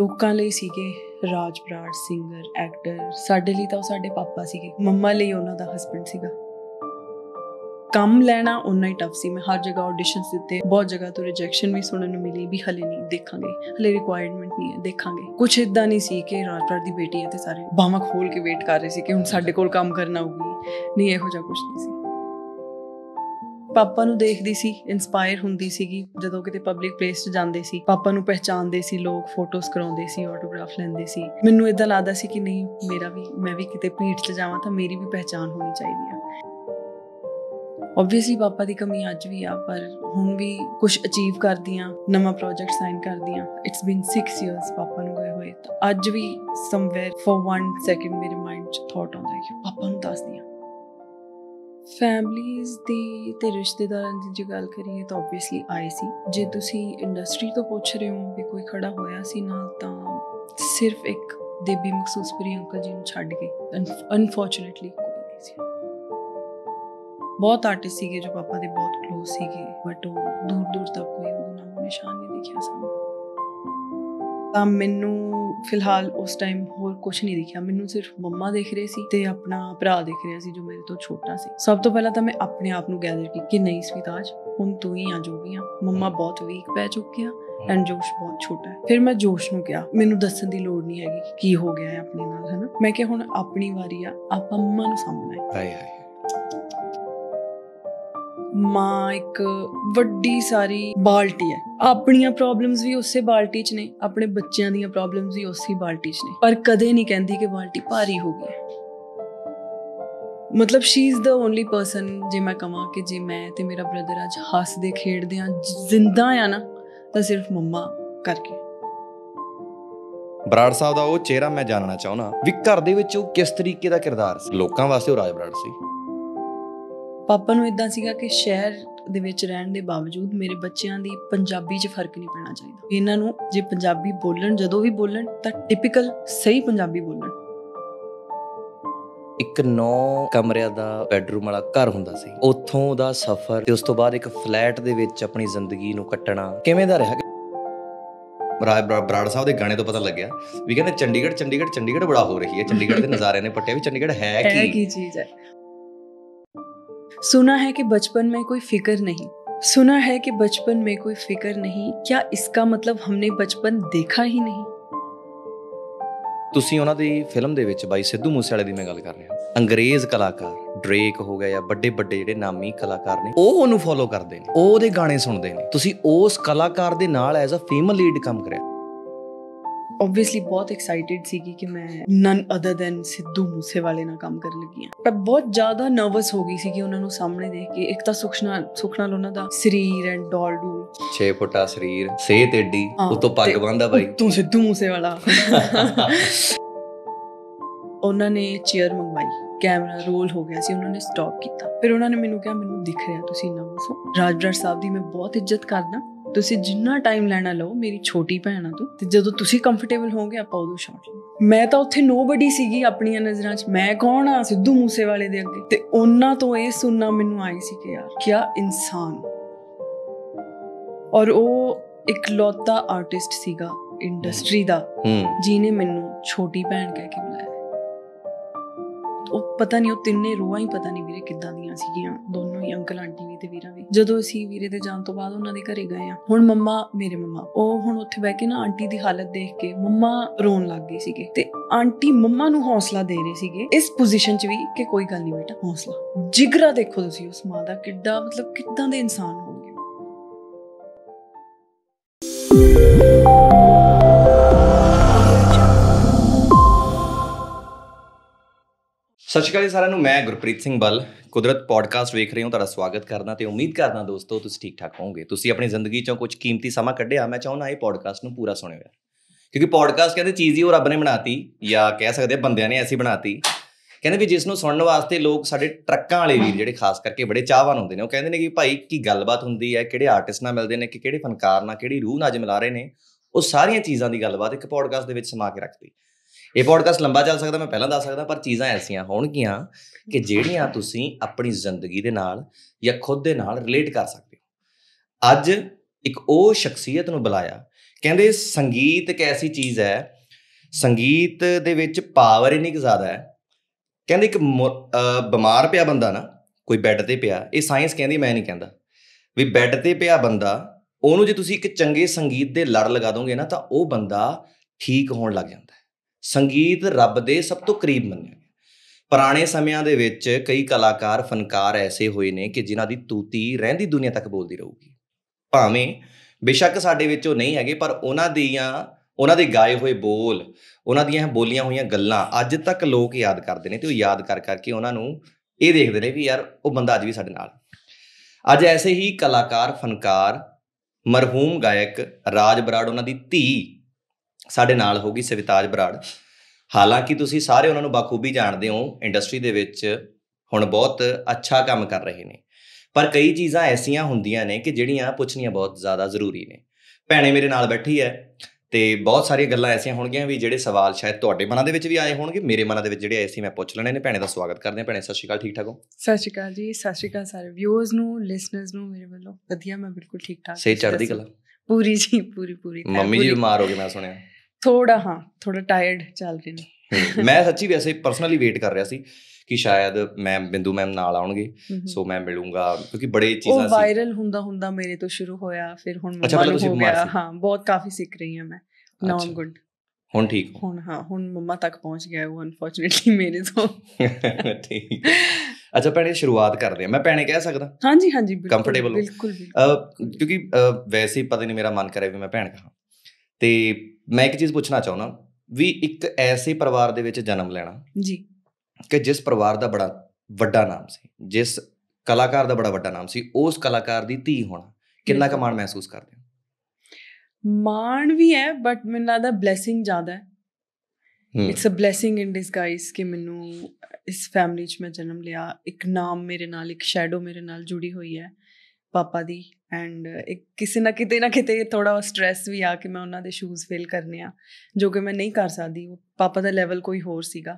ਲੋਕਾਂ ਲਈ ਸੀਗੇ ਰਾਜ ਬਰਾੜ ਸਿੰਗਰ ਐਕਟਰ ਸਾਡੇ ਲਈ ਤਾਂ ਉਹ ਸਾਡੇ ਪਾਪਾ ਸੀਗੇ ਮੰਮਾ ਲਈ ਉਹਨਾਂ ਦਾ ਹਸਬੰਡ ਸੀਗਾ ਕੰਮ ਲੈਣਾ ਉਨਾ ਹੀ ਟਫ ਸੀ ਮੈਂ ਹਰ ਜਗ੍ਹਾ ਆਡੀਸ਼ਨਸ ਦਿੱਤੇ ਬਹੁਤ ਜਗ੍ਹਾ ਤੋਂ ਰਿਜੈਕਸ਼ਨ ਵੀ ਸੁਣਨ ਨੂੰ ਮਿਲੀ ਵੀ ਹਲੇ ਨਹੀਂ ਦੇਖਾਂਗੇ ਹਲੇ ਰਿਕੁਆਇਰਮੈਂਟ ਨਹੀਂ ਹੈ ਦੇਖਾਂਗੇ ਕੁਝ ਇਦਾਂ ਨਹੀਂ ਸੀ ਕਿ ਰਾਜਪਾਲ ਦੀ ਬੇਟੀ ਹੈ ਤੇ ਸਾਰੇ ਬਾਹਾਂ ਖੋਲ ਕੇ ਵੇਟ ਕਰ ਰਹੇ ਸੀ ਕਿ ਹੁਣ ਸਾਡੇ ਕੋਲ ਕੰਮ ਕਰਨਾ ਹੋਊਗੀ ਨਹੀਂ ਇਹੋ ਜਿਹਾ ਕੁਝ ਨਹੀਂ ਸੀ ਪਾਪਾ ਨੂੰ ਦੇਖਦੀ ਸੀ ਇਨਸਪਾਇਰ ਹੁੰਦੀ ਸੀਗੀ ਜਦੋਂ ਕਿਤੇ ਪਬਲਿਕ ਪਲੇਸ 'ਚ ਜਾਂਦੇ ਸੀ ਪਾਪਾ ਨੂੰ ਪਹਿਚਾਨਦੇ ਸੀ ਲੋਕ ਫੋਟੋਸ ਕਰਾਉਂਦੇ ਸੀ ਆਟੋਗ੍ਰਾਫ ਲੈਂਦੇ ਸੀ ਮੈਨੂੰ ਇਦਾਂ ਲੱਗਦਾ ਸੀ ਕਿ ਨਹੀਂ ਮੇਰਾ ਵੀ ਮੈਂ ਵੀ ਕਿਤੇ ਪੀੜ 'ਚ ਜਾਵਾਂ ਤਾਂ ਮੇਰੀ ਵੀ ਪਹਿਚਾਨ ਹੋਣੀ ਚਾਹੀਦੀ ਆ ਆਬਵੀਅਸਲੀ ਪਾਪਾ ਦੀ ਕਮੀ ਅੱਜ ਵੀ ਆ ਪਰ ਹੁਣ ਵੀ ਕੁਝ ਅਚੀਵ ਕਰਦੀ ਆ ਨਵਾਂ ਪ੍ਰੋਜੈਕਟ ਸਾਈਨ ਕਰਦੀ ਆ ਇਟਸ ਬੀਨ 6 ਇਅਰਸ ਪਾਪਾ ਨੂੰ ਗਏ ਹੋਏ ਤਾਂ ਅੱਜ ਵੀ ਸਮਵੇਅਰ ਫॉर 1 ਸੈਕਿੰਡ ਮੇਰੇ ਮਾਈਂਡ 'ਚ ਥਾਟ ਆਉਂਦਾ ਹੈ ਕਿ ਪਾਪਾ ਨੂੰ ਦੱਸਦੀ ਆ ਫੈਮਲੀਜ਼ ਦੀ ਤੇ ਰਿਸ਼ਤੇਦਾਰਾਂ ਦੀ ਜੇ ਗੱਲ ਕਰੀਏ ਤਾਂ ਆਬਵੀਅਸਲੀ ਆਏ ਸੀ ਜੇ ਤੁਸੀਂ ਇੰਡਸਟਰੀ ਤੋਂ ਪੁੱਛ ਰਹੇ ਹੋ ਵੀ ਕੋਈ ਖੜਾ ਹੋਇਆ ਸੀ ਨਾਲ ਤਾਂ ਸਿਰਫ ਇੱਕ ਦੇਬੀ ਮਖਸੂਸ ਪਰੀ ਅੰਕਲ ਜੀ ਨੂੰ ਛੱਡ ਕੇ ਅਨਫੋਰਚੂਨੇਟਲੀ ਕੋਈ ਨਹੀਂ ਸੀ ਬਹੁਤ ਆਰਟਿਸਟ ਸੀਗੇ ਜੋ ਪਾਪਾ ਦੇ ਬਹੁਤ ক্লোਜ਼ ਸੀਗੇ ਬਟ ਉਹ ਦੂਰ ਦੂਰ ਤੱਕ ਕੋਈ ਉਹਨਾਂ ਨੂੰ ਨਿਸ਼ਾਨ ਨਹੀਂ ਦੇਖਿਆ ਸਾਨੂੰ ਤਾਂ ਮੈਨੂੰ ਫਿਲਹਾਲ ਉਸ ਟਾਈਮ ਹੋਰ ਕੁਝ ਨਹੀਂ ਦਿਖਿਆ ਮੈਨੂੰ ਸਿਰਫ ਮੰਮਾ ਦੇਖ ਰਹੇ ਸੀ ਤੇ ਆਪਣਾ ਭਰਾ ਦੇਖ ਰਿਹਾ ਸੀ ਜੋ ਮੇਰੇ ਤੋਂ ਛੋਟਾ ਸੀ ਸਭ ਤੋਂ ਪਹਿਲਾਂ ਤਾਂ ਮੈਂ ਆਪਣੇ ਆਪ ਨੂੰ ਗੈਦਰ ਕੀਤੀ ਕਿ ਨਹੀਂ ਸਵਿਤਾਜ ਹੁਣ ਤੂੰ ਹੀ ਆ ਜੋਗੀ ਆ ਮੰਮਾ ਬਹੁਤ ਵੀਕ ਪੈ ਚੁੱਕੀ ਆ ਐਂਡ ਜੋਸ਼ ਬਹੁਤ ਛੋਟਾ ਫਿਰ ਮੈਂ ਜੋਸ਼ ਨੂੰ ਕਿਹਾ ਮੈਨੂੰ ਦੱਸਣ ਦੀ ਲੋੜ ਨਹੀਂ ਹੈਗੀ ਕਿ ਕੀ ਹੋ ਗਿਆ ਹੈ ਆਪਣੇ ਨਾਲ ਹਨਾ ਮੈਂ ਕਿਹਾ ਹੁਣ ਆਪਣੀ ਵਾਰੀ ਆ ਆਪਾਂ ਮੰਮਾ ਨੂੰ ਸਾਹਮਣਾ ਹੈ ਹਾਏ ਹਾਏ ਮਾਂ ਇੱਕ ਵੱਡੀ ਸਾਰੀ ਬਾਲਟੀ ਹੈ ਆਪਣੀਆਂ ਪ੍ਰੋਬਲਮਸ ਵੀ ਉਸੇ ਬਾਲਟੀ 'ਚ ਨੇ ਆਪਣੇ ਬੱਚਿਆਂ ਦੀਆਂ ਪ੍ਰੋਬਲਮਸ ਵੀ ਉਸੇ ਬਾਲਟੀ 'ਚ ਨੇ ਪਰ ਕਦੇ ਨਹੀਂ ਕਹਿੰਦੀ ਕਿ ਬਾਲਟੀ ਭਾਰੀ ਹੋ ਗਈ ਮਤਲਬ she is the only person ਜੇ ਮੈਂ ਕਹਾਂ ਕਿ ਜੇ ਮੈਂ ਤੇ ਮੇਰਾ ਬ੍ਰਦਰ ਅੱਜ ਹੱਸਦੇ ਖੇਡਦੇ ਆ ਜ਼ਿੰਦਾ ਆ ਨਾ ਤਾਂ ਸਿਰਫ ਮੰਮਾ ਕਰਕੇ ਬਰਾੜ ਸਾਹਿਬ ਦਾ ਉਹ ਚਿਹਰਾ ਮੈਂ ਜਾਨਣਾ ਚਾਹਣਾ ਵੀ ਘਰ ਦੇ ਵਿੱਚ ਉਹ ਕਿਸ ਤਰੀਕੇ ਦਾ ਕਿਰਦਾਰ ਸੀ ਲੋਕਾਂ ਵਾਸਤੇ ਉਹ ਰਾਜ ਬਰਾੜ ਸੀ ਪਾਪਾ ਨੂੰ ਇਦਾਂ ਸੀਗਾ ਕਿ ਸ਼ਹਿਰ ਦੇ ਵਿੱਚ ਰਹਿਣ ਦੇ ਬਾਵਜੂਦ ਮੇਰੇ ਬੱਚਿਆਂ ਦੀ ਪੰਜਾਬੀ 'ਚ ਫਰਕ ਨਹੀਂ ਪੈਣਾ ਚਾਹੀਦਾ ਇਹਨਾਂ ਨੂੰ ਜੇ ਪੰਜਾਬੀ ਬੋਲਣ ਜਦੋਂ ਵੀ ਬੋਲਣ ਤਾਂ ਟਿਪੀਕਲ ਸਹੀ ਪੰਜਾਬੀ ਬੋਲਣ ਇੱਕ ਨੌ ਕਮਰਿਆਂ ਦਾ ਬੈਡਰੂਮ ਵਾਲਾ ਘਰ ਹੁੰਦਾ ਸੀ ਉੱਥੋਂ ਦਾ ਸਫ਼ਰ ਤੇ ਉਸ ਤੋਂ ਬਾਅਦ ਇੱਕ ਫਲੈਟ ਦੇ ਵਿੱਚ ਆਪਣੀ ਜ਼ਿੰਦਗੀ ਨੂੰ ਕੱਟਣਾ ਕਿਵੇਂ ਦਾ ਰਿਹਾ ਰਾਜ ਬਰਾੜ ਸਾਹਿਬ ਦੇ ਗਾਣੇ ਤੋਂ ਪਤਾ ਲੱਗਿਆ ਵੀ ਕਹਿੰਦੇ ਚੰਡੀਗੜ੍ਹ ਚੰਡੀਗੜ੍ਹ ਚੰਡੀਗੜ੍ਹ ਬੜਾ ਹੋ ਰਹੀ ਹੈ ਚੰਡੀਗੜ੍ਹ ਦੇ ਨਜ਼ਾਰਿਆਂ ਨੇ ਪੱਟਿਆ ਵੀ ਚੰਡੀਗੜ੍ਹ ਹੈ ਕੀ ਕੀ ਚੀਜ਼ ਹੈ सुना है कि बचपन में कोई फिक्र नहीं सुना है कि बचपन में कोई फिक्र नहीं क्या इसका मतलब हमने बचपन ਦੇਖਾ ਹੀ ਨਹੀਂ ਤੁਸੀਂ ਉਹਨਾਂ ਦੀ ਫਿਲਮ ਦੇ ਵਿੱਚ ਬਾਈ ਸਿੱਧੂ ਮੂਸੇਵਾਲੇ ਦੀ ਮੈਂ ਗੱਲ ਕਰ ਰਿਹਾ ਅੰਗਰੇਜ਼ ਕਲਾਕਾਰ ਡ੍ਰੇਕ ਹੋ ਗਿਆ ਜਾਂ ਵੱਡੇ ਵੱਡੇ ਜਿਹੜੇ ਨਾਮੀ ਕਲਾਕਾਰ ਨੇ ਉਹ ਉਹਨੂੰ ਫੋਲੋ ਕਰਦੇ ਨੇ ਉਹ ਉਹਦੇ ਗਾਣੇ ਸੁਣਦੇ ਨੇ ਤੁਸੀਂ ਉਸ ਕਲਾਕਾਰ ਦੇ ਨਾਲ ਐਜ਼ ਅ ਫੀਮੇਲ ਲੀਡ ਕੰਮ ਕਰਿਆ ਆਬਵੀਅਸਲੀ ਬਹੁਤ ਐਕਸਾਈਟਿਡ ਸੀਗੀ ਕਿ ਮੈਂ ਨਨ ਅਦਰ ਦੈਨ ਸਿੱਧੂ ਮੂਸੇਵਾਲੇ ਨਾਲ ਕੰਮ ਕਰਨ ਲੱਗੀ ਆ ਪਰ ਬਹੁਤ ਜ਼ਿਆਦਾ ਨਰਵਸ ਹੋ ਗਈ ਸੀ ਕਿ ਉਹਨਾਂ ਨੂੰ ਸਾਹਮਣੇ ਦੇਖ ਕੇ ਇੱਕ ਤਾਂ ਸੁਖਣਾ ਸੁਖਣਾ ਉਹਨਾਂ ਦਾ ਸਰੀਰ ਐਂਡ ਡੋਲ ਡੂ 6 ਫੁੱਟਾ ਸਰੀਰ ਸੇਤ ਏਡੀ ਉਤੋਂ ਪੱਗ ਬੰਦਾ ਬਾਈ ਤੂੰ ਸਿੱਧੂ ਮੂਸੇਵਾਲਾ ਉਹਨਾਂ ਨੇ ਚੇਅਰ ਮੰਗਵਾਈ ਕੈਮਰਾ ਰੋਲ ਹੋ ਗਿਆ ਸੀ ਉਹਨਾਂ ਨੇ ਸਟਾਪ ਕੀਤਾ ਫਿਰ ਉਹਨਾਂ ਨੇ ਮੈਨੂੰ ਕਿਹਾ ਮੈਨੂੰ ਦਿਖ ਰਿਹਾ ਤੁਸੀਂ ਨਰਵਸ ਹੋ ਰਾਜਵਰ ਸਾਹਿਬ ਦੀ ਮੈਂ ਬਹੁਤ ਇੱਜ਼ਤ ਕਰਦਾ ਤੁਸੀਂ ਜਿੰਨਾ ਟਾਈਮ ਲੈਣਾ ਲਓ ਮੇਰੀ ਛੋਟੀ ਭੈਣ ਆ ਤੂੰ ਤੇ ਜਦੋਂ ਤੁਸੀਂ ਕੰਫਰਟੇਬਲ ਹੋਗੇ ਆਪਾਂ ਉਦੋਂ ਸ਼ਾਟ ਮੈਂ ਤਾਂ ਉੱਥੇ ਨੋਬਡੀ ਸੀਗੀ ਆਪਣੀਆਂ ਨਜ਼ਰਾਂ 'ਚ ਮੈਂ ਕੌਣ ਆ ਸਿੱਧੂ ਮੂਸੇ ਵਾਲੇ ਦੇ ਅੱਗੇ ਤੇ ਉਹਨਾਂ ਤੋਂ ਇਹ ਸੁਣਨਾ ਮੈਨੂੰ ਆਈ ਸੀ ਕਿ ਯਾਰ ਕਿਆ ਇਨਸਾਨ ਔਰ ਉਹ ਇਕਲੌਤਾ ਆਰਟਿਸਟ ਸੀਗਾ ਇੰਡਸਟਰੀ ਦਾ ਜਿਹਨੇ ਮੈਨੂੰ ਛੋਟੀ ਭੈਣ ਕਹਿ ਕੇ ਬੁਲਾਇਆ ਉਹ ਪਤਾ ਨਹੀਂ ਉਹ ਤਿੰਨੇ ਰੂਹਾਂ ਹੀ ਪਤਾ ਨਹੀਂ ਵੀਰੇ ਕਿੱਦਾਂ ਦੀਆਂ ਸੀਗੀਆਂ ਦੋਨੋਂ ਹੀ ਅੰਕਲ ਆਂਟੀ ਵੀ ਤੇ ਵੀਰਾਂ ਵੀ ਜਦੋਂ ਅਸੀਂ ਵੀਰੇ ਦੇ ਜਾਣ ਤੋਂ ਬਾਅਦ ਉਹਨਾਂ ਦੇ ਘਰੇ ਗਏ ਆ ਹੁਣ ਮੰਮਾ ਮੇਰੇ ਮੰਮਾ ਉਹ ਹੁਣ ਉੱਥੇ ਬੈ ਕੇ ਨਾ ਆਂਟੀ ਦੀ ਹਾਲਤ ਦੇਖ ਕੇ ਮੰਮਾ ਰੋਣ ਲੱਗ ਗਏ ਸੀਗੇ ਤੇ ਆਂਟੀ ਮੰਮਾ ਨੂੰ ਹੌਸਲਾ ਦੇ ਰਹੇ ਸੀਗੇ ਇਸ ਪੋਜੀਸ਼ਨ 'ਚ ਵੀ ਕਿ ਕੋਈ ਗੱਲ ਨਹੀਂ ਬੇਟਾ ਹੌਸਲਾ ਜਿਗਰਾ ਦੇਖੋ ਤੁਸੀਂ ਉਸ ਮਾਂ ਦਾ ਕਿੱਡਾ ਮਤਲਬ ਕਿੱਦਾਂ ਦੇ ਇਨਸਾਨ ਹੋਣਗੇ ਸਤਿ ਸ਼੍ਰੀ ਅਕਾਲ ਸਾਰਿਆਂ ਨੂੰ ਮੈਂ ਗੁਰਪ੍ਰੀਤ ਸਿੰਘ ਬੱਲ ਕੁਦਰਤ ਪੋਡਕਾਸਟ ਵੇਖ ਰਹੇ ਹੋ ਤੁਹਾਡਾ ਸਵਾਗਤ ਕਰਨਾ ਤੇ ਉਮੀਦ ਕਰਦਾ ਦੋਸਤੋ ਤੁਸੀਂ ਠੀਕ ਠਾਕ ਹੋਵੋਗੇ ਤੁਸੀਂ ਆਪਣੀ ਜ਼ਿੰਦਗੀ ਚੋਂ ਕੁਝ ਕੀਮਤੀ ਸਮਾਂ ਕੱਢਿਆ ਮੈਂ ਚਾਹੁੰਦਾ ਇਹ ਪੋਡਕਾਸਟ ਨੂੰ ਪੂਰਾ ਸੁਣਿਓ ਯਾਰ ਕਿਉਂਕਿ ਪੋਡਕਾਸਟ ਕਹਿੰਦੇ ਚੀਜ਼ ਹੀ ਉਹ ਰੱਬ ਨੇ ਬਣਾਤੀ ਜਾਂ ਕਹਿ ਸਕਦੇ ਬੰਦਿਆਂ ਨੇ ਐਸੀ ਬਣਾਤੀ ਕਹਿੰਦੇ ਵੀ ਜਿਸ ਨੂੰ ਸੁਣਨ ਵਾਸਤੇ ਲੋਕ ਸਾਡੇ ਟਰੱਕਾਂ ਵਾਲੇ ਵੀਰ ਜਿਹੜੇ ਖਾਸ ਕਰਕੇ ਬੜੇ ਚਾਹਵਾਨ ਹੁੰਦੇ ਨੇ ਉਹ ਕਹਿੰਦੇ ਨੇ ਕਿ ਭਾਈ ਕੀ ਗੱਲਬਾਤ ਹੁੰਦੀ ਹੈ ਕਿਹੜੇ ਆਰਟਿਸਟ ਨਾਲ ਮਿਲਦੇ ਨੇ ਕਿ ਕਿਹੜੇ ਫਨਕਾਰ ਨਾਲ ਕਿਹੜੀ ਰੂਹ ਨਾਲ ਜਮਲਾ ਰਹੇ ਨੇ ਉਹ ਸਾਰੀਆਂ ਚੀਜ਼ਾਂ ਦੀ ਗੱਲਬਾਤ ਇੱਕ ਪੋਡਕਾਸਟ ਦੇ ਵਿੱਚ ਸਮਾ ਕੇ ਰੱਖਦੀ ਇਹ ਪੋਡਕਾਸਟ ਲੰਬਾ ਚੱਲ ਸਕਦਾ ਮੈਂ ਪਹਿਲਾਂ ਦੱਸ ਸਕਦਾ ਪਰ ਚੀਜ਼ਾਂ ਐਸੀਆਂ ਹੋਣਗੀਆਂ ਕਿ ਜਿਹੜੀਆਂ ਤੁਸੀਂ ਆਪਣੀ ਜ਼ਿੰਦਗੀ ਦੇ ਨਾਲ ਜਾਂ ਖੁਦ ਦੇ ਨਾਲ ਰਿਲੇਟ ਕਰ ਸਕਦੇ ਹੋ ਅੱਜ ਇੱਕ ਉਹ ਸ਼ਖਸੀਅਤ ਨੂੰ ਬੁਲਾਇਆ ਕਹਿੰਦੇ ਸੰਗੀਤ ਇੱਕ ਐਸੀ ਚੀਜ਼ ਹੈ ਸੰਗੀਤ ਦੇ ਵਿੱਚ ਪਾਵਰ ਇਨੀ ਜ਼ਿਆਦਾ ਹੈ ਕਹਿੰਦੇ ਇੱਕ ਬਿਮਾਰ ਪਿਆ ਬੰਦਾ ਨਾ ਕੋਈ ਬੈੱਡ ਤੇ ਪਿਆ ਇਹ ਸਾਇੰਸ ਕਹਿੰਦੀ ਮੈਂ ਨਹੀਂ ਕਹਿੰਦਾ ਵੀ ਬੈੱਡ ਤੇ ਪਿਆ ਬੰਦਾ ਉਹਨੂੰ ਜੇ ਤੁਸੀਂ ਇੱਕ ਚੰਗੇ ਸੰਗੀਤ ਦੇ ਲੜ ਲਗਾ ਦੋਗੇ ਨਾ ਤਾਂ ਉਹ ਬੰਦਾ ਠੀਕ ਹੋਣ ਲੱਗ ਜਾਂਦਾ ਸੰਗੀਤ ਰੱਬ ਦੇ ਸਭ ਤੋਂ ਕਰੀਬ ਮੰਨਿਆ ਗਿਆ ਪੁਰਾਣੇ ਸਮਿਆਂ ਦੇ ਵਿੱਚ ਕਈ ਕਲਾਕਾਰ ਫਨਕਾਰ ਐਸੇ ਹੋਏ ਨੇ ਕਿ ਜਿਨ੍ਹਾਂ ਦੀ ਤੂਤੀ ਰਹਿੰਦੀ ਦੁਨੀਆ ਤੱਕ ਬੋਲਦੀ ਰਹੂਗੀ ਭਾਵੇਂ ਬੇਸ਼ੱਕ ਸਾਡੇ ਵਿੱਚ ਉਹ ਨਹੀਂ ਹੈਗੇ ਪਰ ਉਹਨਾਂ ਦੀਆਂ ਉਹਨਾਂ ਦੇ ਗਾਏ ਹੋਏ ਬੋਲ ਉਹਨਾਂ ਦੀਆਂ ਬੋਲੀਆਂ ਹੋਈਆਂ ਗੱਲਾਂ ਅੱਜ ਤੱਕ ਲੋਕ ਯਾਦ ਕਰਦੇ ਨੇ ਤੇ ਉਹ ਯਾਦ ਕਰ ਕਰਕੇ ਉਹਨਾਂ ਨੂੰ ਇਹ ਦੇਖਦੇ ਨੇ ਵੀ ਯਾਰ ਉਹ ਬੰਦਾ ਅੱਜ ਵੀ ਸਾਡੇ ਨਾਲ ਅੱਜ ਐਸੇ ਹੀ ਕਲਾਕਾਰ ਫਨਕਾਰ ਮਰਹੂਮ ਗਾਇਕ ਰਾਜ ਬਰਾੜ ਉਹਨਾਂ ਦੀ ਧੀ ਸਾਡੇ ਨਾਲ ਹੋਗੀ ਸਵਿਤਾਜ ਬਰਾੜ ਹਾਲਾਂਕਿ ਤੁਸੀਂ ਸਾਰੇ ਉਹਨਾਂ ਨੂੰ ਬਾਖੂਬੀ ਜਾਣਦੇ ਹੋ ਇੰਡਸਟਰੀ ਦੇ ਵਿੱਚ ਹੁਣ ਬਹੁਤ ਅੱਛਾ ਕੰਮ ਕਰ ਰਹੇ ਨੇ ਪਰ ਕਈ ਚੀਜ਼ਾਂ ਐਸੀਆਂ ਹੁੰਦੀਆਂ ਨੇ ਕਿ ਜਿਹੜੀਆਂ ਪੁੱਛਣੀਆਂ ਬਹੁਤ ਜ਼ਿਆਦਾ ਜ਼ਰੂਰੀ ਨੇ ਭੈਣੇ ਮੇਰੇ ਨਾਲ ਬੈਠੀ ਹੈ ਤੇ ਬਹੁਤ ਸਾਰੀਆਂ ਗੱਲਾਂ ਐਸੀਆਂ ਹੋਣਗੀਆਂ ਵੀ ਜਿਹੜੇ ਸਵਾਲ ਸ਼ਾਇਦ ਤੁਹਾਡੇ ਮਨਾਂ ਦੇ ਵਿੱਚ ਵੀ ਆਏ ਹੋਣਗੇ ਮੇਰੇ ਮਨਾਂ ਦੇ ਵਿੱਚ ਜਿਹੜੇ ਆਏ ਸੀ ਮੈਂ ਪੁੱਛ ਲੈਣੇ ਨੇ ਭੈਣੇ ਦਾ ਸਵਾਗਤ ਕਰਦੇ ਆ ਭੈਣੇ ਸਤਿ ਸ਼੍ਰੀ ਅਕਾਲ ਠੀਕ ਠਾਕ ਹੋ ਸਤਿ ਸ਼੍ਰੀ ਅਕਾਲ ਜੀ ਸਤਿ ਸ਼੍ਰੀ ਅਕਾਲ ਸਾਰੇ ਵਿਊਅਰਸ ਨੂੰ ਲਿਸਨਰਸ ਨੂੰ ਮੇਰੇ ਵੱਲੋਂ ਵਧੀਆ ਮੈਂ ਬਿਲਕੁਲ ਠੀਕ ਠਾਕ ਸਹੀ ਚੜ੍ਹਦੀ ਕਲਾ ਪੂਰੀ ਜੀ ਪੂਰੀ ਪੂਰੀ ਮੰਮੀ ਜੀ ਬਿਮਾਰ ਹੋ ਗਏ ਮੈਂ ਸੁਣਿਆ ਥੋੜਾ ਹਾਂ ਥੋੜਾ ਟਾਇਰਡ ਚੱਲ ਰਹੀ ਨੇ ਮੈਂ ਸੱਚੀ ਵੈਸੇ ਪਰਸਨਲੀ ਵੇਟ ਕਰ ਰਿਹਾ ਸੀ ਕਿ ਸ਼ਾਇਦ ਮੈਮ ਬਿੰਦੂ ਮੈਮ ਨਾਲ ਆਉਣਗੇ ਸੋ ਮੈਂ ਮਿਲੂੰਗਾ ਕਿਉਂਕਿ ਬੜੇ ਚੀਜ਼ਾਂ ਸੀ ਉਹ ਵਾਇਰਲ ਹੁੰਦਾ ਹੁੰਦਾ ਮੇਰੇ ਤੋਂ ਸ਼ੁਰੂ ਹੋਇਆ ਫਿਰ ਹੁਣ ਮਮਾ ਨੂੰ ਹੋ ਗਿਆ ਹਾਂ ਬਹੁਤ ਕਾਫੀ ਸਿੱਖ ਰਹੀ ਹਾਂ ਮੈਂ ਨਾ ਆਮ ਗੁੱਡ ਹੁਣ ਠੀਕ ਹੁਣ ਹਾਂ ਹੁਣ ਮਮਾ ਤੱਕ ਪਹੁੰਚ ਗਿਆ ਉਹ ਅਨਫੋਰਚੂਨੇਟਲੀ ਮੇਰੇ ਤੋਂ ਠੀਕ ਅੱਛਾ ਪਹਿਲੇ ਸ਼ੁਰੂਆਤ ਕਰਦੇ ਆ ਮੈਂ ਪਹਿਲੇ ਕਹਿ ਸਕਦਾ ਹਾਂਜੀ ਹਾਂਜੀ ਬਿਲਕੁਲ ਕੰਫਰਟੇਬਲ ਬਿਲਕੁਲ ਕਿਉਂਕਿ ਵੈਸੇ ਹੀ ਪਤਾ ਨਹੀਂ ਮੇਰਾ ਮਨ ਕਰੇ ਵੀ ਮੈਂ ਭੈਣ ਕਹਾ ਤੇ ਮੈਂ ਇੱਕ ਚੀਜ਼ ਪੁੱਛਣਾ ਚਾਹੁੰਦਾ ਵੀ ਇੱਕ ਐਸੇ ਪਰਿਵਾਰ ਦੇ ਵਿੱਚ ਜਨਮ ਲੈਣਾ ਜੀ ਕਿ ਜਿਸ ਪਰਿਵਾਰ ਦਾ ਬੜਾ ਵੱਡਾ ਨਾਮ ਸੀ ਜਿਸ ਕਲਾਕਾਰ ਦਾ ਬੜਾ ਵੱਡਾ ਨਾਮ ਸੀ ਉਸ ਕਲਾਕਾਰ ਦੀ ਧੀ ਹੋਣਾ ਕਿੰਨਾ ਕੁ ਮਾਣ ਮਹਿਸੂਸ ਕਰਦੇ ਹੋ ਮਾਣ ਵੀ ਹੈ ਬਟ ਮੈਨੂੰ ਲੱਗਦਾ ਬਲੇਸਿੰਗ ਜ਼ਿਆਦਾ ਹੈ ਇਟਸ ਅ ਬਲੇਸਿੰਗ ਇਨ ਡਿਸਗਾਈਸ ਕਿ ਮੈਨੂੰ ਇਸ ਫੈਮਿਲੀ 'ਚ ਮੈਂ ਜਨਮ ਲਿਆ ਇੱਕ ਨਾਮ ਮੇਰੇ ਨਾਲ ਇੱਕ ਸ਼ੈਡੋ ਮੇਰੇ ਨਾਲ ਜੁੜੀ ਹੋਈ ਹੈ ਪਾਪਾ ਦੀ ਐਂਡ ਇੱਕ ਕਿਸੇ ਨਾ ਕਿਤੇ ਨਾ ਕਿਤੇ ਥੋੜਾ ਸਟ्रेस ਵੀ ਆ ਕਿ ਮੈਂ ਉਹਨਾਂ ਦੇ ਸ਼ੂਜ਼ ਫੇਲ ਕਰਨੇ ਆ ਜੋ ਕਿ ਮੈਂ ਨਹੀਂ ਕਰ ਸਕਦੀ ਉਹ ਪਾਪਾ ਦਾ ਲੈਵਲ ਕੋਈ ਹੋਰ ਸੀਗਾ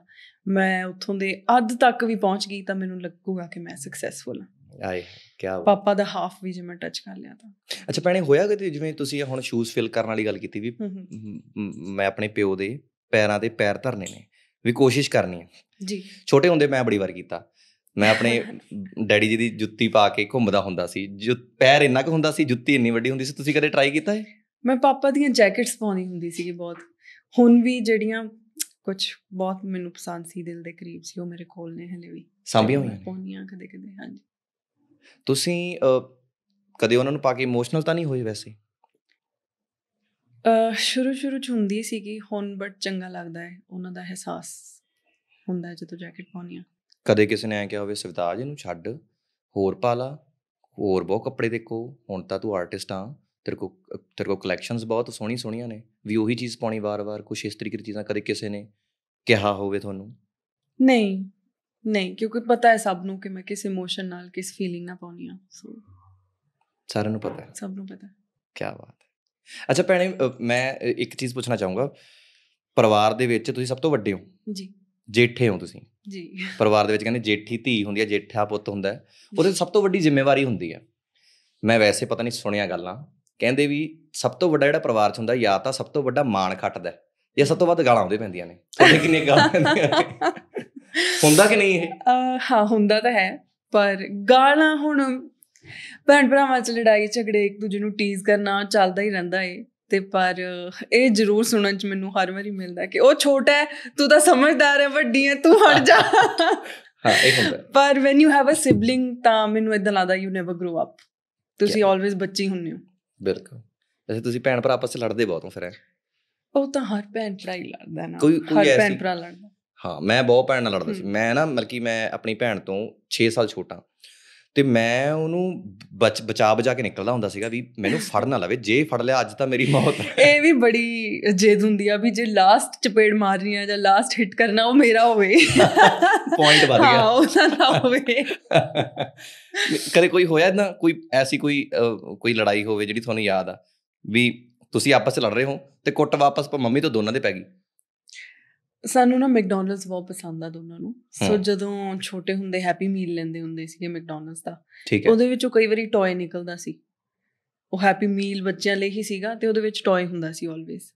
ਮੈਂ ਉੱਥੋਂ ਦੇ ਅੱਧ ਤੱਕ ਵੀ ਪਹੁੰਚ ਗਈ ਤਾਂ ਮੈਨੂੰ ਲੱਗੂਗਾ ਕਿ ਮੈਂ ਸਕਸੈਸਫੁਲ ਹਾਂ ਆਏ ਕੀ ਪਾਪਾ ਦਾ ਹਾਫ ਵੀ ਜਿਵੇਂ ਟੱਚ ਕਰ ਲਿਆ ਤਾਂ ਅੱਛਾ ਭੈਣੇ ਹੋਇਆ ਕਿ ਜਿਵੇਂ ਤੁਸੀਂ ਹੁਣ ਸ਼ੂਜ਼ ਫਿਲ ਕਰਨ ਵਾਲੀ ਗੱਲ ਕੀਤੀ ਵੀ ਮੈਂ ਆਪਣੇ ਪਿਓ ਦੇ ਪੈਰਾਂ ਦੇ ਪੈਰ ਧਰਨੇ ਨੇ ਵੀ ਕੋਸ਼ਿਸ਼ ਕਰਨੀ ਹੈ ਜੀ ਛੋਟੇ ਹੁੰਦੇ ਮੈਂ ਬੜੀ ਵਾਰ ਕੀਤਾ ਮੈਂ ਆਪਣੇ ਡੈਡੀ ਜੀ ਦੀ ਜੁੱਤੀ ਪਾ ਕੇ ਘੁੰਮਦਾ ਹੁੰਦਾ ਸੀ ਜੁੱਤ ਪੈਰ ਇੰਨਾ ਕੁ ਹੁੰਦਾ ਸੀ ਜੁੱਤੀ ਇੰਨੀ ਵੱਡੀ ਹੁੰਦੀ ਸੀ ਤੁਸੀਂ ਕਦੇ ਟਰਾਈ ਕੀਤਾ ਹੈ ਮੈਂ ਪਾਪਾ ਦੀਆਂ ਜੈਕਟਸ ਪਾਉਣੀ ਹੁੰਦੀ ਸੀ ਬਹੁਤ ਹੁਣ ਵੀ ਜਿਹੜੀਆਂ ਕੁਝ ਬਹੁਤ ਮੈਨੂੰ ਪਸੰਦ ਸੀ ਦਿਲ ਦੇ ਕਰੀਬ ਸੀ ਉਹ ਮੇਰੇ ਕੋਲ ਨੇ ਹਲੇ ਵੀ ਸਾਂਭੀ ਹੋਈਆਂ ਪਾਉਣੀਆਂ ਕਦੇ ਕਦੇ ਹਾਂਜੀ ਤੁਸੀਂ ਕਦੇ ਉਹਨਾਂ ਨੂੰ ਪਾ ਕੇ ਇਮੋਸ਼ਨਲ ਤਾਂ ਨਹੀਂ ਹੋਏ ਵੈਸੇ ਅ ਸ਼ੁਰੂ ਸ਼ੁਰੂ ਚ ਹੁੰਦੀ ਸੀਗੀ ਹੁਣ ਬਟ ਚੰਗਾ ਲੱਗਦਾ ਹੈ ਉਹਨਾਂ ਦਾ ਅਹਿਸਾਸ ਹੁੰਦਾ ਜਦੋਂ ਜੈਕਟ ਪਾਉਣੀ ਆ ਕਦੇ ਕਿਸੇ ਨੇ ਐ ਕਿਹਾ ਹੋਵੇ ਸਵਿਤਾਜ ਇਹਨੂੰ ਛੱਡ ਹੋਰ ਪਾ ਲਾ ਹੋਰ ਬਹੁਤ ਕੱਪੜੇ ਦੇਖੋ ਹੁਣ ਤਾਂ ਤੂੰ ਆਰਟਿਸਟ ਆ ਤੇਰੇ ਕੋ ਤੇਰੇ ਕੋ ਕਲੈਕਸ਼ਨਸ ਬਹੁਤ ਸੋਹਣੀ ਸੋਹਣੀਆਂ ਨੇ ਵੀ ਉਹੀ ਚੀਜ਼ ਪਾਉਣੀ ਵਾਰ-ਵਾਰ ਕੁਝ ਇਸ ਤਰੀਕੇ ਦੀ ਚੀਜ਼ਾਂ ਕਦੇ ਕਿਸੇ ਨੇ ਕਿਹਾ ਹੋਵੇ ਤੁਹਾਨੂੰ ਨਹੀਂ ਨਹੀਂ ਕਿਉਂਕਿ ਪਤਾ ਹੈ ਸਭ ਨੂੰ ਕਿ ਮੈਂ ਕਿਸ ਇਮੋਸ਼ਨ ਨਾਲ ਕਿਸ ਫੀਲਿੰਗ ਨਾਲ ਪਾਉਣੀ ਆ ਸੋ ਸਾਰਿਆਂ ਨੂੰ ਪਤਾ ਹੈ ਸਭ ਨੂੰ ਪਤਾ ਹੈ ਕੀ ਬਾਤ ਹੈ ਅੱਛਾ ਭੈਣੇ ਮੈਂ ਇੱਕ ਚੀਜ਼ ਪੁੱਛਣਾ ਚਾਹੂੰਗਾ ਪਰਿਵਾਰ ਦੇ ਵਿੱਚ ਤੁਸੀਂ ਸਭ ਤੋਂ ਵੱਡੇ ਹੋ ਜੀ ਜੇਠੇ ਹੋ ਤੁਸੀਂ ਜੀ ਪਰਿਵਾਰ ਦੇ ਵਿੱਚ ਕਹਿੰਦੇ ਜੇਠੀ ਧੀ ਹੁੰਦੀ ਹੈ ਜੇਠਾ ਪੁੱਤ ਹੁੰਦਾ ਹੈ ਉਹਦੇ ਸਭ ਤੋਂ ਵੱਡੀ ਜ਼ਿੰਮੇਵਾਰੀ ਹੁੰਦੀ ਹੈ ਮੈਂ ਵੈਸੇ ਪਤਾ ਨਹੀਂ ਸੁਣਿਆ ਗੱਲਾਂ ਕਹਿੰਦੇ ਵੀ ਸਭ ਤੋਂ ਵੱਡਾ ਜਿਹੜਾ ਪਰਿਵਾਰ 'ਚ ਹੁੰਦਾ ਜਾਂ ਤਾਂ ਸਭ ਤੋਂ ਵੱਡਾ ਮਾਣ ਖੱਟਦਾ ਜਾਂ ਸਭ ਤੋਂ ਵੱਧ ਗਾਲਾਂ ਆਉਂਦੇ ਪੈਂਦੀਆਂ ਨੇ ਕਿੰਨੇ ਕਿੰਨੇ ਗਾਲਾਂ ਪੈਂਦੀਆਂ ਨੇ ਹੁੰਦਾ ਕਿ ਨਹੀਂ ਇਹ ਹਾਂ ਹੁੰਦਾ ਤਾਂ ਹੈ ਪਰ ਗਾਲਾਂ ਹੁਣ ਭੈਣ ਭਰਾਵਾਂ 'ਚ ਲੜਾਈ ਝਗੜੇ ਇੱਕ ਦੂਜੇ ਨੂੰ ਟੀਜ਼ ਕਰਨਾ ਚੱਲਦਾ ਹੀ ਰਹਿੰਦਾ ਏ ਤੇ ਪਰ ਇਹ ਜ਼ਰੂਰ ਸੁਣਨ ਚ ਮੈਨੂੰ ਹਰ ਵਾਰੀ ਮਿਲਦਾ ਕਿ ਉਹ ਛੋਟਾ ਹੈ ਤੂੰ ਤਾਂ ਸਮਝਦਾਰ ਹੈ ਵੱਡੀ ਹੈ ਤੂੰ ਹਟ ਜਾ ਹਾਂ ਇਹ ਹੁੰਦਾ ਪਰ when you have a sibling ਤਾਂ ਮੈਨੂੰ ਇਦਾਂ ਲੱਗਦਾ ਯੂ ਨੇਵਰ ਗਰੋ ਅਪ ਤੁਸੀਂ ਆਲਵੇਸ ਬੱਚੇ ਹੁੰਨੇ ਹੋ ਬਿਲਕੁਲ ਵੈਸੇ ਤੁਸੀਂ ਭੈਣ ਭਰਾ ਆਪਸ ਵਿੱਚ ਲੜਦੇ ਬਹੁਤ ਹੋ ਫਿਰ ਉਹ ਤਾਂ ਹਰ ਭੈਣ ਭਰਾ ਹੀ ਲੜਦਾ ਨਾ ਹਰ ਭੈਣ ਭਰਾ ਲੜਦਾ ਹਾਂ ਮੈਂ ਬਹੁਤ ਭੈਣ ਨਾਲ ਲੜਦਾ ਸੀ ਮੈਂ ਨਾ ਮਤਲਬ ਕਿ ਮੈਂ ਆਪਣੀ ਭੈਣ ਤੋਂ 6 ਸਾਲ ਛੋਟਾ ਤੇ ਮੈਂ ਉਹਨੂੰ ਬਚਾ ਬਚਾ ਕੇ ਨਿਕਲਦਾ ਹੁੰਦਾ ਸੀਗਾ ਵੀ ਮੈਨੂੰ ਫੜ ਨਾ ਲਵੇ ਜੇ ਫੜ ਲਿਆ ਅੱਜ ਤਾਂ ਮੇਰੀ ਮੌਤ ਹੈ ਇਹ ਵੀ ਬੜੀ ਜੇਦ ਹੁੰਦੀ ਆ ਵੀ ਜੇ ਲਾਸਟ ਚਪੇੜ ਮਾਰਨੀ ਆ ਜਾਂ ਲਾਸਟ ਹਿੱਟ ਕਰਨਾ ਉਹ ਮੇਰਾ ਹੋਵੇ ਪੁਆਇੰਟ ਵੱਧ ਗਿਆ ਹਾਂ ਉਹਦਾ ਨਾ ਹੋਵੇ ਕਦੇ ਕੋਈ ਹੋਇਆ ਨਾ ਕੋਈ ਐਸੀ ਕੋਈ ਕੋਈ ਲੜਾਈ ਹੋਵੇ ਜਿਹੜੀ ਤੁਹਾਨੂੰ ਯਾਦ ਆ ਵੀ ਤੁਸੀਂ ਆਪਸ ਵਿੱਚ ਲੜ ਰਹੇ ਹੋ ਤੇ ਕੁੱਟ ਵਾਪਸ ਪਰ ਮੰਮੀ ਤੋਂ ਦੋਨਾਂ ਦੇ ਪੈ ਗਈ ਸਾਨੂੰ ਨਾ ਮੈਕਡੋਨਲਡਸ ਬਹੁਤ ਪਸੰਦ ਆ ਦੋਨਾਂ ਨੂੰ ਸੋ ਜਦੋਂ ਛੋਟੇ ਹੁੰਦੇ ਹੈਪੀ ਮੀਲ ਲੈਂਦੇ ਹੁੰਦੇ ਸੀਗੇ ਮੈਕਡੋਨਲਡਸ ਦਾ ਉਹਦੇ ਵਿੱਚੋਂ ਕਈ ਵਾਰੀ ਟੌਏ ਨਿਕਲਦਾ ਸੀ ਉਹ ਹੈਪੀ ਮੀਲ ਬੱਚਿਆਂ ਲਈ ਹੀ ਸੀਗਾ ਤੇ ਉਹਦੇ ਵਿੱਚ ਟੌਏ ਹੁੰਦਾ ਸੀ ਆਲਵੇਸ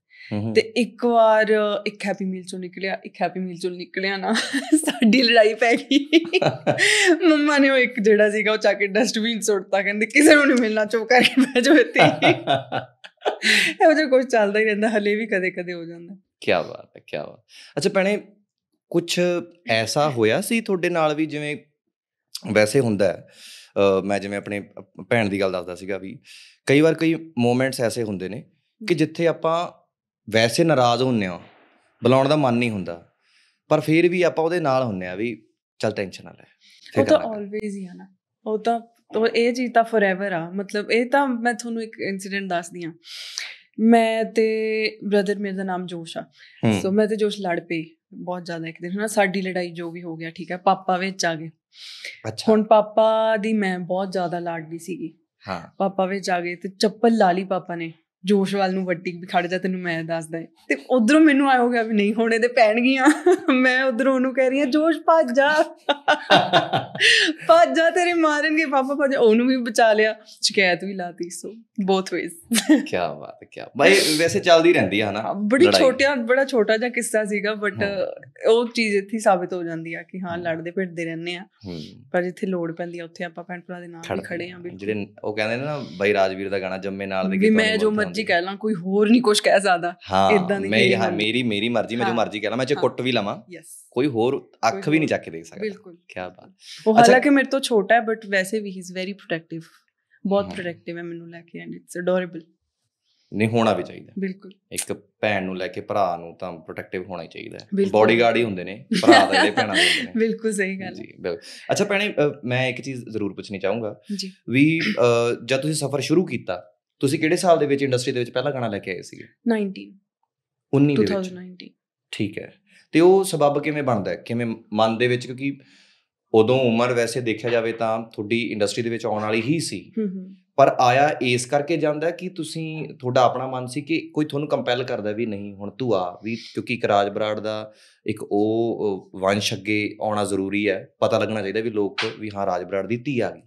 ਤੇ ਇੱਕ ਵਾਰ ਇੱਕ ਹੈਪੀ ਮੀਲ ਚੋਂ ਨਿਕਲਿਆ ਇੱਕ ਹੈਪੀ ਮੀਲ ਚੋਂ ਨਿਕਲਿਆ ਨਾ ਸਾਡੀ ਲੜਾਈ ਪੈ ਗਈ ਮੰਮਾ ਨੇ ਉਹ ਇੱਕ ਜਿਹੜਾ ਸੀਗਾ ਉਹ ਚੱਕ ਡਸਟਬਿਨ ਸੁੱਟਤਾ ਕਹਿੰਦੇ ਕਿਸੇ ਨੂੰ ਨਹੀਂ ਮਿਲਣਾ ਚੁੱਪ ਕਰਕੇ ਬਹਿ ਜਾਓ ਇੱਥੇ ਇਹੋ ਜਿਹਾ ਕੁਝ ਚੱਲਦਾ ਹੀ ਰਹਿੰਦਾ ਹਲੇ ਵੀ ਕਦੇ ਕਦੇ ਹੋ ਜਾਂਦਾ ਕੀ ਬਾਤ ਹੈ ਕੀ ਬਾਤ ਅੱਛਾ ਭੈਣੇ ਕੁਝ ਐਸਾ ਹੋਇਆ ਸੀ ਤੁਹਾਡੇ ਨਾਲ ਵੀ ਜਿਵੇਂ ਵੈਸੇ ਹੁੰਦਾ ਮੈਂ ਜਿਵੇਂ ਆਪਣੇ ਭੈਣ ਦੀ ਗੱਲ ਦੱਸਦਾ ਸੀਗਾ ਵੀ ਕਈ ਵਾਰ ਕਈ ਮੂਮੈਂਟਸ ਐਸੇ ਹੁੰਦੇ ਨੇ ਕਿ ਜਿੱਥੇ ਆਪਾਂ ਵੈਸੇ ਨਾਰਾਜ਼ ਹੁੰਨੇ ਆ ਬੁਲਾਉਣ ਦਾ ਮਨ ਨਹੀਂ ਹੁੰਦਾ ਪਰ ਫਿਰ ਵੀ ਆਪਾਂ ਉਹਦੇ ਨਾਲ ਹੁੰਨੇ ਆ ਵੀ ਚਲ ਟੈਨਸ਼ਨ ਨਾ ਲੈ ਉਹ ਤਾਂ ਆਲਵੇਜ਼ ਹੀ ਆ ਨਾ ਉਹ ਤਾਂ ਉਹ ਇਹ ਚੀਜ਼ ਤਾਂ ਫੋਰਐਵਰ ਆ ਮਤਲਬ ਇਹ ਤਾਂ ਮੈਂ ਤੁਹਾਨੂੰ ਇੱਕ ਇਨਸੀਡੈਂਟ ਦੱਸਦੀ ਆ ਮੈਂ ਤੇ ਬ੍ਰਦਰ ਮੇਰਾ ਨਾਮ ਜੋਸ਼ ਆ ਸੋ ਮੈਂ ਤੇ ਜੋਸ਼ ਲੜ ਪਈ ਬਹੁਤ ਜ਼ਿਆਦਾ ਇੱਕ ਦਿਨ ਹਨਾ ਸਾਡੀ ਲੜਾਈ ਜੋ ਵੀ ਹੋ ਗਿਆ ਠੀਕ ਹੈ ਪਾਪਾ ਵਿੱਚ ਆ ਗਏ ਅੱਛਾ ਹੁਣ ਪਾਪਾ ਦੀ ਮੈਂ ਬਹੁਤ ਜ਼ਿਆਦਾ ਲਾਡਲੀ ਸੀਗੀ ਹਾਂ ਪਾਪਾ ਵਿੱਚ ਆ ਗਏ ਤੇ ਚੱਪਲ ਲਾ ਲਈ ਪਾਪਾ ਨੇ ਜੋਸ਼ ਵਾਲ ਨੂੰ ਵੱਡੀ ਵੀ ਖੜ ਜਾ ਤੈਨੂੰ ਮੈਂ ਦੱਸਦਾ ਤੇ ਉਧਰੋਂ ਮੈਨੂੰ ਆਇਆ ਹੋ ਗਿਆ ਵੀ ਨਹੀਂ ਹੁਣ ਇਹਦੇ ਗਿਆ ਮੈਂ ਉਧਰੋਂ ਉਹਨੂੰ ਕਹਿ ਰਹੀ ਆ ਜੋਸ਼ ਭੱਜ ਜਾ ਭੱਜ ਜਾ ਤੇਰੇ ਮਾਰਨਗੇ ਪਾਪਾ ਭੱਜ ਉਹਨੂੰ ਵੀ ਬਚਾ ਲਿਆ ਸ਼ਿਕਾਇਤ ਵੀ ਲਾਤੀ ਸੋ ਬੋਥ ਵੇਜ਼ ਕੀ ਬਾਤ ਹੈ ਕੀ ਬਾਈ ਵੈਸੇ ਚੱਲਦੀ ਰਹਿੰਦੀ ਹੈ ਨਾ ਬੜੀ ਛੋਟਿਆ ਬੜਾ ਛੋਟਾ ਜਿਹਾ ਕਿੱਸਾ ਸੀਗਾ ਬਟ ਉਹ ਚੀਜ਼ ਇੱਥੇ ਸਾਬਤ ਹੋ ਜਾਂਦੀ ਆ ਕਿ ਹਾਂ ਲੜਦੇ ਭਿੜਦੇ ਰਹਿੰਦੇ ਆ ਪਰ ਜਿੱਥੇ ਲੋੜ ਪੈਂਦੀ ਆ ਉੱਥੇ ਆਪਾਂ ਭੈਣ ਭਰਾ ਦੇ ਨਾਲ ਖੜੇ ਆ ਜਿਹੜੇ ਉਹ ਕਹਿੰਦੇ ਨੇ ਨਾ ਬਾਈ ਰਾਜਵੀਰ ਦਾ ਗਾਣਾ ਜੰਮੇ ਨਾਲ ਦੇ ਕੇ ਮੈਂ ਜੋ ਮਰਜ਼ੀ ਕਹਿ ਲਾਂ ਕੋਈ ਹੋਰ ਨਹੀਂ ਕੁਝ ਕਹਿ ਸਕਦਾ ਇਦਾਂ ਦੀ ਮੇਰੀ ਹਾਂ ਮੇਰੀ ਮੇਰੀ ਮਰਜ਼ੀ ਮੈਂ ਜੋ ਮਰਜ਼ੀ ਕਹਿ ਲਾਂ ਮੈਂ ਚੇ ਕੁੱਟ ਵੀ ਲਵਾਂ ਕੋਈ ਹੋਰ ਅੱਖ ਵੀ ਨਹੀਂ ਚੱਕ ਕੇ ਦੇਖ ਸਕਦਾ ਬਿਲਕੁਲ ਕੀ ਬਾਤ ਉਹ ਹਾਲਾਂਕਿ ਮੇਰੇ ਤੋਂ ਛੋਟਾ ਹੈ ਬਟ ਵੈਸੇ ਵੀ ਹੀ ਇਜ਼ ਵੈਰੀ ਪ੍ਰੋਟੈਕਟਿਵ ਬਹੁਤ ਪ੍ਰੋਟੈਕਟਿਵ ਹੈ ਮੈਨੂੰ ਲੈ ਕੇ ਐਂਡ ਇਟਸ ਅਡੋਰੇਬਲ ਨਹੀਂ ਹੋਣਾ ਵੀ ਚਾਹੀਦਾ ਬਿਲਕੁਲ ਇੱਕ ਭੈਣ ਨੂੰ ਲੈ ਕੇ ਭਰਾ ਨੂੰ ਤਾਂ ਪ੍ਰੋਟੈਕਟਿਵ ਹੋਣਾ ਹੀ ਚਾਹੀਦਾ ਬੋਡੀਗਾਰਡ ਹੀ ਹੁੰਦੇ ਨੇ ਭਰਾ ਦੇ ਭੈਣਾਂ ਦੇ ਬਿਲਕੁਲ ਸਹੀ ਗੱਲ ਜੀ ਅੱਛਾ ਭੈਣੇ ਮੈਂ ਇੱਕ ਚੀਜ਼ ਜ਼ਰੂਰ ਪੁੱਛਣੀ ਚਾਹੂੰਗਾ ਜੀ ਵੀ ਜਦ ਤੁਸੀਂ ਸਫ਼ਰ ਸ਼ੁਰੂ ਕੀਤਾ ਤੁਸੀਂ ਕਿਹੜੇ ਸਾਲ ਦੇ ਵਿੱਚ ਇੰਡਸਟਰੀ ਦੇ ਵਿੱਚ ਪਹਿਲਾ ਗਾਣਾ ਲੈ ਕੇ ਆਏ ਸੀ 19 19 2019 ਠੀਕ ਹੈ ਤੇ ਉਹ ਸਬਬ ਕਿਵੇਂ ਬਣਦਾ ਹੈ ਕਿਵੇਂ ਮਨ ਦੇ ਵਿੱਚ ਕਿਉਂਕਿ ਉਦੋਂ ਉਮਰ ਵੈਸੇ ਦੇਖਿਆ ਜਾਵੇ ਤਾਂ ਤੁਹਾਡੀ ਇੰਡਸਟਰੀ ਦੇ ਵਿੱਚ ਆਉਣ ਵਾਲੀ ਹੀ ਸੀ ਪਰ ਆਇਆ ਇਸ ਕਰਕੇ ਜਾਂਦਾ ਕਿ ਤੁਸੀਂ ਤੁਹਾਡਾ ਆਪਣਾ ਮਨ ਸੀ ਕਿ ਕੋਈ ਤੁਹਾਨੂੰ ਕੰਪੈਲ ਕਰਦਾ ਵੀ ਨਹੀਂ ਹੁਣ ਤੂੰ ਆ ਵੀ ਕਿਉਂਕਿ ਕਰਾਜ ਬਰਾੜ ਦਾ ਇੱਕ ਉਹ ਵੰਸ਼ ਅੱਗੇ ਆਉਣਾ ਜ਼ਰੂਰੀ ਹੈ ਪਤਾ ਲੱਗਣਾ ਚਾਹੀਦਾ ਵੀ ਲੋਕ ਵੀ ਹਾਂ ਰਾਜ ਬਰਾੜ ਦੀ ਧੀ ਆ ਗਈ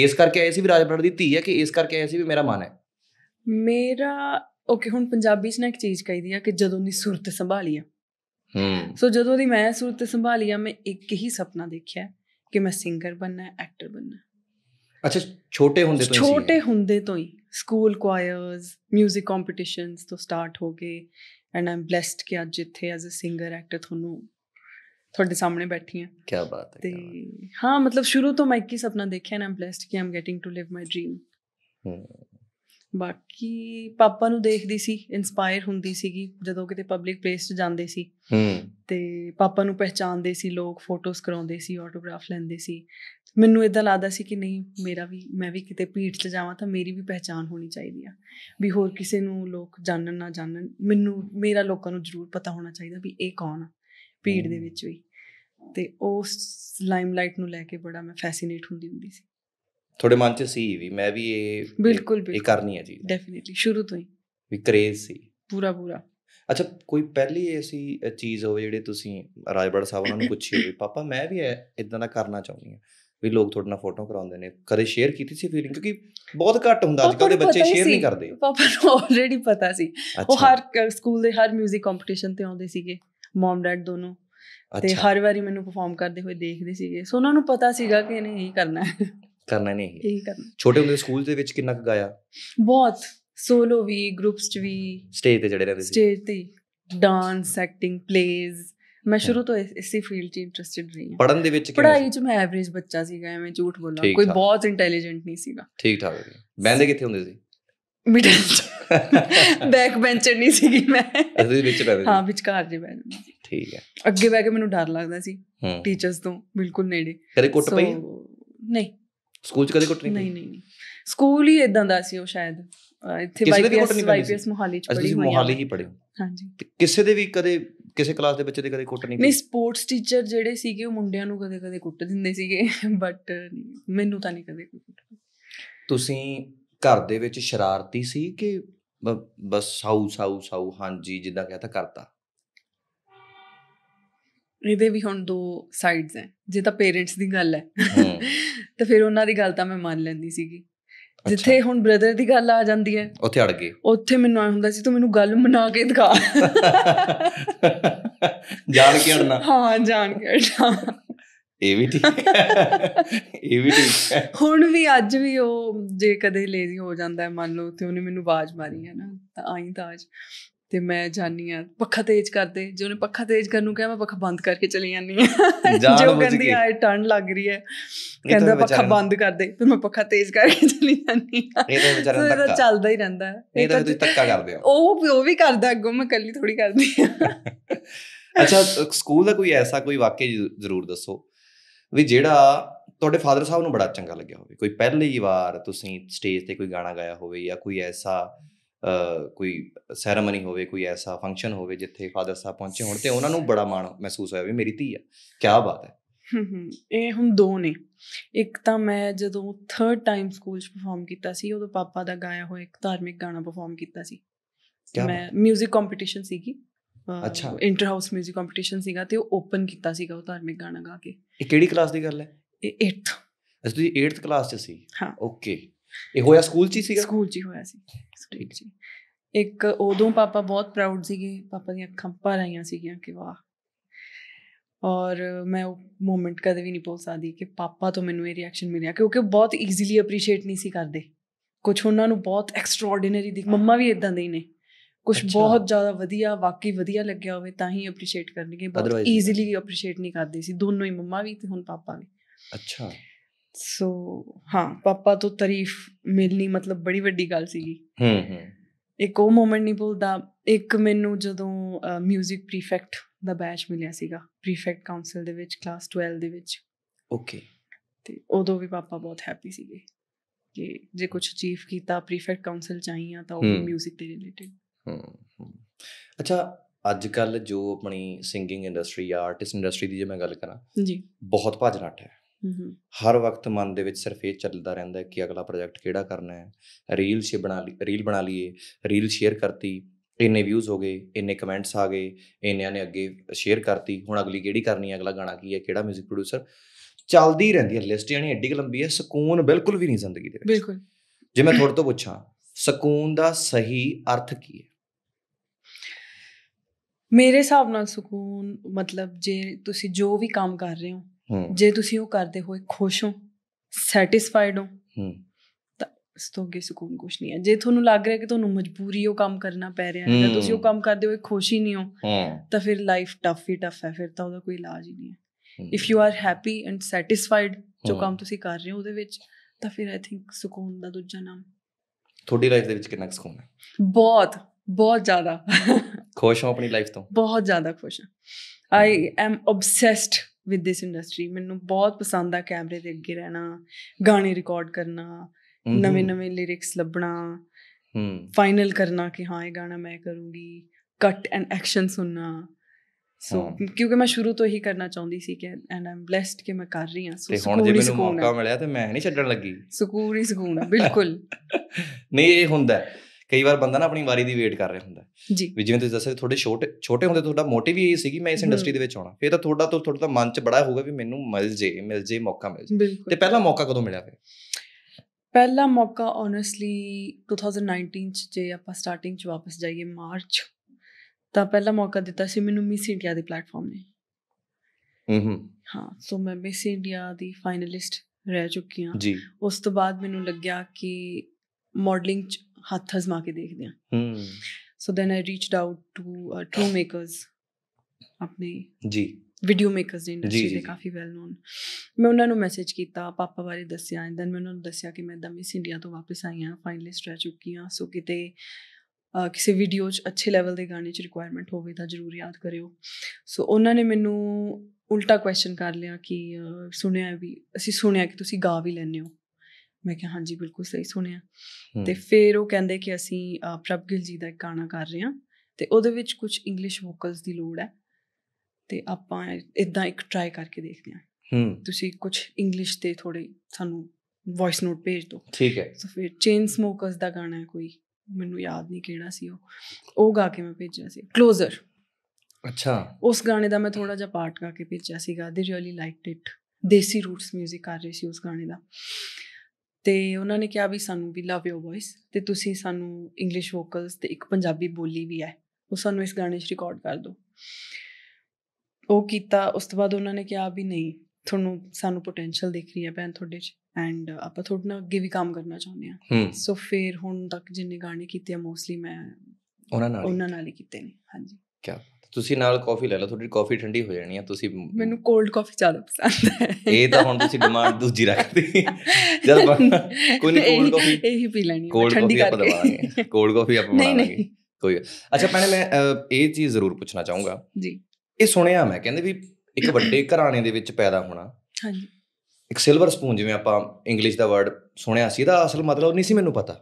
ਇਸ ਕਰਕੇ ਆਏ ਸੀ ਵੀ ਰਾਜਪ੍ਰਾਟ ਦੀ ਧੀ ਹੈ ਕਿ ਇਸ ਕਰਕੇ ਆਏ ਸੀ ਵੀ ਮੇਰਾ ਮਨ ਹੈ ਮੇਰਾ ਓਕੇ ਹੁਣ ਪੰਜਾਬੀ 'ਚ ਨਾ ਇੱਕ ਚੀਜ਼ ਕਹੀਦੀ ਆ ਕਿ ਜਦੋਂ ਦੀ ਸੁਰਤ ਸੰਭਾਲੀ ਆ ਹੂੰ ਸੋ ਜਦੋਂ ਦੀ ਮੈਂ ਸੁਰਤ ਸੰਭਾਲੀ ਆ ਮੈਂ ਇੱਕ ਹੀ ਸੁਪਨਾ ਦੇਖਿਆ ਕਿ ਮੈਂ ਸਿੰਗਰ ਬੰਨਾ ਹੈ ਐਕਟਰ ਬੰਨਾ ਅੱਛਾ ਛੋਟੇ ਹੁੰਦੇ ਤੋਂ ਹੀ ਛੋਟੇ ਹੁੰਦੇ ਤੋਂ ਹੀ ਸਕੂਲ ਕੁਆਇਰਸ 뮤직 ਕੰਪੀਟੀਸ਼ਨਸ ਤੋਂ ਸਟਾਰਟ ਹੋ ਗਏ ਐਂਡ ਆਮ ਬlesed ਕਿ ਅੱਜ ਇੱਥੇ ਐਜ਼ ਅ ਸਿੰਗਰ ਐਕਟਰ ਤੁਹਾਨੂੰ ਤੁਹਾਡੇ ਸਾਹਮਣੇ ਬੈਠੀ ਹਾਂ ਕੀ ਬਾਤ ਹੈ ਤੇ ਹਾਂ ਮਤਲਬ ਸ਼ੁਰੂ ਤੋਂ ਮੈਂ ਇੱਕ ਹੀ ਸੁਪਨਾ ਦੇਖਿਆ ਨਾ ਆਮ ਬlesed ਕਿ I'm getting to live my dream ਬਾਕੀ ਪਾਪਾ ਨੂੰ ਦੇਖਦੀ ਸੀ ਇਨਸਪਾਇਰ ਹੁੰਦੀ ਸੀਗੀ ਜਦੋਂ ਕਿਤੇ ਪਬਲਿਕ ਪਲੇਸ 'ਚ ਜਾਂਦੇ ਸੀ ਤੇ ਪਾਪਾ ਨੂੰ ਪਹਿਚਾਨਦੇ ਸੀ ਲੋਕ ਫੋਟੋਜ਼ ਕਰਾਉਂਦੇ ਸੀ ਆਟੋਗ੍ਰਾਫ ਲੈਂਦੇ ਸੀ ਮੈਨੂੰ ਇਦਾਂ ਲੱਗਦਾ ਸੀ ਕਿ ਨਹੀਂ ਮੇਰਾ ਵੀ ਮੈਂ ਵੀ ਕਿਤੇ ਪੀੜ ਤੇ ਜਾਵਾਂ ਤਾਂ ਮੇਰੀ ਵੀ ਪਹਿਚਾਨ ਹੋਣੀ ਚਾਹੀਦੀ ਆ ਵੀ ਹੋਰ ਕਿਸੇ ਨੂੰ ਲੋਕ ਜਾਣਨ ਨਾ ਜਾਣਨ ਮੈਨੂੰ ਮੇਰਾ ਲੋਕਾਂ ਨੂੰ ਜ਼ਰੂਰ ਪਤਾ ਹੋਣਾ ਚਾਹੀਦਾ ਵੀ ਇਹ ਕੌਣ ਆ ਭੀੜ ਦੇ ਵਿੱਚ ਵੀ ਤੇ ਉਸ ਲਾਈਮਲਾਈਟ ਨੂੰ ਲੈ ਕੇ ਬੜਾ ਮੈਂ ਫੈਸੀਨੇਟ ਹੁੰਦੀ ਹੁੰਦੀ ਸੀ ਤੁਹਾਡੇ ਮਨ 'ਚ ਸੀ ਵੀ ਮੈਂ ਵੀ ਇਹ ਬਿਲਕੁਲ ਇਹ ਕਰਨੀ ਹੈ ਜੀ ਡੈਫੀਨਿਟਲੀ ਸ਼ੁਰੂ ਤੋਂ ਹੀ ਵੀ ਕ੍ਰੇਜ਼ ਸੀ ਪੂਰਾ ਪੂਰਾ ਅੱਛਾ ਕੋਈ ਪਹਿਲੀ ਐਸੀ ਚੀਜ਼ ਹੋਵੇ ਜਿਹੜੇ ਤੁਸੀਂ ਰਾਜਬੜ ਸਾਹਿਬ ਉਹਨਾਂ ਨੂੰ ਪੁੱਛੀ ਹੋਵੇ ਪਾਪਾ ਮੈਂ ਵੀ ਇਦਾਂ ਦਾ ਕਰਨਾ ਚਾਹੁੰਦੀ ਆ ਵੀ ਲੋਕ ਤੁਹਾਡੇ ਨਾਲ ਫੋਟੋ ਕਰਾਉਂਦੇ ਨੇ ਕਦੇ ਸ਼ੇਅਰ ਕੀਤੀ ਸੀ ਫੀਲਿੰਗ ਕਿਉਂਕਿ ਬਹੁਤ ਘੱਟ ਹੁੰਦਾ ਅੱਜ ਕੱਲ ਦੇ ਬੱਚੇ ਸ਼ੇਅਰ ਨਹੀਂ ਕਰਦੇ ਪਾਪਾ ਨੂੰ ਆਲਰੇਡੀ ਪਤਾ ਸੀ ਉਹ ਹਰ ਸਕੂਲ ਦੇ ਹਰ 뮤직 ਕੰਪੀਟੀਸ਼ਨ ਤੇ ਆਉਂਦੇ ਸੀਗੇ ਮਮ ਡੈਡ ਦੋਨੋਂ ਤੇ ਹਰ ਵਾਰੀ ਮੈਨੂੰ ਪਰਫਾਰਮ ਕਰਦੇ ਹੋਏ ਦੇਖਦੇ ਸੀਗੇ ਸੋ ਉਹਨਾਂ ਨੂੰ ਪਤਾ ਸੀਗਾ ਕਿ ਇਹਨੇ ਇਹੀ ਕਰਨਾ ਹੈ ਕਰਨਾ ਨਹੀਂ ਇਹੀ ਕਰਨਾ ਛੋਟੇ ਹੁੰਦੇ ਸਕੂਲ ਦੇ ਵਿੱਚ ਕਿੰਨਾ ਕੁ ਗਾਇਆ ਬਹੁਤ ਸੋਲੋ ਵੀ ਗਰੁੱਪਸ ਚ ਵੀ ਸਟੇਜ ਤੇ ਜਿਹੜੇ ਰਹਿੰਦੇ ਸੀ ਸਟੇਜ ਤੇ ਡਾਂਸ ਐਕਟਿੰਗ ਪਲੇਜ਼ ਮੈਂ ਸ਼ੁਰੂ ਤੋਂ ਇਸੇ ਫੀਲਡ 'ਚ ਇੰਟਰਸਟਿਡ ਰਹੀ ਹਾਂ ਪੜਨ ਦੇ ਵਿੱਚ ਕਿਵੇਂ ਪੜਾਈ 'ਚ ਮੈਂ ਐਵਰੇਜ ਬੱਚਾ ਸੀਗਾ ਐਵੇਂ ਝੂਠ ਬੋਲਾਂ ਕੋਈ ਬਹੁਤ ਇੰਟੈਲੀਜੈਂਟ ਨਹੀਂ ਸੀਗਾ ਠੀਕ ਠਾਕ ਬੈਂਦੇ ਕਿੱਥੇ ਹੁੰਦੇ ਸੀ ਮਿਡਲ ਬੈਕ ਬੈਂਚਰ ਨਹੀਂ ਸੀਗੀ ਮੈਂ ਅਸੀਂ ਵਿੱਚ ਬੈਠੇ ਹਾਂ ਵਿਚਕਾਰ ਜੇ ਬੈਠੇ ਠੀਕ ਹੈ ਅੱਗੇ ਬੈ ਕੇ ਮੈਨੂੰ ਡਰ ਲੱਗਦਾ ਸੀ ਟੀਚਰਸ ਤੋਂ ਬਿਲਕੁਲ ਨੇੜੇ ਕਦੇ ਕੁੱਟ ਪਈ ਨਹੀਂ ਸਕੂਲ ਚ ਕਦੇ ਕੁੱਟ ਨਹੀਂ ਨਹੀਂ ਨਹੀਂ ਸਕੂਲ ਹੀ ਇਦਾਂ ਦਾ ਸੀ ਉਹ ਸ਼ਾਇਦ ਇੱਥੇ ਵਾਈਪੀਐਸ ਵਾਈਪੀਐਸ ਮੋਹਾਲੀ ਚ ਪੜ੍ਹੀ ਹੋਈ ਹਾਂ ਮੋਹਾਲੀ ਹੀ ਪੜ੍ਹੇ ਹਾਂਜੀ ਕਿਸੇ ਦੇ ਵੀ ਕਦੇ ਕਿਸੇ ਕਲਾਸ ਦੇ ਬੱਚੇ ਦੇ ਕਦੇ ਕੁੱਟ ਨਹੀਂ ਨਹੀਂ ਸਪੋਰਟਸ ਟੀਚਰ ਜਿਹੜੇ ਸੀਗੇ ਉਹ ਮੁੰਡਿਆਂ ਨੂੰ ਕਦੇ ਕਦੇ ਕੁੱਟ ਦਿੰਦੇ ਸੀਗੇ ਬਟ ਮੈਨੂੰ ਤਾਂ ਨਹੀਂ ਕਦੇ ਕੁੱਟ ਤੁਸੀਂ ਘਰ ਦੇ ਵਿੱਚ ਸ਼ਰਾਰਤੀ ਸੀ ਕਿ ਬਸ ਸਾਊ ਸਾਊ ਸਾਊ ਹਾਂਜੀ ਜਿੱਦਾਂ ਕਹਤਾ ਕਰਤਾ ਇਹਦੇ ਵੀ ਹੁਣ ਦੋ ਸਾਈਡਸ ਐ ਜੇ ਤਾਂ ਪੇਰੈਂਟਸ ਦੀ ਗੱਲ ਐ ਤਾਂ ਫਿਰ ਉਹਨਾਂ ਦੀ ਗੱਲ ਤਾਂ ਮੈਂ ਮੰਨ ਲੈਂਦੀ ਸੀਗੀ ਜਿੱਥੇ ਹੁਣ ਬ੍ਰਦਰ ਦੀ ਗੱਲ ਆ ਜਾਂਦੀ ਐ ਉੱਥੇ ਅੜ ਗਏ ਉੱਥੇ ਮੈਨੂੰ ਆ ਹੁੰਦਾ ਸੀ ਤੂੰ ਮੈਨੂੰ ਗੱਲ ਮਨਾ ਕੇ ਦਿਖਾ ਜਾਣ ਕੇ ਅੜਨਾ ਹਾਂ ਜਾਣ ਕੇ ਅੜਨਾ ਇਹ ਵੀ ਠੀਕ ਇਹ ਵੀ ਠੀਕ ਹੁਣ ਵੀ ਅੱਜ ਵੀ ਉਹ ਜੇ ਕਦੇ ਲੇਜ਼ੀ ਹੋ ਜਾਂਦਾ ਹੈ ਮੰਨ ਲਓ ਤੇ ਉਹਨੇ ਮੈਨੂੰ ਆਵਾਜ਼ ਮਾਰੀ ਹੈ ਨਾ ਤਾਂ ਆਈ ਤਾਂ ਅੱਜ ਤੇ ਮੈਂ ਜਾਨੀ ਆ ਪੱਖਾ ਤੇਜ਼ ਕਰ ਦੇ ਜੇ ਉਹਨੇ ਪੱਖਾ ਤੇਜ਼ ਕਰਨ ਨੂੰ ਕਿਹਾ ਮੈਂ ਪੱਖਾ ਬੰਦ ਕਰਕੇ ਚਲੀ ਜਾਨੀ ਆ ਜੋ ਕਹਿੰਦੀ ਆ ਟਰਨ ਲੱਗ ਰਹੀ ਹੈ ਕਹਿੰਦਾ ਪੱਖਾ ਬੰਦ ਕਰ ਦੇ ਫਿਰ ਮੈਂ ਪੱਖਾ ਤੇਜ਼ ਕਰਕੇ ਚਲੀ ਜਾਨੀ ਆ ਇਹ ਤਾਂ ਵਿਚਾਰਾ ਧੱਕਾ ਚੱਲਦਾ ਹੀ ਰਹਿੰਦਾ ਇਹ ਤਾਂ ਤੁਸੀਂ ਤੱਕਾ ਕਰਦੇ ਹੋ ਉਹ ਉਹ ਵੀ ਕਰਦਾ ਅੱਗੋਂ ਮੈਂ ਕੱਲੀ ਥੋੜੀ ਕਰਦੀ ਆ ਅੱਛਾ ਸਕੂਲ ਦਾ ਕੋਈ ਐਸਾ ਕੋਈ ਵਾਕਿਆ ਜ਼ਰੂਰ ਦੱਸੋ ਵੀ ਜਿਹੜਾ ਤੁਹਾਡੇ ਫਾਦਰ ਸਾਹਿਬ ਨੂੰ ਬੜਾ ਚੰਗਾ ਲੱਗਿਆ ਹੋਵੇ ਕੋਈ ਪਹਿਲੀ ਵਾਰ ਤੁਸੀਂ ਸਟੇਜ ਤੇ ਕੋਈ ਗਾਣਾ ਗਾਇਆ ਹੋਵੇ ਜਾਂ ਕੋਈ ਐਸਾ ਕੋਈ ਸੈਰੇਮਨੀ ਹੋਵੇ ਕੋਈ ਐਸਾ ਫੰਕਸ਼ਨ ਹੋਵੇ ਜਿੱਥੇ ਫਾਦਰ ਸਾਹਿਬ ਪਹੁੰਚੇ ਹੋਣ ਤੇ ਉਹਨਾਂ ਨੂੰ ਬੜਾ ਮਾਣ ਮਹਿਸੂਸ ਹੋਇਆ ਵੀ ਮੇਰੀ ਧੀ ਆ ਕੀ ਬਾਤ ਹੈ ਇਹ ਹੁਣ ਦੋ ਨੇ ਇੱਕ ਤਾਂ ਮੈਂ ਜਦੋਂ 3rd ਟਾਈਮ ਸਕੂਲ 'ਚ ਪਰਫਾਰਮ ਕੀਤਾ ਸੀ ਉਦੋਂ ਪਾਪਾ ਦਾ ਗਾਇਆ ਹੋਇਆ ਇੱਕ ਧਾਰਮਿਕ ਗਾਣਾ ਪਰਫਾਰਮ ਕੀਤਾ ਸੀ ਮੈਂ 뮤직 ਕੰਪੀਟੀਸ਼ਨ ਸੀਗੀ ਅੱਛਾ ਇੰਟਰ ਹਾਊਸ 뮤직 ਕੰਪੀਟੀਸ਼ਨ ਸੀਗਾ ਤੇ ਉਹ ਓਪਨ ਕੀਤਾ ਸੀਗਾ ਉਹ ਧਾਰਮਿਕ ਗਾਣਾ ਗਾ ਕੇ ਇਹ ਕਿਹੜੀ ਕਲਾਸ ਦੀ ਗੱਲ ਹੈ ਇਹ 8th ਅਸੀਂ ਤੁਸੀਂ 8th ਕਲਾਸ 'ਚ ਸੀ ਹਾਂ ਓਕੇ ਇਹ ਹੋਇਆ ਸਕੂਲ 'ਚ ਹੀ ਸੀਗਾ ਸਕੂਲ 'ਚ ਹੀ ਹੋਇਆ ਸੀ ਠੀਕ ਜੀ ਇੱਕ ਉਦੋਂ ਪਾਪਾ ਬਹੁਤ ਪ੍ਰਾਊਡ ਸੀਗੇ ਪਾਪਾ ਦੀਆਂ ਅੱਖਾਂ ਭਰ ਆਈਆਂ ਸੀਗੀਆਂ ਕਿ ਵਾਹ ਔਰ ਮੈਂ ਉਹ ਮੂਮੈਂਟ ਕਦੇ ਵੀ ਨਹੀਂ ਭੁੱਲ ਸਕਦੀ ਕਿ ਪਾਪਾ ਤੋਂ ਮੈਨੂੰ ਇਹ ਰਿਐਕਸ਼ਨ ਮਿਲਿਆ ਕਿਉਂਕਿ ਉਹ ਬਹੁਤ ਈਜ਼ੀਲੀ ਅਪਰੀਸ਼ੀਏਟ ਨਹੀਂ ਸੀ ਕਰਦੇ ਕੁਝ ਉਹਨਾਂ ਨੂੰ ਬਹੁਤ ਐਕਸਟਰਾਆਰਡੀਨਰੀ ਦੀ ਮੰਮਾ ਵੀ ਇਦਾਂ ਦੇ ਹੀ ਨੇ ਕੁਝ ਬਹੁਤ ਜ਼ਿਆਦਾ ਵਧੀਆ ਵਾਕਈ ਵਧੀਆ ਲੱਗਿਆ ਹੋਵੇ ਤਾਂ ਹੀ ਅਪਰੀਸ਼ੀਏਟ ਕਰਨਗੇ ਬਹੁਤ ਈਜ਼ੀਲੀ ਅਪਰੀਸ਼ੀਏਟ ਨਹੀਂ ਕਰਦੇ ਸੀ ਦੋਨੋਂ ਹੀ ਮੰਮਾ ਵੀ ਤੇ ਹੁਣ ਪਾਪਾ ਵੀ ਅੱਛਾ ਸੋ ਹਾਂ ਪਾਪਾ ਤੋਂ ਤਾਰੀਫ ਮਿਲਣੀ ਮਤਲਬ ਬੜੀ ਵੱਡੀ ਗੱਲ ਸੀਗੀ ਹੂੰ ਹੂੰ ਇੱਕ ਉਹ ਮੂਮੈਂਟ ਨਹੀਂ ਭੁੱਲਦਾ ਇੱਕ ਮੈਨੂੰ ਜਦੋਂ 뮤직 ਪ੍ਰੀਫੈਕਟ ਦਾ ਬੈਚ ਮਿਲਿਆ ਸੀਗਾ ਪ੍ਰੀਫੈਕਟ ਕਾਉਂਸਲ ਦੇ ਵਿੱਚ ਕਲਾਸ 12 ਦੇ ਵਿੱਚ ਓਕੇ ਤੇ ਉਦੋਂ ਵੀ ਪਾਪਾ ਬਹੁਤ ਹੈਪੀ ਸੀਗੇ ਕਿ ਜੇ ਕੁਝ ਅਚੀਵ ਕੀਤਾ ਪ੍ਰੀਫੈਕਟ ਕਾਉਂਸਲ ਚਾਹੀਆ ਤਾਂ ਉਹ 뮤직 ਦੇ ਰਿਲੇਟਡ ਅੱਛਾ ਅੱਜ ਕੱਲ ਜੋ ਆਪਣੀ ਸਿੰਗਿੰਗ ਇੰਡਸਟਰੀ ਆ ਆਰਟਿਸਟ ਇੰਡਸਟਰੀ ਦੀ ਜੇ ਮੈਂ ਗੱਲ ਕਰਾਂ ਜੀ ਬਹੁਤ ਭੱਜ ਨੱਠ ਹੈ ਹਰ ਵਕਤ ਮਨ ਦੇ ਵਿੱਚ ਸਿਰਫ ਇਹ ਚੱਲਦਾ ਰਹਿੰਦਾ ਹੈ ਕਿ ਅਗਲਾ ਪ੍ਰੋਜੈਕਟ ਕਿਹੜਾ ਕਰਨਾ ਹੈ ਰੀਲ ਸ਼ੇ ਬਣਾ ਲਈ ਰੀਲ ਬਣਾ ਲਈਏ ਰੀਲ ਸ਼ੇਅਰ ਕਰਤੀ ਇੰਨੇ ਵਿਊਜ਼ ਹੋ ਗਏ ਇੰਨੇ ਕਮੈਂਟਸ ਆ ਗਏ ਇੰਨਿਆਂ ਨੇ ਅੱਗੇ ਸ਼ੇਅਰ ਕਰਤੀ ਹੁਣ ਅਗਲੀ ਕਿਹੜੀ ਕਰਨੀ ਹੈ ਅਗਲਾ ਗਾਣਾ ਕੀ ਹੈ ਕਿਹੜਾ 뮤직 ਪ੍ਰੋਡਿਊਸਰ ਚੱਲਦੀ ਰਹਿੰਦੀ ਹੈ ਲਿਸਟ ਜਾਨੀ ਐਡੀ ਲੰਬੀ ਹੈ ਸਕੂਨ ਬਿਲਕੁਲ ਵੀ ਨਹੀਂ ਜ਼ਿੰਦਗੀ ਦੇ ਵਿੱਚ ਬਿਲਕੁਲ ਜੇ ਮੈਂ ਤੁਹਾਡੇ ਤੋਂ ਪੁੱਛਾਂ ਸਕੂਨ ਦਾ ਸਹੀ ਅਰਥ ਕੀ ਹੈ ਮੇਰੇ ਹਿਸਾਬ ਨਾਲ ਸਕੂਨ ਮਤਲਬ ਜੇ ਤੁਸੀਂ ਜੋ ਵੀ ਕੰਮ ਕਰ ਰਹੇ ਹੋ ਜੇ ਤੁਸੀਂ ਉਹ ਕਰਦੇ ਹੋਏ ਖੁਸ਼ ਹੋ ਸੈਟੀਸਫਾਈਡ ਹੋ ਤਾਂ ਇਸ ਤੋਂ ਅੱਗੇ ਸਕੂਨ ਕੁਝ ਨਹੀਂ ਹੈ ਜੇ ਤੁਹਾਨੂੰ ਲੱਗ ਰਿਹਾ ਕਿ ਤੁਹਾਨੂੰ ਮਜਬੂਰੀ ਉਹ ਕੰਮ ਕਰਨਾ ਪੈ ਰਿਹਾ ਹੈ ਜਾਂ ਤੁਸੀਂ ਉਹ ਕੰਮ ਕਰਦੇ ਹੋਏ ਖੁਸ਼ ਹੀ ਨਹੀਂ ਹੋ ਤਾਂ ਫਿਰ ਲਾਈਫ ਟਫ ਹੀ ਟਫ ਹੈ ਫਿਰ ਤਾਂ ਉਹਦਾ ਕੋਈ ਇਲਾਜ ਹੀ ਨਹੀਂ ਹੈ if you are happy and satisfied ਜੋ ਕੰਮ ਤੁਸੀਂ ਕਰ ਰਹੇ ਹੋ ਉਹਦੇ ਵਿੱਚ ਤਾਂ ਫਿਰ ਆਈ ਥਿੰਕ ਸਕੂਨ ਦਾ ਦੂਜਾ ਨਾਮ ਤੁਹਾਡੀ ਲਾਈਫ ਦੇ ਵਿੱਚ ਕਿੰਨਾ ਸਕੂਨ ਹੈ ਬਹੁਤ ਬਹੁਤ ਜ਼ਿਆਦਾ ਖੁਸ਼ ਹਾਂ ਆਪਣੀ ਲਾਈਫ ਤੋਂ ਬਹੁਤ ਜ਼ਿਆਦਾ ਖੁਸ਼ ਹਾਂ I am obsessed with this industry ਮੈਨੂੰ ਬਹੁਤ ਪਸੰਦ ਆ ਕੈਮਰੇ ਦੇ ਅੱਗੇ ਰਹਿਣਾ ਗਾਣੇ ਰਿਕਾਰਡ ਕਰਨਾ ਨਵੇਂ ਨਵੇਂ ਲਿਰਿਕਸ ਲੱਭਣਾ ਹਮ ਫਾਈਨਲ ਕਰਨਾ ਕਿ ਹਾਂ ਇਹ ਗਾਣਾ ਮੈਂ ਕਰੂੰਗੀ ਕੱਟ ਐਂਡ ਐਕਸ਼ਨ ਸੁਣਨਾ ਸੋ ਕਿਉਂਕਿ ਮੈਂ ਸ਼ੁਰੂ ਤੋਂ ਹੀ ਕਰਨਾ ਚਾਹੁੰਦੀ ਸੀ ਕਿ ਐਂਡ ਆਮ ਬlesed ਕਿ ਮੈਂ ਕਰ ਰਹੀ ਹਾਂ ਸੋ ਹੁਣ ਜੇ ਮੈਨੂੰ ਮੌਕਾ ਮਿਲਿਆ ਤੇ ਮੈਂ ਨਹੀਂ ਛੱਡਣ ਲੱਗੀ ਸਕੂਨ ਹੀ ਸਕੂਨ ਬਿਲਕੁਲ ਨਹੀਂ ਇਹ ਹੁੰਦਾ ਕਈ ਵਾਰ ਬੰਦਾ ਨਾ ਆਪਣੀ ਵਾਰੀ ਦੀ ਵੇਟ ਕਰ ਰਿਹਾ ਹੁੰਦਾ ਜੀ ਵੀ ਜਿਵੇਂ ਤੁਸੀਂ ਦੱਸਿਆ ਥੋੜੇ ਛੋਟੇ ਛੋਟੇ ਹੁੰਦੇ ਤੁਹਾਡਾ ਮੋਟਿਵ ਹੀ ਇਹ ਸੀ ਕਿ ਮੈਂ ਇਸ ਇੰਡਸਟਰੀ ਦੇ ਵਿੱਚ ਆਉਣਾ ਫਿਰ ਤਾਂ ਤੁਹਾਡਾ ਤੋਂ ਤੁਹਾਡਾ ਮਨ ਚ ਬੜਾ ਹੋਊਗਾ ਵੀ ਮੈਨੂੰ ਮਿਲ ਜੇ ਮਿਲ ਜੇ ਮੌਕਾ ਮਿਲ ਜੇ ਤੇ ਪਹਿਲਾ ਮੌਕਾ ਕਦੋਂ ਮਿਲਿਆ ਫਿਰ ਪਹਿਲਾ ਮੌਕਾ ਓਨੈਸਟਲੀ 2019 ਚ ਜੇ ਆਪਾਂ ਸਟਾਰਟਿੰਗ ਚ ਵਾਪਸ ਜਾਈਏ ਮਾਰਚ ਤਾਂ ਪਹਿਲਾ ਮੌਕਾ ਦਿੱਤਾ ਸੀ ਮੈਨੂੰ ਮਿਸ ਇੰਡੀਆ ਦੇ ਪਲੇਟਫਾਰਮ ਨੇ ਹੂੰ ਹਾਂ ਸੋ ਮੈਂ ਮਿਸ ਇੰਡੀਆ ਦੀ ਫਾਈਨਲਿਸਟ ਰਹਿ ਚੁੱਕੀ ਹਾਂ ਉਸ ਤੋਂ ਬਾਅਦ ਮੈਨੂੰ ਲੱਗਿਆ ਕਿ ਮਾਡਲਿੰਗ ਚ ਹੱਥ ਅਜ਼ਮਾ ਕੇ ਦੇਖਦੇ ਹਾਂ hmm so then I reached out to to makers ਆਪਣੇ ਜੀ ਵੀਡੀਓ ਮੇਕਰਸ ਦੀ ਇੰਡਸਟਰੀ ਦੇ ਕਾਫੀ ਵੈਲ ਨੋਨ ਮੈਂ ਉਹਨਾਂ ਨੂੰ ਮੈਸੇਜ ਕੀਤਾ ਪਾਪਾ ਬਾਰੇ ਦੱਸਿਆ ਐਂਡ ਦੈਨ ਮੈਂ ਉਹਨਾਂ ਨੂੰ ਦੱਸਿਆ ਕਿ ਮੈਂ ਦਮਿਸ ਇੰਡੀਆ ਤੋਂ ਵਾਪਸ ਆਈ ਹਾਂ ਫਾਈਨਲਿਸਟ ਰਹਿ ਚੁੱਕੀ ਹਾਂ ਸੋ ਕਿਤੇ ਕਿਸੇ ਵੀਡੀਓ 'ਚ ਅੱਛੇ ਲੈਵਲ ਦੇ ਗਾਣੇ 'ਚ ਰਿਕੁਆਇਰਮੈਂਟ ਹੋਵੇ ਤਾਂ ਜ਼ਰੂਰ ਯਾਦ ਕਰਿਓ ਸੋ ਉਹਨਾਂ ਨੇ ਮੈਨੂੰ ਉਲਟਾ ਕੁਐਸਚਨ ਕਰ ਲਿਆ ਕਿ ਸੁਣਿਆ ਵੀ ਅਸੀਂ ਸੁਣਿਆ ਕਿ ਤੁਸੀਂ ਗਾ ਵੀ ਲੈਂਦੇ ਹੋ ਮੈਂ ਕਿਹਾ ਹਾਂਜੀ ਬਿਲਕੁਲ ਸਹੀ ਸੁਣਿਆ ਤੇ ਫਿਰ ਉਹ ਕਹਿੰਦੇ ਕਿ ਅਸੀਂ ਪ੍ਰਭਗਿਲ ਜੀ ਦਾ ਇੱਕ ਗਾਣਾ ਕਰ ਰਹੇ ਹਾਂ ਤੇ ਉਹਦੇ ਵਿੱਚ ਕੁਝ ਇੰਗਲਿਸ਼ ਵੋਕਲਸ ਦੀ ਲੋੜ ਹੈ ਤੇ ਆਪਾਂ ਇਦਾਂ ਇੱਕ ਟਰਾਈ ਕਰਕੇ ਦੇਖਦੇ ਹਾਂ ਹੂੰ ਤੁਸੀਂ ਕੁਝ ਇੰਗਲਿਸ਼ ਤੇ ਥੋੜੀ ਸਾਨੂੰ ਵੌਇਸ ਨੋਟ ਭੇਜ ਦਿਓ ਠੀਕ ਹੈ ਸੋ ਫਿਰ ਚੇਨ ਸਮੋਕਰਸ ਦਾ ਗਾਣਾ ਹੈ ਕੋਈ ਮੈਨੂੰ ਯਾਦ ਨਹੀਂ ਕਿਹੜਾ ਸੀ ਉਹ ਉਹ ਗਾ ਕੇ ਮੈਂ ਭੇਜਿਆ ਸੀ ਕਲੋਜ਼ਰ ਅੱਛਾ ਉਸ ਗਾਣੇ ਦਾ ਮੈਂ ਥੋੜਾ ਜਿਹਾ ਪਾਰਟ ਗਾ ਕੇ ਭੇਜਿਆ ਸੀਗਾ they really liked it desi roots 뮤직 ਕਰ ਰਹੀ ਸੀ ਉਸ ਗਾਣੇ ਦਾ ਤੇ ਉਹਨਾਂ ਨੇ ਕਿਹਾ ਵੀ ਸਾਨੂੰ ਵੀ ਲਵ ਯੋਰ ਵੌਇਸ ਤੇ ਤੁਸੀਂ ਸਾਨੂੰ ਇੰਗਲਿਸ਼ ਵੋਕਲਸ ਤੇ ਇੱਕ ਪੰਜਾਬੀ ਬੋਲੀ ਵੀ ਹੈ ਉਹ ਸਾਨੂੰ ਇਸ ਗਾਣੇ 'ਚ ਰਿਕਾਰਡ ਕਰ ਦਿਓ ਉਹ ਕੀਤਾ ਉਸ ਤੋਂ ਬਾਅਦ ਉਹਨਾਂ ਨੇ ਕਿਹਾ ਵੀ ਨਹੀਂ ਤੁਹਾਨੂੰ ਸਾਨੂੰ ਪੋਟੈਂਸ਼ੀਅਲ ਦਿਖ ਰਹੀ ਹੈ ਭੈਣ ਤੁਹਾਡੇ 'ਚ ਐਂਡ ਆਪਾਂ ਤੁਹਾਡੇ ਨਾਲ ਅੱਗੇ ਵੀ ਕੰਮ ਕਰਨਾ ਚਾਹੁੰਦੇ ਆ ਸੋ ਫਿਰ ਹੁਣ ਤੱਕ ਜਿੰਨੇ ਗਾਣੇ ਕੀਤੇ ਆ ਮੋਸਟਲੀ ਮੈਂ ਉਹਨਾਂ ਨਾਲ ਉਹਨਾਂ ਨਾਲ ਹੀ ਕੀਤੇ ਨੇ ਹਾਂਜੀ ਕੀ ਤੁਸੀਂ ਨਾਲ ਕਾਫੀ ਲੈ ਲਓ ਤੁਹਾਡੀ ਕਾਫੀ ਠੰਡੀ ਹੋ ਜਾਣੀ ਆ ਤੁਸੀਂ ਮੈਨੂੰ ਕੋਲਡ ਕਾਫੀ ਜ਼ਿਆਦਾ ਪਸੰਦ ਹੈ ਇਹ ਤਾਂ ਹੁਣ ਤੁਸੀਂ ਡਿਮਾਂਡ ਦੂਜੀ ਰੱਖਦੀ ਜਦ ਕੋਈ ਨਹੀਂ ਕੋਲਡ ਕਾਫੀ ਹੀ ਪੀ ਲੈਣੀ ਕੋਲਡ ਕਾਫੀ ਆਪਾਂ ਕੋਲਡ ਕਾਫੀ ਆਪਾਂ ਬਣਾਵਾਂਗੇ ਕੋਈ ਅੱਛਾ ਪਹਿਲੇ ਮੈਂ ਇਹ ਚੀਜ਼ ਜ਼ਰੂਰ ਪੁੱਛਣਾ ਚਾਹੂੰਗਾ ਜੀ ਇਹ ਸੁਣਿਆ ਮੈਂ ਕਹਿੰਦੇ ਵੀ ਇੱਕ ਵੱਡੇ ਘਰਾਣੇ ਦੇ ਵਿੱਚ ਪੈਦਾ ਹੋਣਾ ਹਾਂਜੀ ਇੱਕ ਸਿਲਵਰ ਸਪੂਨ ਜਿਵੇਂ ਆਪਾਂ ਇੰਗਲਿਸ਼ ਦਾ ਵਰਡ ਸੁਣਿਆ ਸੀ ਇਹਦਾ ਅਸਲ ਮਤਲਬ ਨਹੀਂ ਸੀ ਮੈਨੂੰ ਪਤਾ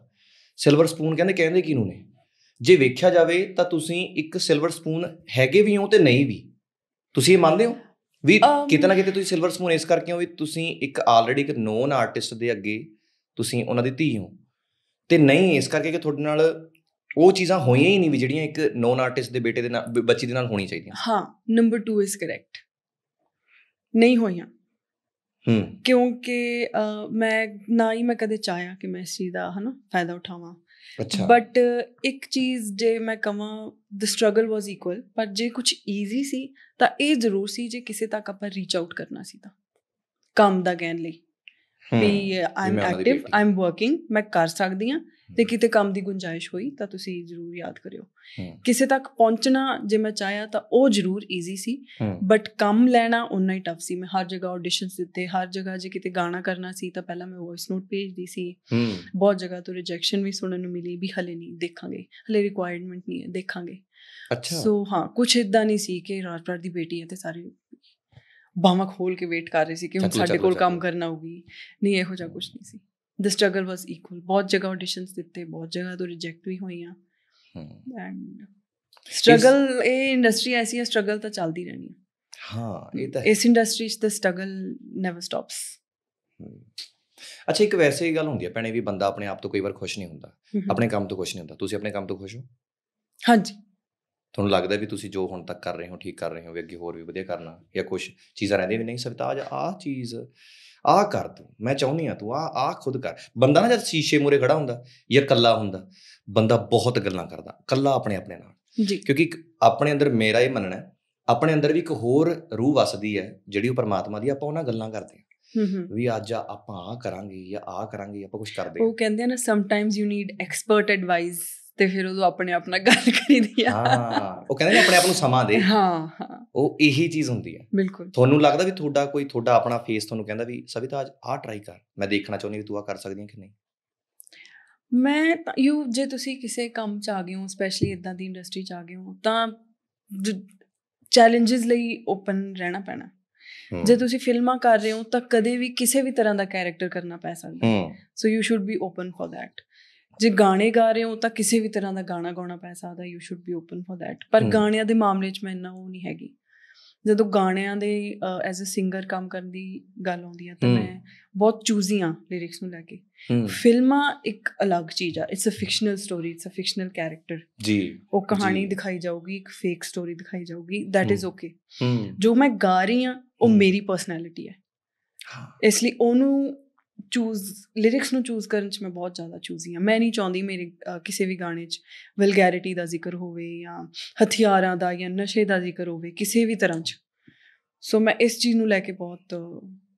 ਸਿਲਵਰ ਸਪੂਨ ਕਹਿੰਦੇ ਕਹਿੰਦੇ ਕਿਹਨੂੰ ਨੇ ਜੇ ਵੇਖਿਆ ਜਾਵੇ ਤਾਂ ਤੁਸੀਂ ਇੱਕ ਸਿਲਵਰ ਸਪੂਨ ਹੈਗੇ ਵੀ ਹੋ ਤੇ ਨਹੀਂ ਵੀ ਤੁਸੀਂ ਇਹ ਮੰਨਦੇ ਹੋ ਵੀ ਕਿਤੇ ਨਾ ਕਿਤੇ ਤੁਸੀਂ ਸਿਲਵਰ ਸਪੂਨ ਇਸ ਕਰਕੇ ਹੋ ਵੀ ਤੁਸੀਂ ਇੱਕ ਆਲਰੇਡੀ ਇੱਕ ਨੋਨ ਆਰਟਿਸਟ ਦੇ ਅੱਗੇ ਤੁਸੀਂ ਉਹਨਾਂ ਦੀ ਧੀ ਹੋ ਤੇ ਨਹੀਂ ਇਸ ਕਰਕੇ ਕਿ ਤੁਹਾਡੇ ਨਾਲ ਉਹ ਚੀਜ਼ਾਂ ਹੋਈਆਂ ਹੀ ਨਹੀਂ ਵੀ ਜਿਹੜੀਆਂ ਇੱਕ ਨੋਨ ਆਰਟਿਸਟ ਦੇ ਬੇਟੇ ਦੇ ਨਾਲ ਬੱਚੀ ਦੇ ਨਾਲ ਹੋਣੀ ਚਾਹੀਦੀਆਂ ਹਾਂ ਨੰਬਰ 2 ਇਸ ਕਰੈਕਟ ਨਹੀਂ ਹੋਈਆਂ ਹੂੰ ਕਿਉਂਕਿ ਮੈਂ ਨਾ ਹੀ ਮੈਂ ਕਦੇ ਚਾਹਿਆ ਕਿ ਮੈਂ ਇਸ ਚੀਜ਼ ਦਾ ਹਨਾ ਫਾਇਦਾ ਉਠਾਵਾਂ ਅੱਛਾ ਬਟ ਇੱਕ ਚੀਜ਼ ਜੇ ਮੈਂ ਕਹਾਂ ਦ ਸਟਰਗਲ ਵਾਸ ਇਕੁਅਲ ਪਰ ਜੇ ਕੁਝ ਈਜ਼ੀ ਸੀ ਤਾਂ ਇਹ ਜ਼ਰੂਰ ਸੀ ਜੇ ਕਿਸੇ ਤੱਕ ਆਪਾਂ ਰੀਚ ਆਊਟ ਕਰਨਾ ਸੀ ਤਾਂ ਕੰਮ ਦਾ ਗੈਨ ਲਈ ਵੀ ਆਮ ਐਕਟਿਵ ਆਮ ਵਰਕਿੰਗ ਮੈਂ ਕਰ ਸਕਦੀ ਆ ਤੇ ਕਿਤੇ ਕੰਮ ਦੀ ਗੁੰਜਾਇਸ਼ ਹੋਈ ਤਾਂ ਤੁਸੀਂ ਜ਼ਰੂਰ ਯਾਦ ਕਰਿਓ ਕਿਸੇ ਤੱਕ ਪਹੁੰਚਣਾ ਜੇ ਮੈਂ ਚਾਹਿਆ ਤਾਂ ਉਹ ਜ਼ਰੂਰ ਈਜ਼ੀ ਸੀ ਬਟ ਕੰਮ ਲੈਣਾ ਉਨਾ ਹੀ ਟਫ ਸੀ ਮੈਂ ਹਰ ਜਗ੍ਹਾ ਆਡੀਸ਼ਨਸ ਦਿੱਤੇ ਹਰ ਜਗ੍ਹਾ ਜੇ ਕਿਤੇ ਗਾਣਾ ਕਰਨਾ ਸੀ ਤਾਂ ਪਹਿਲਾਂ ਮੈਂ ਵੌਇਸ ਨੋਟ ਭੇਜਦੀ ਸੀ ਬਹੁਤ ਜਗ੍ਹਾ ਤੋਂ ਰਿਜੈਕਸ਼ਨ ਵੀ ਸੁਣਨ ਨੂੰ ਮਿਲੀ ਵੀ ਹਲੇ ਨਹੀਂ ਦੇਖਾਂਗੇ ਹਲੇ ਰਿਕੁਆਇਰਮੈਂਟ ਨਹੀਂ ਹੈ ਦੇਖਾਂਗੇ ਅੱਛਾ ਸੋ ਹਾਂ ਕੁਝ ਇਦਾਂ ਨਹੀਂ ਸੀ ਕਿ ਰਾਜਪਾਲ ਦੀ ਬੇਟੀ ਹੈ ਤੇ ਸਾਰੇ ਬਾਮਕ ਖੋਲ ਕੇ ਵੇਟ ਕਰ ਰਹੇ ਸੀ ਕਿ ਹੁਣ ਸਾਡੇ ਕੋਲ ਕੰਮ ਕਰਨਾ ਹੋਊਗੀ ਨਹੀਂ ਇਹੋ ਜਿਹਾ ਕੁਝ ਨਹੀਂ ਸੀ ਦ ਸਟਰਗਲ ਵਾਸ ਇਕੁਅਲ ਬਹੁਤ ਜਗ੍ਹਾ ਆਡੀਸ਼ਨਸ ਦਿੱਤੇ ਬਹੁਤ ਜਗ੍ਹਾ ਤੋਂ ਰਿਜੈਕਟ ਵੀ ਹੋਈਆਂ ਐਂਡ ਸਟਰਗਲ ਇਹ ਇੰਡਸਟਰੀ ਐਸੀ ਹੈ ਸਟਰਗਲ ਤਾਂ ਚੱਲਦੀ ਰਹਿਣੀ ਹੈ ਹਾਂ ਇਹ ਤਾਂ ਇਸ ਇੰਡਸਟਰੀ 'ਚ ਦ ਸਟਰਗਲ ਨੈਵਰ ਸਟਾਪਸ ਅੱਛਾ ਇੱਕ ਵੈਸੇ ਹੀ ਗੱਲ ਹੁੰਦੀ ਹੈ ਭੈਣੇ ਵੀ ਬੰਦਾ ਆਪਣੇ ਆਪ ਤੋਂ ਕਈ ਵਾਰ ਖੁਸ਼ ਨਹੀਂ ਹੁੰਦਾ ਆਪਣੇ ਕੰਮ ਤੋਂ ਖੁਸ਼ ਨਹੀਂ ਹੁੰਦਾ ਤੁਸੀਂ ਆਪਣੇ ਕੰਮ ਤੋਂ ਖੁਸ਼ ਹੋ ਹਾਂਜੀ ਤੁਹਾਨੂੰ ਲੱਗਦਾ ਵੀ ਤੁਸੀਂ ਜੋ ਹੁਣ ਤੱਕ ਕਰ ਰਹੇ ਹੋ ਠੀਕ ਕਰ ਰਹੇ ਹੋ ਵੀ ਅੱਗੇ ਹੋਰ ਵੀ ਵਧੀਆ ਕਰਨਾ ਜਾਂ ਕੁਝ ਚੀਜ਼ਾਂ ਰਹਿੰਦੀਆਂ ਵੀ ਨਹੀਂ ਸਰਤਾਜ ਆਹ ਚੀਜ਼ ਆਹ ਕਰ ਤੂੰ ਮੈਂ ਚਾਹੁੰਦੀ ਆ ਤੂੰ ਆ ਆ ਖੁਦ ਕਰ ਬੰਦਾ ਨਾ ਜਦ ਸ਼ੀਸ਼ੇ ਮੂਰੇ ਖੜਾ ਹੁੰਦਾ ਯਾਰ ਕੱਲਾ ਹੁੰਦਾ ਬੰਦਾ ਬਹੁਤ ਗੱਲਾਂ ਕਰਦਾ ਕੱਲਾ ਆਪਣੇ ਆਪਣੇ ਨਾਲ ਜੀ ਕਿਉਂਕਿ ਆਪਣੇ ਅੰਦਰ ਮੇਰਾ ਇਹ ਮੰਨਣਾ ਆਪਣੇ ਅੰਦਰ ਵੀ ਇੱਕ ਹੋਰ ਰੂਹ ਵਸਦੀ ਹੈ ਜਿਹੜੀ ਉਹ ਪਰਮਾਤਮਾ ਦੀ ਆਪਾਂ ਉਹਨਾਂ ਗੱਲਾਂ ਕਰਦੇ ਹਾਂ ਵੀ ਅੱਜ ਆਪਾਂ ਆ ਕਰਾਂਗੇ ਜਾਂ ਆ ਕਰਾਂਗੇ ਆਪਾਂ ਕੁਝ ਕਰਦੇ ਉਹ ਕਹਿੰਦੇ ਆ ਨਾ sometimes you need expert advice ਤੇ ਫਿਰ ਉਹ ਆਪਣੇ ਆਪ ਨਾਲ ਗੱਲ ਕਰੀਦੀ ਆ ਹਾਂ ਉਹ ਕਹਿੰਦੇ ਨੇ ਆਪਣੇ ਆਪ ਨੂੰ ਸਮਾਂ ਦੇ ਹਾਂ ਹਾਂ ਉਹ ਇਹੀ ਚੀਜ਼ ਹੁੰਦੀ ਆ ਬਿਲਕੁਲ ਤੁਹਾਨੂੰ ਲੱਗਦਾ ਵੀ ਤੁਹਾਡਾ ਕੋਈ ਤੁਹਾਡਾ ਆਪਣਾ ਫੇਸ ਤੁਹਾਨੂੰ ਕਹਿੰਦਾ ਵੀ ਸਵਿਤਾ ਅੱਜ ਆਹ ਟਰਾਈ ਕਰ ਮੈਂ ਦੇਖਣਾ ਚਾਹੁੰਦੀ ਵੀ ਤੂੰ ਆ ਕਰ ਸਕਦੀ ਹੈ ਕਿ ਨਹੀਂ ਮੈਂ ਯੂ ਜੇ ਤੁਸੀਂ ਕਿਸੇ ਕੰਮ ਚ ਆ ਗਏ ਹੋ ਸਪੈਸ਼ਲੀ ਇਦਾਂ ਦੀ ਇੰਡਸਟਰੀ ਚ ਆ ਗਏ ਹੋ ਤਾਂ ਚੈਲੰਜਸ ਲਈ ਓਪਨ ਰਹਿਣਾ ਪੈਣਾ ਜੇ ਤੁਸੀਂ ਫਿਲਮਾਂ ਕਰ ਰਹੇ ਹੋ ਤਾਂ ਕਦੇ ਵੀ ਕਿਸੇ ਵੀ ਤਰ੍ਹਾਂ ਦਾ ਕੈਰੈਕਟਰ ਕਰਨਾ ਪੈ ਸਕਦਾ ਹੈ so you should be open for that ਜੇ ਗਾਣੇ ਗਾ ਰਹੇ ਹੋ ਤਾਂ ਕਿਸੇ ਵੀ ਤਰ੍ਹਾਂ ਦਾ ਗਾਣਾ ਗਾਉਣਾ ਪੈ ਸਕਦਾ you should be open for that ਪਰ ਗਾਣਿਆਂ ਦੇ ਮਾਮਲੇ 'ਚ ਮੈਂ ਇੰਨਾ ਉਹ ਨਹੀਂ ਹੈਗੀ ਜਦੋਂ ਗਾਣਿਆਂ ਦੇ ਐਜ਼ ਅ ਸਿੰਗਰ ਕੰਮ ਕਰਨ ਦੀ ਗੱਲ ਆਉਂਦੀ ਆ ਤਾਂ ਮੈਂ ਬਹੁਤ ਚੂਜ਼ੀ ਆ ਲਿਰਿਕਸ ਨੂੰ ਲੈ ਕੇ ਫਿਲਮਾਂ ਇੱਕ ਅਲੱਗ ਚੀਜ਼ ਆ it's a fictional story it's a fictional character ਜੀ ਉਹ ਕਹਾਣੀ ਦਿਖਾਈ ਜਾਊਗੀ ਇੱਕ ਫੇਕ ਸਟੋਰੀ ਦਿਖਾਈ ਜਾਊਗੀ ਥੈਟ ਇਜ਼ ਓਕੇ ਜੋ ਮੈਂ ਗਾ ਰਹੀ ਆ ਉਹ ਮੇਰੀ ਪਰਸਨੈਲਿਟੀ ਹੈ ਇਸ ਲਈ ਉਹਨੂੰ ਚੂਜ਼ ਲਿਰਿਕਸ ਨੂੰ ਚੂਜ਼ ਕਰਨ 'ਚ ਮੈਂ ਬਹੁਤ ਜ਼ਿਆਦਾ ਚੂਜ਼ੀ ਹਾਂ ਮੈਂ ਨਹੀਂ ਚਾਹੁੰਦੀ ਮੇਰੇ ਕਿਸੇ ਵੀ ਗਾਣੇ 'ਚ ਵਲਗੈਰਿਟੀ ਦਾ ਜ਼ਿਕਰ ਹੋਵੇ ਜਾਂ ਹਥਿਆਰਾਂ ਦਾ ਜਾਂ ਨਸ਼ੇ ਦਾ ਜ਼ਿਕਰ ਹੋਵੇ ਕਿਸੇ ਵੀ ਤਰ੍ਹਾਂ 'ਚ ਸੋ ਮੈਂ ਇਸ ਚੀਜ਼ ਨੂੰ ਲੈ ਕੇ ਬਹੁਤ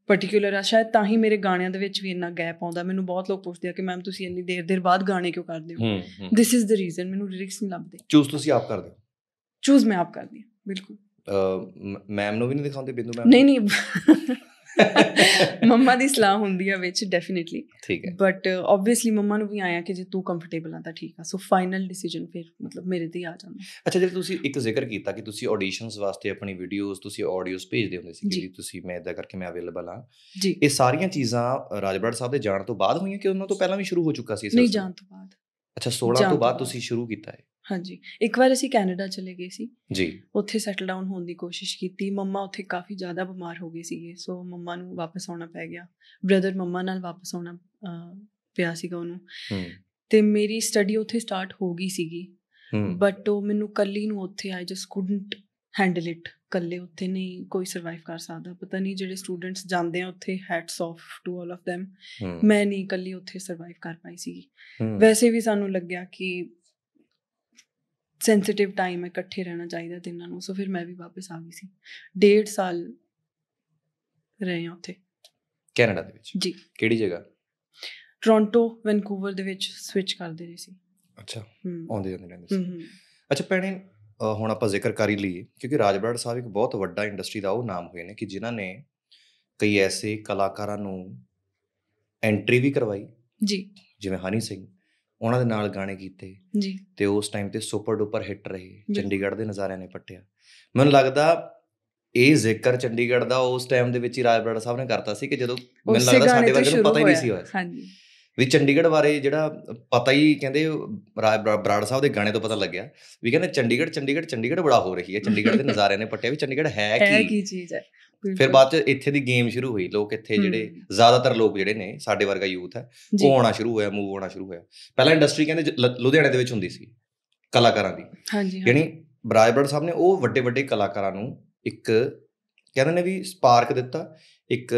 ਪਾਰਟਿਕੂਲਰ ਆ ਸ਼ਾਇਦ ਤਾਂ ਹੀ ਮੇਰੇ ਗਾਣਿਆਂ ਦੇ ਵਿੱਚ ਵੀ ਇੰਨਾ ਗੈਪ ਆਉਂਦਾ ਮੈਨੂੰ ਬਹੁਤ ਲੋਕ ਪੁੱਛਦੇ ਆ ਕਿ ਮੈਮ ਤੁਸੀਂ ਇੰਨੀ ਦੇਰ ਦੇਰ ਬਾਅਦ ਗਾਣੇ ਕਿਉਂ ਕਰਦੇ ਹੋ ਥਿਸ ਇਜ਼ ਦ ਰੀਜ਼ਨ ਮੈਨੂੰ ਲਿਰਿਕਸ ਨਹੀਂ ਲੱਭਦੇ ਚੂਜ਼ ਤੁਸੀਂ ਆਪ ਕਰਦੇ ਚੂਜ਼ ਮੈਂ ਆਪ ਕਰਦੀ ਬਿਲਕੁਲ ਮੈਮ ਨੂੰ ਵੀ ਨਹੀਂ ਦਿਖਾਉਂਦੇ ਬਿੰਦੂ ਮੈਮ ਨਹੀਂ ਨਹੀਂ ਮੰਮਾ ਦੀ ਸਲਾਹ ਹੁੰਦੀ ਆ ਵਿੱਚ ਡੈਫੀਨਿਟਲੀ ਠੀਕ ਹੈ ਬਟ ਆਬਵੀਅਸਲੀ ਮੰਮਾ ਨੂੰ ਵੀ ਆਇਆ ਕਿ ਜੇ ਤੂੰ ਕੰਫਰਟੇਬਲ ਆ ਤਾਂ ਠੀਕ ਆ ਸੋ ਫਾਈਨਲ ਡਿਸੀਜਨ ਫਿਰ ਮਤਲਬ ਮੇਰੇ ਤੇ ਆ ਜਾਂਦਾ ਅੱਛਾ ਜੇ ਤੁਸੀਂ ਇੱਕ ਜ਼ਿਕਰ ਕੀਤਾ ਕਿ ਤੁਸੀਂ ਆਡੀਸ਼ਨਸ ਵਾਸਤੇ ਆਪਣੀ ਵੀਡੀਓਜ਼ ਤੁਸੀਂ ਆਡੀਓਜ਼ ਭੇਜਦੇ ਹੁੰਦੇ ਸੀ ਕਿ ਤੁਸੀਂ ਮੈਂ ਇਦਾਂ ਕਰਕੇ ਮੈਂ ਅਵੇਲੇਬਲ ਆ ਜੀ ਇਹ ਸਾਰੀਆਂ ਚੀਜ਼ਾਂ ਰਾਜਬੜ ਸਾਹਿਬ ਦੇ ਜਾਣ ਤੋਂ ਬਾਅਦ ਹੋਈਆਂ ਕਿ ਉਹਨਾਂ ਤੋਂ ਪਹਿਲਾਂ ਵੀ ਸ਼ੁਰੂ ਹੋ ਚੁੱਕਾ ਸੀ ਨਹੀਂ ਜਾਣ ਤੋਂ ਬਾਅਦ ਅੱਛਾ 16 ਤੋਂ ਬਾਅਦ ਤੁਸੀਂ ਸ਼ੁਰੂ ਕੀਤਾ ਹੈ ਹਾਂਜੀ ਇੱਕ ਵਾਰ ਅਸੀਂ ਕੈਨੇਡਾ ਚਲੇ ਗਏ ਸੀ ਜੀ ਉੱਥੇ ਸੈਟਲ ਡਾਊਨ ਹੋਣ ਦੀ ਕੋਸ਼ਿਸ਼ ਕੀਤੀ ਮੰਮਾ ਉੱਥੇ ਕਾਫੀ ਜ਼ਿਆਦਾ ਬਿਮਾਰ ਹੋ ਗਏ ਸੀਗੇ ਸੋ ਮੰਮਾ ਨੂੰ ਵਾਪਸ ਆਉਣਾ ਪੈ ਗਿਆ ਬ੍ਰਦਰ ਮੰਮਾ ਨਾਲ ਵਾਪਸ ਆਉਣਾ ਪਿਆ ਸੀਗਾ ਉਹਨੂੰ ਤੇ ਮੇਰੀ ਸਟੱਡੀ ਉੱਥੇ ਸਟਾਰਟ ਹੋ ਗਈ ਸੀਗੀ ਬਟ ਉਹ ਮੈਨੂੰ ਕੱਲੀ ਨੂੰ ਉੱਥੇ I just couldn't handle it ਕੱਲੇ ਉੱਥੇ ਨਹੀਂ ਕੋਈ ਸਰਵਾਈਵ ਕਰ ਸਕਦਾ ਪਤਾ ਨਹੀਂ ਜਿਹੜੇ ਸਟੂਡੈਂਟਸ ਜਾਂਦੇ ਆ ਉੱਥੇ hats off to all of them ਮੈਂ ਨਹੀਂ ਕੱਲੀ ਉੱਥੇ ਸਰਵਾਈਵ ਕਰ ਪਾਈ ਸੀਗੀ ਵੈਸੇ ਵੀ ਸਾਨੂੰ ਲੱਗਿਆ ਕਿ ਸੈਂਸਿਟਿਵ ਟਾਈਮ ਇਕੱਠੇ ਰਹਿਣਾ ਚਾਹੀਦਾ ਤਿੰਨਾਂ ਨੂੰ ਸੋ ਫਿਰ ਮੈਂ ਵੀ ਵਾਪਸ ਆ ਗਈ ਸੀ ਡੇਢ ਸਾਲ ਰਹੇ ਹਾਂ ਉੱਥੇ ਕੈਨੇਡਾ ਦੇ ਵਿੱਚ ਜੀ ਕਿਹੜੀ ਜਗ੍ਹਾ ਟੋਰਾਂਟੋ ਵੈਨਕੂਵਰ ਦੇ ਵਿੱਚ ਸਵਿਚ ਕਰਦੇ ਰਹੇ ਸੀ ਅੱਛਾ ਆਉਂਦੇ ਜਾਂਦੇ ਰਹਿੰਦੇ ਸੀ ਅੱਛਾ ਪੈਣੇ ਹੁਣ ਆਪਾਂ ਜ਼ਿਕਰ ਕਰ ਹੀ ਲਈਏ ਕਿਉਂਕਿ ਰਾਜਬੜ ਸਾਹਿਬ ਇੱਕ ਬਹੁਤ ਵੱਡਾ ਇੰਡਸਟਰੀ ਦਾ ਉਹ ਨਾਮ ਹੋਏ ਨੇ ਕਿ ਜਿਨ੍ਹਾਂ ਨੇ ਕਈ ਐਸੇ ਕਲਾਕਾਰਾਂ ਨੂੰ ਐਂਟਰੀ ਵੀ ਕਰਵਾਈ ਜੀ ਜਿਵੇਂ ਹਨੀ ਸਿੰਘ ਉਹਨਾਂ ਦੇ ਨਾਲ ਗਾਣੇ ਕੀਤੇ ਜੀ ਤੇ ਉਸ ਟਾਈਮ ਤੇ ਸੁਪਰ ਡੂਪਰ ਹਿੱਟ ਰਹੇ ਚੰਡੀਗੜ੍ਹ ਦੇ ਨਜ਼ਾਰਿਆਂ ਨੇ ਪੱਟਿਆ ਮੈਨੂੰ ਲੱਗਦਾ ਇਹ ਜ਼ਿਕਰ ਚੰਡੀਗੜ੍ਹ ਦਾ ਉਸ ਟਾਈਮ ਦੇ ਵਿੱਚ ਹੀ ਰਾਜ ਬਰਾੜਾ ਸਾਹਿਬ ਨੇ ਕਰਤਾ ਸੀ ਕਿ ਜਦੋਂ ਮੈਨੂੰ ਲੱਗਦਾ ਸਾਡੇ ਵਾਰੇ ਨੂੰ ਪਤਾ ਹੀ ਨਹੀਂ ਸੀ ਹੋਇਆ ਹਾਂਜੀ ਵੀ ਚੰਡੀਗੜ੍ਹ ਬਾਰੇ ਜਿਹੜਾ ਪਤਾ ਹੀ ਕਹਿੰਦੇ ਰਾਜ ਬਰਾੜ ਸਾਹਿਬ ਦੇ ਗਾਣੇ ਤੋਂ ਪਤਾ ਲੱਗਿਆ ਵੀ ਕਹਿੰਦੇ ਚੰਡੀਗੜ੍ਹ ਚੰਡੀਗੜ੍ਹ ਚੰਡੀਗੜ੍ਹ ਬੜਾ ਹੋ ਰਹੀ ਹੈ ਚੰਡੀਗੜ੍ਹ ਦੇ ਨਜ਼ਾਰਿਆਂ ਨੇ ਪੱਟਿਆ ਵੀ ਚੰਡੀਗੜ੍ਹ ਹੈ ਕੀ ਹੈ ਕੀ ਚੀਜ਼ ਹੈ ਫਿਰ ਬਾਅਦ ਚ ਇੱਥੇ ਦੀ ਗੇਮ ਸ਼ੁਰੂ ਹੋਈ ਲੋਕ ਇੱਥੇ ਜਿਹੜੇ ਜ਼ਿਆਦਾਤਰ ਲੋਕ ਜਿਹੜੇ ਨੇ ਸਾਡੇ ਵਰਗਾ ਯੂਥ ਹੈ ਉਹ ਆਉਣਾ ਸ਼ੁਰੂ ਹੋਇਆ ਮੂਵ ਆਉਣਾ ਸ਼ੁਰੂ ਹੋਇਆ ਪਹਿਲਾਂ ਇੰਡਸਟਰੀ ਕਹਿੰਦੇ ਲੁਧਿਆਣੇ ਦੇ ਵਿੱਚ ਹੁੰਦੀ ਸੀ ਕਲਾਕਾਰਾਂ ਦੀ ਹਾਂਜੀ ਯਾਨੀ ਬਰਾਇਬਰਡ ਸਾਹਿਬ ਨੇ ਉਹ ਵੱਡੇ ਵੱਡੇ ਕਲਾਕਾਰਾਂ ਨੂੰ ਇੱਕ ਕਹਿੰਦੇ ਨੇ ਵੀ ਸਪਾਰਕ ਦਿੱਤਾ ਇੱਕ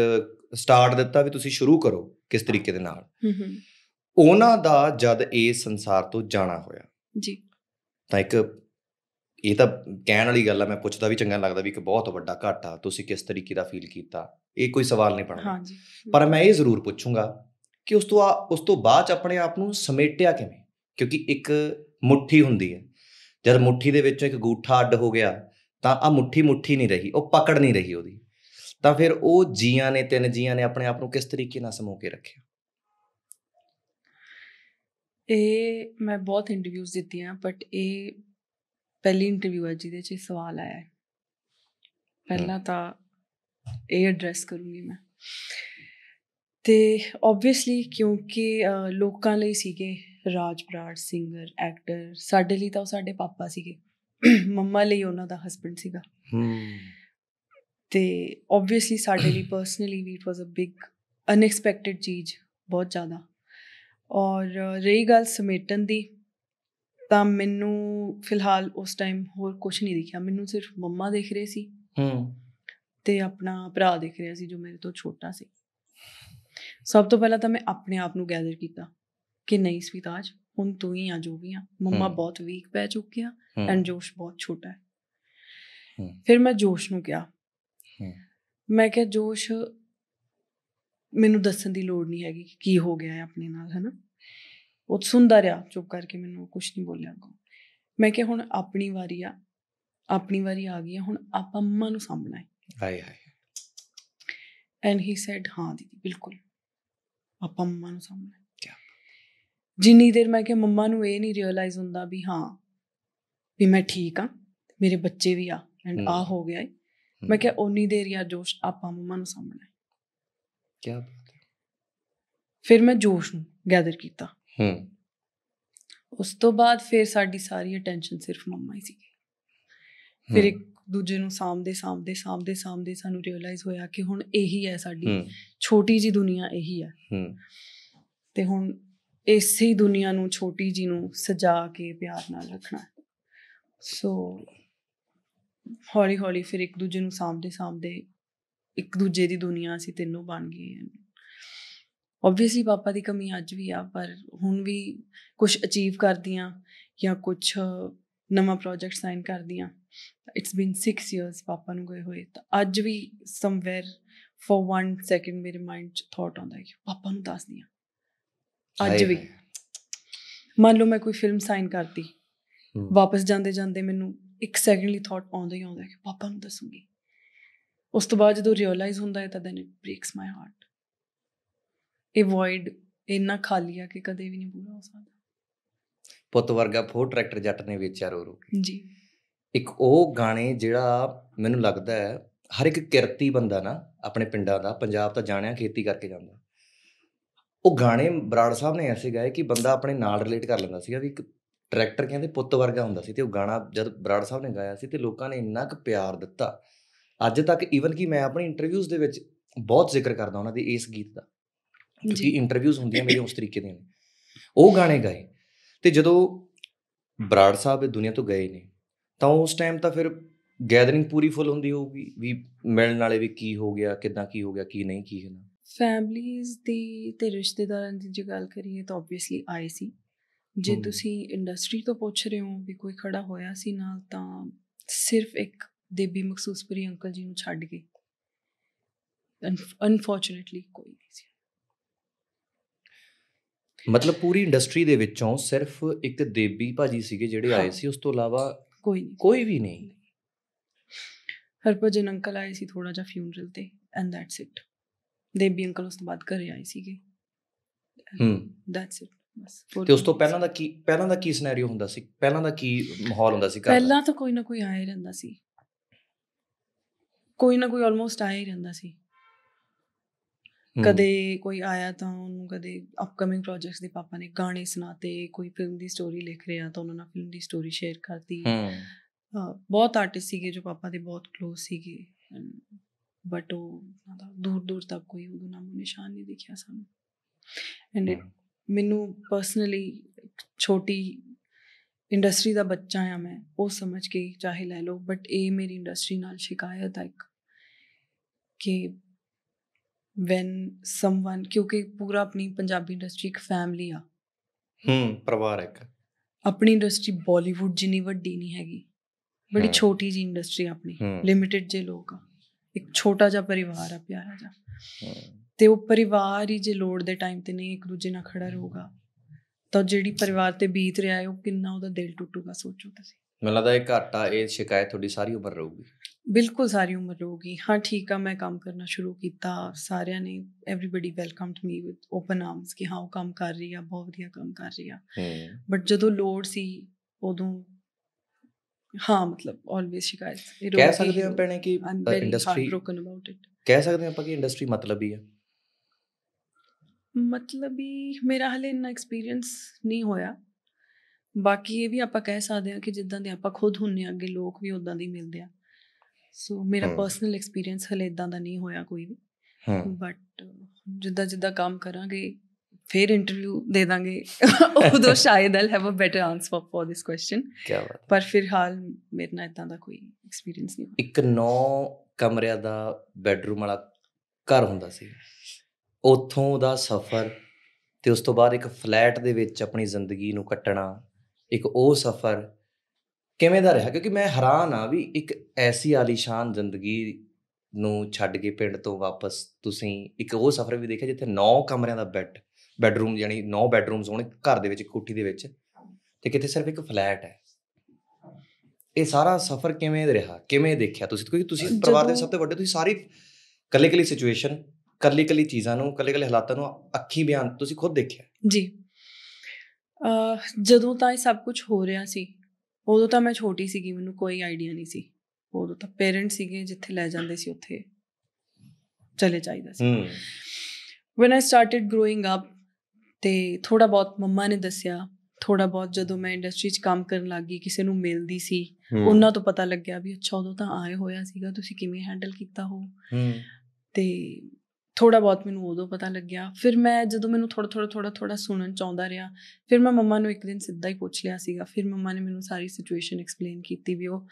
ਸਟਾਰਟ ਦਿੱਤਾ ਵੀ ਤੁਸੀਂ ਸ਼ੁਰੂ ਕਰੋ ਕਿਸ ਤਰੀਕੇ ਦੇ ਨਾਲ ਹੂੰ ਹੂੰ ਉਹਨਾਂ ਦਾ ਜਦ ਇਹ ਸੰਸਾਰ ਤੋਂ ਜਾਣਾ ਹੋਇਆ ਜੀ ਤਾਂ ਇੱਕ ਇਹ ਤਾਂ ਕਹਿਣ ਵਾਲੀ ਗੱਲ ਆ ਮੈਂ ਪੁੱਛਦਾ ਵੀ ਚੰਗਾ ਲੱਗਦਾ ਵੀ ਇੱਕ ਬਹੁਤ ਵੱਡਾ ਘਾਟਾ ਤੁਸੀਂ ਕਿਸ ਤਰੀਕੇ ਦਾ ਫੀਲ ਕੀਤਾ ਇਹ ਕੋਈ ਸਵਾਲ ਨਹੀਂ ਬਣਦਾ ਹਾਂਜੀ ਪਰ ਮੈਂ ਇਹ ਜ਼ਰੂਰ ਪੁੱਛੂੰਗਾ ਕਿ ਉਸ ਤੋਂ ਉਸ ਤੋਂ ਬਾਅਦ ਆਪਣੇ ਆਪ ਨੂੰ ਸਮੇਟਿਆ ਕਿਵੇਂ ਕਿਉਂਕਿ ਇੱਕ ਮੁੱਠੀ ਹੁੰਦੀ ਹੈ ਜਦ ਮੁੱਠੀ ਦੇ ਵਿੱਚ ਇੱਕ ਗੂਠਾ ਅੱਡ ਹੋ ਗਿਆ ਤਾਂ ਆ ਮੁੱਠੀ ਮੁੱਠੀ ਨਹੀਂ ਰਹੀ ਉਹ ਪਕੜ ਨਹੀਂ ਰਹੀ ਉਹਦੀ ਤਾਂ ਫਿਰ ਉਹ ਜੀਆਂ ਨੇ ਤਿੰਨ ਜੀਆਂ ਨੇ ਆਪਣੇ ਆਪ ਨੂੰ ਕਿਸ ਤਰੀਕੇ ਨਾਲ ਸਮੋ ਕੇ ਰੱਖਿਆ ਇਹ ਮੈਂ ਬਹੁਤ ਇੰਟਰਵਿਊਜ਼ ਦਿੱਤੀਆਂ ਬਟ ਇਹ ਪਹਿਲੀ ਇੰਟਰਵਿਊ ਹੈ ਜਿਹਦੇ 'ਚ ਸਵਾਲ ਆਇਆ ਹੈ ਪਹਿਲਾਂ ਤਾਂ ਇਹ ਐਡਰੈਸ ਕਰੂੰਗੀ ਮੈਂ ਤੇ ਆਬਵੀਅਸਲੀ ਕਿਉਂਕਿ ਲੋਕਾਂ ਲਈ ਸੀਗੇ ਰਾਜ ਬਰਾੜ ਸਿੰਗਰ ਐਕਟਰ ਸਾਡੇ ਲਈ ਤਾਂ ਉਹ ਸਾਡੇ ਪਾਪਾ ਸੀਗੇ ਮੰਮਾ ਲਈ ਉਹਨਾਂ ਦਾ ਹਸਬੰਡ ਸੀਗਾ ਤੇ ਆਬਵੀਅਸਲੀ ਸਾਡੇ ਲਈ ਪਰਸਨਲੀ ਵੀ it was a big unexpected ਚੀਜ਼ ਬਹੁਤ ਜ਼ਿਆਦਾ ਔਰ ਰਹੀ ਗੱਲ ਸਮੇਟਨ ਦੀ ਤਾਂ ਮੈਨੂੰ ਫਿਲਹਾਲ ਉਸ ਟਾਈਮ ਹੋਰ ਕੁਝ ਨਹੀਂ ਦਿਖਿਆ ਮੈਨੂੰ ਸਿਰਫ ਮੰਮਾ ਦੇਖ ਰਹੇ ਸੀ ਹੂੰ ਤੇ ਆਪਣਾ ਭਰਾ ਦੇਖ ਰਿਹਾ ਸੀ ਜੋ ਮੇਰੇ ਤੋਂ ਛੋਟਾ ਸੀ ਸਭ ਤੋਂ ਪਹਿਲਾਂ ਤਾਂ ਮੈਂ ਆਪਣੇ ਆਪ ਨੂੰ ਗੈਦਰ ਕੀਤਾ ਕਿ ਨਹੀਂ ਸਵੀਤਾਜ ਹੁਣ ਤੂੰ ਹੀ ਆ ਜੋ ਵੀ ਆ ਮੰਮਾ ਬਹੁਤ ਵੀਕ ਪੈ ਚੁੱਕੇ ਆ ਐਂਡ ਜੋਸ਼ ਬਹੁਤ ਛੋਟਾ ਹੈ ਫਿਰ ਮੈਂ ਜੋਸ਼ ਨੂੰ ਕਿਹਾ ਮੈਂ ਕਿਹਾ ਜੋਸ਼ ਮੈਨੂੰ ਦੱਸਣ ਦੀ ਲੋੜ ਨਹੀਂ ਹੈਗੀ ਕਿ ਕੀ ਹੋ ਗਿਆ ਹੈ ਆਪਣੇ ਨਾਲ ਹਨਾ ਉਹ ਸੁਣਦਾ ਰਿਹਾ ਚੁੱਪ ਕਰਕੇ ਮੈਨੂੰ ਕੁਝ ਨਹੀਂ ਬੋਲਿਆ ਕੋ ਮੈਂ ਕਿਹਾ ਹੁਣ ਆਪਣੀ ਵਾਰੀ ਆ ਆਪਣੀ ਵਾਰੀ ਆ ਗਈ ਹੁਣ ਆਪਾਂ ਮੰਮਾ ਨੂੰ ਸਾਹਮਣਾ ਹੈ ਹਾਏ ਹਾਏ ਐਂਡ ਹੀ ਸੈਡ ਹਾਂ ਦੀਦੀ ਬਿਲਕੁਲ ਆਪਾਂ ਮੰਮਾ ਨੂੰ ਸਾਹਮਣਾ ਕੀ ਜਿੰਨੀ ਦੇਰ ਮੈਂ ਕਿ ਮੰਮਾ ਨੂੰ ਇਹ ਨਹੀਂ ਰਿਅਲਾਈਜ਼ ਹੁੰਦਾ ਵੀ ਹਾਂ ਵੀ ਮੈਂ ਠੀਕ ਆ ਮੇਰੇ ਬੱਚੇ ਵੀ ਆ ਐਂਡ ਆ ਹੋ ਗਿਆ ਮੈਂ ਕਿਹਾ ਉਨੀ ਦੇਰ ਯਾ ਜੋਸ਼ ਆਪਾਂ ਮੰਮਾ ਨੂੰ ਸਾਹਮਣਾ ਕੀ ਬਾਤ ਹੈ ਫਿਰ ਮੈਂ ਜੋਸ਼ ਨੂੰ ਗੈਦਰ ਕੀਤਾ ਹੂੰ ਉਸ ਤੋਂ ਬਾਅਦ ਫਿਰ ਸਾਡੀ ਸਾਰੀ ਅਟੈਂਸ਼ਨ ਸਿਰਫ ਮੰਮਾ ਹੀ ਸੀਗੀ ਫਿਰ ਇੱਕ ਦੂਜੇ ਨੂੰ ਸਾਹਮਣੇ ਸਾਹਮਣੇ ਸਾਹਮਣੇ ਸਾਹਮਣੇ ਸਾਨੂੰ ਰਿਅਲਾਈਜ਼ ਹੋਇਆ ਕਿ ਹੁਣ ਇਹੀ ਹੈ ਸਾਡੀ ਛੋਟੀ ਜੀ ਦੁਨੀਆ ਇਹੀ ਹੈ ਤੇ ਹੁਣ ਇਸੇ ਹੀ ਦੁਨੀਆ ਨੂੰ ਛੋਟੀ ਜੀ ਨੂੰ ਸਜਾ ਕੇ ਪਿਆਰ ਨਾਲ ਰੱਖਣਾ ਸੋ ਹੌਲੀ ਹੌਲੀ ਫਿਰ ਇੱਕ ਦੂਜੇ ਨੂੰ ਸਾਹਮਣੇ ਸਾਹਮਣੇ ਇੱਕ ਦੂਜੇ ਦੀ ਦੁਨੀਆ ਅਸੀਂ ਤਿੰਨੋਂ ਬਣ ਗਏ ਆਬਵੀਅਸਲੀ ਪਾਪਾ ਦੀ ਕਮੀ ਅੱਜ ਵੀ ਆ ਪਰ ਹੁਣ ਵੀ ਕੁਝ ਅਚੀਵ ਕਰਦੀ ਆ ਜਾਂ ਕੁਝ ਨਵਾਂ ਪ੍ਰੋਜੈਕਟ ਸਾਈਨ ਕਰਦੀ ਆ ਇਟਸ ਬੀਨ 6 ਇਅਰਸ ਪਾਪਾ ਨੂੰ ਗਏ ਹੋਏ ਤਾਂ ਅੱਜ ਵੀ ਸਮਵੇਅਰ ਫॉर 1 ਸੈਕਿੰਡ ਮੇਰੇ ਮਾਈਂਡ 'ਚ ਥਾਟ ਆਉਂਦਾ ਹੈ ਕਿ ਪਾਪਾ ਨੂੰ ਦੱਸਦੀ ਆ ਅੱਜ ਵੀ ਮੰਨ ਲਓ ਮੈਂ ਕੋਈ ਫਿਲਮ ਸਾਈਨ ਕਰਤੀ ਵਾਪਸ ਜਾਂਦੇ ਜਾਂਦੇ ਮੈਨੂੰ 1 ਸੈਕਿੰਡ ਲਈ ਥਾਟ ਆਉਂਦਾ ਹੀ ਆਉਂਦਾ ਕਿ ਪਾਪਾ ਨੂੰ ਦੱਸੂਗੀ ਉਸ ਤੋਂ ਬਾਅਦ ਜਦੋਂ ਰਿਅਲਾਈਜ਼ ਹੁੰਦਾ ਹੈ ਤਾਂ then it breaks my heart ਇਹ ਵੋਇਡ ਇੰਨਾ ਖਾਲੀ ਆ ਕਿ ਕਦੇ ਵੀ ਨਹੀਂ ਪੂਰਾ ਹੋ ਸਕਦਾ ਪੁੱਤ ਵਰਗਾ ਫੋਰ ਟਰੈਕਟਰ ਜੱਟ ਨੇ ਵੇਚਿਆ ਰੋ ਰੋ ਕੇ ਜੀ ਇੱਕ ਉਹ ਗਾਣੇ ਜਿਹੜਾ ਮੈਨੂੰ ਲੱਗਦਾ ਹੈ ਹਰ ਇੱਕ ਕਿਰਤੀ ਬੰਦਾ ਨਾ ਆਪਣੇ ਪਿੰਡਾਂ ਦਾ ਪੰਜਾਬ ਤਾਂ ਜਾਣਿਆ ਖੇਤੀ ਕਰਕੇ ਜਾਂਦਾ ਉਹ ਗਾਣੇ ਬਰਾੜ ਸਾਹਿਬ ਨੇ ਐਸੇ ਗਾਏ ਕਿ ਬੰਦਾ ਆਪਣੇ ਨਾਲ ਰਿਲੇਟ ਕਰ ਲੈਂਦਾ ਸੀਗਾ ਵੀ ਇੱਕ ਟਰੈਕਟਰ ਕਹਿੰਦੇ ਪੁੱਤ ਵਰਗਾ ਹੁੰਦਾ ਸੀ ਤੇ ਉਹ ਗਾਣਾ ਜਦ ਬਰਾੜ ਸਾਹਿਬ ਨੇ ਗਾਇਆ ਸੀ ਤੇ ਲੋਕਾਂ ਨੇ ਇੰਨਾ ਕੁ ਪਿਆਰ ਦਿੱਤਾ ਅੱਜ ਤੱਕ ਈਵਨ ਕਿ ਮੈਂ ਆਪਣੀ ਇੰਟਰਵਿਊਜ਼ ਦੇ ਵਿੱਚ ਬਹੁਤ ਜ਼ਿਕਰ ਕਰਦਾ ਉਹਨਾਂ ਦੇ ਇਸ ਗੀਤ ਦਾ ਕਿਉਂਕਿ ਇੰਟਰਵਿਊਜ਼ ਹੁੰਦੀਆਂ ਮੇਰੇ ਉਸ ਤਰੀਕੇ ਦੀਆਂ ਉਹ ਗਾਣੇ ਗਾਏ ਤੇ ਜਦੋਂ ਬਰਾੜ ਸਾਹਿਬ ਇਹ ਦੁਨੀਆ ਤੋਂ ਗਏ ਨੇ ਤਾਂ ਉਸ ਟਾਈਮ ਤਾਂ ਫਿਰ ਗੈਦਰਿੰਗ ਪੂਰੀ ਫੁੱਲ ਹੁੰਦੀ ਹੋਊਗੀ ਵੀ ਮਿਲਣ ਵਾਲੇ ਵੀ ਕੀ ਹੋ ਗਿਆ ਕਿਦਾਂ ਕੀ ਹੋ ਗਿਆ ਕੀ ਨਹੀਂ ਕੀ ਹੋਣਾ ਫੈਮਲੀਜ਼ ਦੀ ਤੇ ਰਿਸ਼ਤੇਦਾਰਾਂ ਦੀ ਜੇ ਗੱਲ ਕਰੀਏ ਤਾਂ ਆਬਵੀਅਸਲੀ ਆਏ ਸੀ ਜੇ ਤੁਸੀਂ ਇੰਡਸਟਰੀ ਤੋਂ ਪੁੱਛ ਰਹੇ ਹੋ ਵੀ ਕੋਈ ਖੜਾ ਹੋਇਆ ਸੀ ਨਾਲ ਤਾਂ ਸਿਰਫ ਇੱਕ ਦੇਬੀ ਮਖਸੂਸਪੁਰੀ ਅੰਕਲ ਜੀ ਨੂੰ ਛੱਡ ਕੇ ਅਨਫੋਰਚੂਨੇਟਲੀ ਕੋਈ ਨਹੀਂ ਸੀ ਮਤਲਬ ਪੂਰੀ ਇੰਡਸਟਰੀ ਦੇ ਵਿੱਚੋਂ ਸਿਰਫ ਇੱਕ ਦੇਬੀ ਭਾਜੀ ਸੀਗੇ ਜਿਹੜੇ ਆਏ ਸੀ ਉਸ ਤੋਂ ਇਲਾਵਾ ਕੋਈ ਕੋਈ ਵੀ ਨਹੀਂ ਹਰਪਜਨ ਅੰਕਲ ਆਏ ਸੀ ਥੋੜਾ ਜਿਹਾ ਫਿਊਨਰਲ ਤੇ and that's it Debi uncle ਉਸ ਤੋਂ ਬਾਅਦ ਘਰੇ ਆਏ ਸੀਗੇ ਹੂੰ ਦੈਟਸ ਇਟ ਬਸ ਤੇ ਉਸ ਤੋਂ ਪਹਿਲਾਂ ਦਾ ਕੀ ਪਹਿਲਾਂ ਦਾ ਕੀ ਸਿਨੈਰੀਓ ਹੁੰਦਾ ਸੀ ਪਹਿਲਾਂ ਦਾ ਕੀ ਮਾਹੌਲ ਹੁੰਦਾ ਸੀ ਘਰ ਪਹਿਲਾਂ ਤਾਂ ਕੋਈ ਨਾ ਕੋਈ ਆਇਆ ਰਹਿੰਦਾ ਸੀ ਕੋਈ ਨਾ ਕੋਈ ਆਲਮੋਸਟ ਆਇਆ ਹੀ ਰਹਿੰਦਾ ਸੀ ਕਦੇ ਕੋਈ ਆਇਆ ਤਾਂ ਉਹਨੂੰ ਕਦੇ ਅਪਕਮਿੰਗ ਪ੍ਰੋਜੈਕਟਸ ਦੇ ਪਾਪਾ ਨੇ ਗਾਣੇ ਸੁਣਾਤੇ ਕੋਈ ਫਿਲਮ ਦੀ ਸਟੋਰੀ ਲਿਖ ਰਿਹਾ ਤਾਂ ਉਹਨਾਂ ਨਾਲ ਫਿਲਮ ਦੀ ਸਟੋਰੀ ਸ਼ੇਅਰ ਕਰਤੀ ਬਹੁਤ ਆਰਟਿਸਟ ਸੀਗੇ ਜੋ ਪਾਪਾ ਦੇ ਬਹੁਤ ক্লোਜ਼ ਸੀਗੇ ਬਟ ਉਹ ਦੂਰ ਦੂਰ ਤੱਕ ਕੋਈ ਉਹਦਾ ਨਾਮ ਨਿਸ਼ਾਨ ਨਹੀਂ ਦਿਖਿਆ ਸਾਨੂੰ ਐਂਡ ਮੈਨੂੰ ਪਰਸਨਲੀ ਛੋਟੀ ਇੰਡਸਟਰੀ ਦਾ ਬੱਚਾ ਆ ਮੈਂ ਉਹ ਸਮਝ ਕੇ ਚਾਹੇ ਲੈ ਲਓ ਬਟ ਇਹ ਮੇਰੀ ਇੰਡਸਟਰੀ ਨਾਲ ਸ਼ਿਕਾਇਤ ਆ ਇੱਕ ਕਿ ਵੈਨ ਸਮਵਨ ਕਿਉਂਕਿ ਪੂਰਾ ਆਪਣੀ ਪੰਜਾਬੀ ਇੰਡਸਟਰੀ ਇੱਕ ਫੈਮਿਲੀ ਆ ਹੂੰ ਪਰਿਵਾਰ ਇੱਕ ਆਪਣੀ ਇੰਡਸਟਰੀ ਬਾਲੀਵੁੱਡ ਜਿੰਨੀ ਵੱਡੀ ਨਹੀਂ ਹੈਗੀ ਬੜੀ ਛੋਟੀ ਜੀ ਇੰਡਸਟਰੀ ਆਪਣੀ ਲਿਮਿਟਿਡ ਜੇ ਲੋਕ ਆ ਇੱਕ ਛੋਟਾ ਜਿਹਾ ਪਰਿਵਾਰ ਆ ਪਿਆਰਾ ਜਿਹਾ ਤੇ ਉਹ ਪਰਿਵਾਰ ਹੀ ਜੇ ਲੋੜ ਦੇ ਟਾਈਮ ਤੇ ਨਹੀਂ ਇੱਕ ਦੂਜੇ ਨਾਲ ਖੜਾ ਰਹੂਗਾ ਤਾਂ ਜਿਹੜੀ ਪਰਿਵਾਰ ਤੇ ਬੀਤ ਰਿਹਾ ਹੈ ਉਹ ਕਿੰਨਾ ਉਹਦਾ ਦਿਲ ਟੁੱਟੂਗਾ ਸੋਚੋ ਤੁਸੀਂ ਮੈਨੂੰ ਲੱਗਦਾ ਇਹ ਘਾਟਾ ਇਹ ਸ਼ਿਕਾਇਤ ਤੁਹਾਡੀ ਸਾਰੀ ਉਮਰ ਰਹੂਗੀ ਬਿਲਕੁਲ ਸਾਰੀ ਉਮਰ ਰਹੂਗੀ ਹਾਂ ਠੀਕ ਆ ਮੈਂ ਕੰਮ ਕਰਨਾ ਸ਼ੁਰੂ ਕੀਤਾ ਸਾਰਿਆਂ ਨੇ everybody welcomed me with open arms ਕਿ ਹਾਂ ਉਹ ਕੰਮ ਕਰ ਰਹੀ ਆ ਬਹੁਤ ਵਧੀਆ ਕੰਮ ਕਰ ਰਹੀ ਆ ਬਟ ਜਦੋਂ ਲੋਡ ਸੀ ਉਦੋਂ ਹਾਂ ਮਤਲਬ ਆਲਵੇਸ ਸ਼ਿਕਾਇਤ ਕਹਿ ਸਕਦੇ ਆ ਪੈਣੇ ਕਿ ਇੰਡਸਟਰੀ ਬ੍ਰੋਕਨ ਅਬਾਊਟ ਇਟ ਕਹਿ ਸਕਦੇ ਆ ਆਪਾਂ ਕਿ ਇੰਡਸਟਰੀ ਮਤਲਬ ਹੀ ਆ ਮਤਲਬ ਹੀ ਮੇਰਾ ਹਲੇ ਇੰਨਾ ਐਕਸਪੀਰੀਅੰਸ ਨਹੀਂ ਹੋਇਆ ਬਾਕੀ ਇਹ ਵੀ ਆਪਾਂ ਕਹਿ ਸਕਦੇ ਆ ਕਿ ਜਿੱਦਾਂ ਦੇ ਆਪਾਂ ਖੁਦ ਹੁੰਨੇ ਅੱਗੇ ਲੋਕ ਵੀ ਉਦਾਂ ਦੇ ਮਿਲਦੇ ਆ ਸੋ ਮੇਰਾ ਪਰਸਨਲ ਐਕਸਪੀਰੀਅੰਸ ਹਲੇ ਇਦਾਂ ਦਾ ਨਹੀਂ ਹੋਇਆ ਕੋਈ ਵੀ ਬਟ ਜਿੱਦਾਂ ਜਿੱਦਾਂ ਕੰਮ ਕਰਾਂਗੇ ਫਿਰ ਇੰਟਰਵਿਊ ਦੇ ਦਾਂਗੇ ਉਦੋਂ ਸ਼ਾਇਦ I'll have a better answer for this question ਕੀ ਬਾਤ ਪਰ ਫਿਰ ਹਾਲ ਮੇਰੇ ਨਾਲ ਇਦਾਂ ਦਾ ਕੋਈ ਐਕਸਪੀਰੀਅੰਸ ਨਹੀਂ ਇੱਕ ਨੌ ਕਮਰਿਆਂ ਦਾ ਬੈਡਰੂਮ ਵਾਲਾ ਘਰ ਹੁੰਦਾ ਸੀ ਉਥੋਂ ਦਾ ਸਫ਼ਰ ਤੇ ਉਸ ਤੋਂ ਬਾਅਦ ਇੱਕ ਫਲੈਟ ਦੇ ਵਿੱਚ ਆਪਣੀ ਜ਼ਿੰਦਗੀ ਨੂੰ ਕੱਟਣਾ ਇੱਕ ਉਹ ਸਫ਼ਰ ਕਿਵੇਂ ਦਾ ਰਿਹਾ ਕਿਉਂਕਿ ਮੈਂ ਹੈਰਾਨ ਆ ਵੀ ਇੱਕ ਐਸੀ ਆਲੀਸ਼ਾਨ ਜ਼ਿੰਦਗੀ ਨੂੰ ਛੱਡ ਕੇ ਪਿੰਡ ਤੋਂ ਵਾਪਸ ਤੁਸੀਂ ਇੱਕ ਉਹ ਸਫ਼ਰ ਵੀ ਦੇਖਿਆ ਜਿੱਥੇ 9 ਕਮਰਿਆਂ ਦਾ ਬੈੱਡ ਬੈੱਡਰੂਮ ਯਾਨੀ 9 ਬੈੱਡਰੂਮਸ ਹੋਣ ਘਰ ਦੇ ਵਿੱਚ ਕੋਠੀ ਦੇ ਵਿੱਚ ਤੇ ਕਿਤੇ ਸਿਰਫ ਇੱਕ ਫਲੈਟ ਹੈ ਇਹ ਸਾਰਾ ਸਫ਼ਰ ਕਿਵੇਂ ਰਿਹਾ ਕਿਵੇਂ ਦੇਖਿਆ ਤੁਸੀਂ ਕਿਉਂਕਿ ਤੁਸੀਂ ਪਰਿਵਾਰ ਦੇ ਸਭ ਤੋਂ ਵੱਡੇ ਤੁਸੀਂ ਸਾਰੀ ਕੱਲੇ ਕੱਲੇ ਸਿਚੁਏਸ਼ਨ ਕੱਲੇ ਕੱਲੀ ਚੀਜ਼ਾਂ ਨੂੰ ਕੱਲੇ ਕੱਲੇ ਹਾਲਾਤਾਂ ਨੂੰ ਅੱਖੀ ਬਿਆਨ ਤੁਸੀਂ ਖੁਦ ਦੇਖਿਆ ਜੀ ਜਦੋਂ ਤਾਂ ਇਹ ਸਭ ਕੁਝ ਹੋ ਰਿਹਾ ਸੀ ਉਦੋਂ ਤਾਂ ਮੈਂ ਛੋਟੀ ਸੀਗੀ ਮੈਨੂੰ ਕੋਈ ਆਈਡੀਆ ਨਹੀਂ ਸੀ ਉਦੋਂ ਤਾਂ ਪੇਰੈਂਟ ਸੀਗੇ ਜਿੱਥੇ ਲੈ ਜਾਂਦੇ ਸੀ ਉੱਥੇ ਚਲੇ ਜਾਈਦਾ ਸੀ when I started growing up ਤੇ ਥੋੜਾ ਬਹੁਤ ਮੰਮਾ ਨੇ ਦੱਸਿਆ ਥੋੜਾ ਬਹੁਤ ਜਦੋਂ ਮੈਂ ਇੰਡਸਟਰੀ 'ਚ ਕੰਮ ਕਰਨ ਲੱਗੀ ਕਿਸੇ ਨੂੰ ਮਿਲਦੀ ਸੀ ਉਹਨਾਂ ਤੋਂ ਪਤਾ ਲੱਗਿਆ ਵੀ ਅੱਛਾ ਉਦੋਂ ਤਾਂ ਆਏ ਹੋਇਆ ਸੀਗਾ ਤੁਸੀਂ ਕਿਵੇਂ ਹੈਂਡਲ ਕੀਤਾ ਹੋ ਤੇ ਥੋੜਾ ਬਹੁਤ ਮੈਨੂੰ ਉਦੋਂ ਪਤਾ ਲੱਗਿਆ ਫਿਰ ਮੈਂ ਜਦੋਂ ਮੈਨੂੰ ਥੋੜਾ ਥੋੜਾ ਥੋੜਾ ਥੋੜਾ ਸੁਣਨ ਚਾਹੁੰਦਾ ਰਿਹਾ ਫਿਰ ਮੈਂ ਮੰਮਾ ਨੂੰ ਇੱਕ ਦਿਨ ਸਿੱਧਾ ਹੀ ਪੁੱਛ ਲਿਆ ਸੀਗਾ ਫਿਰ ਮੰਮਾ ਨੇ ਮੈਨੂੰ ਸਾਰੀ ਸਿਚੁਏਸ਼ਨ ਐਕਸਪਲੇਨ ਕੀਤੀ ਵੀ ਉਹ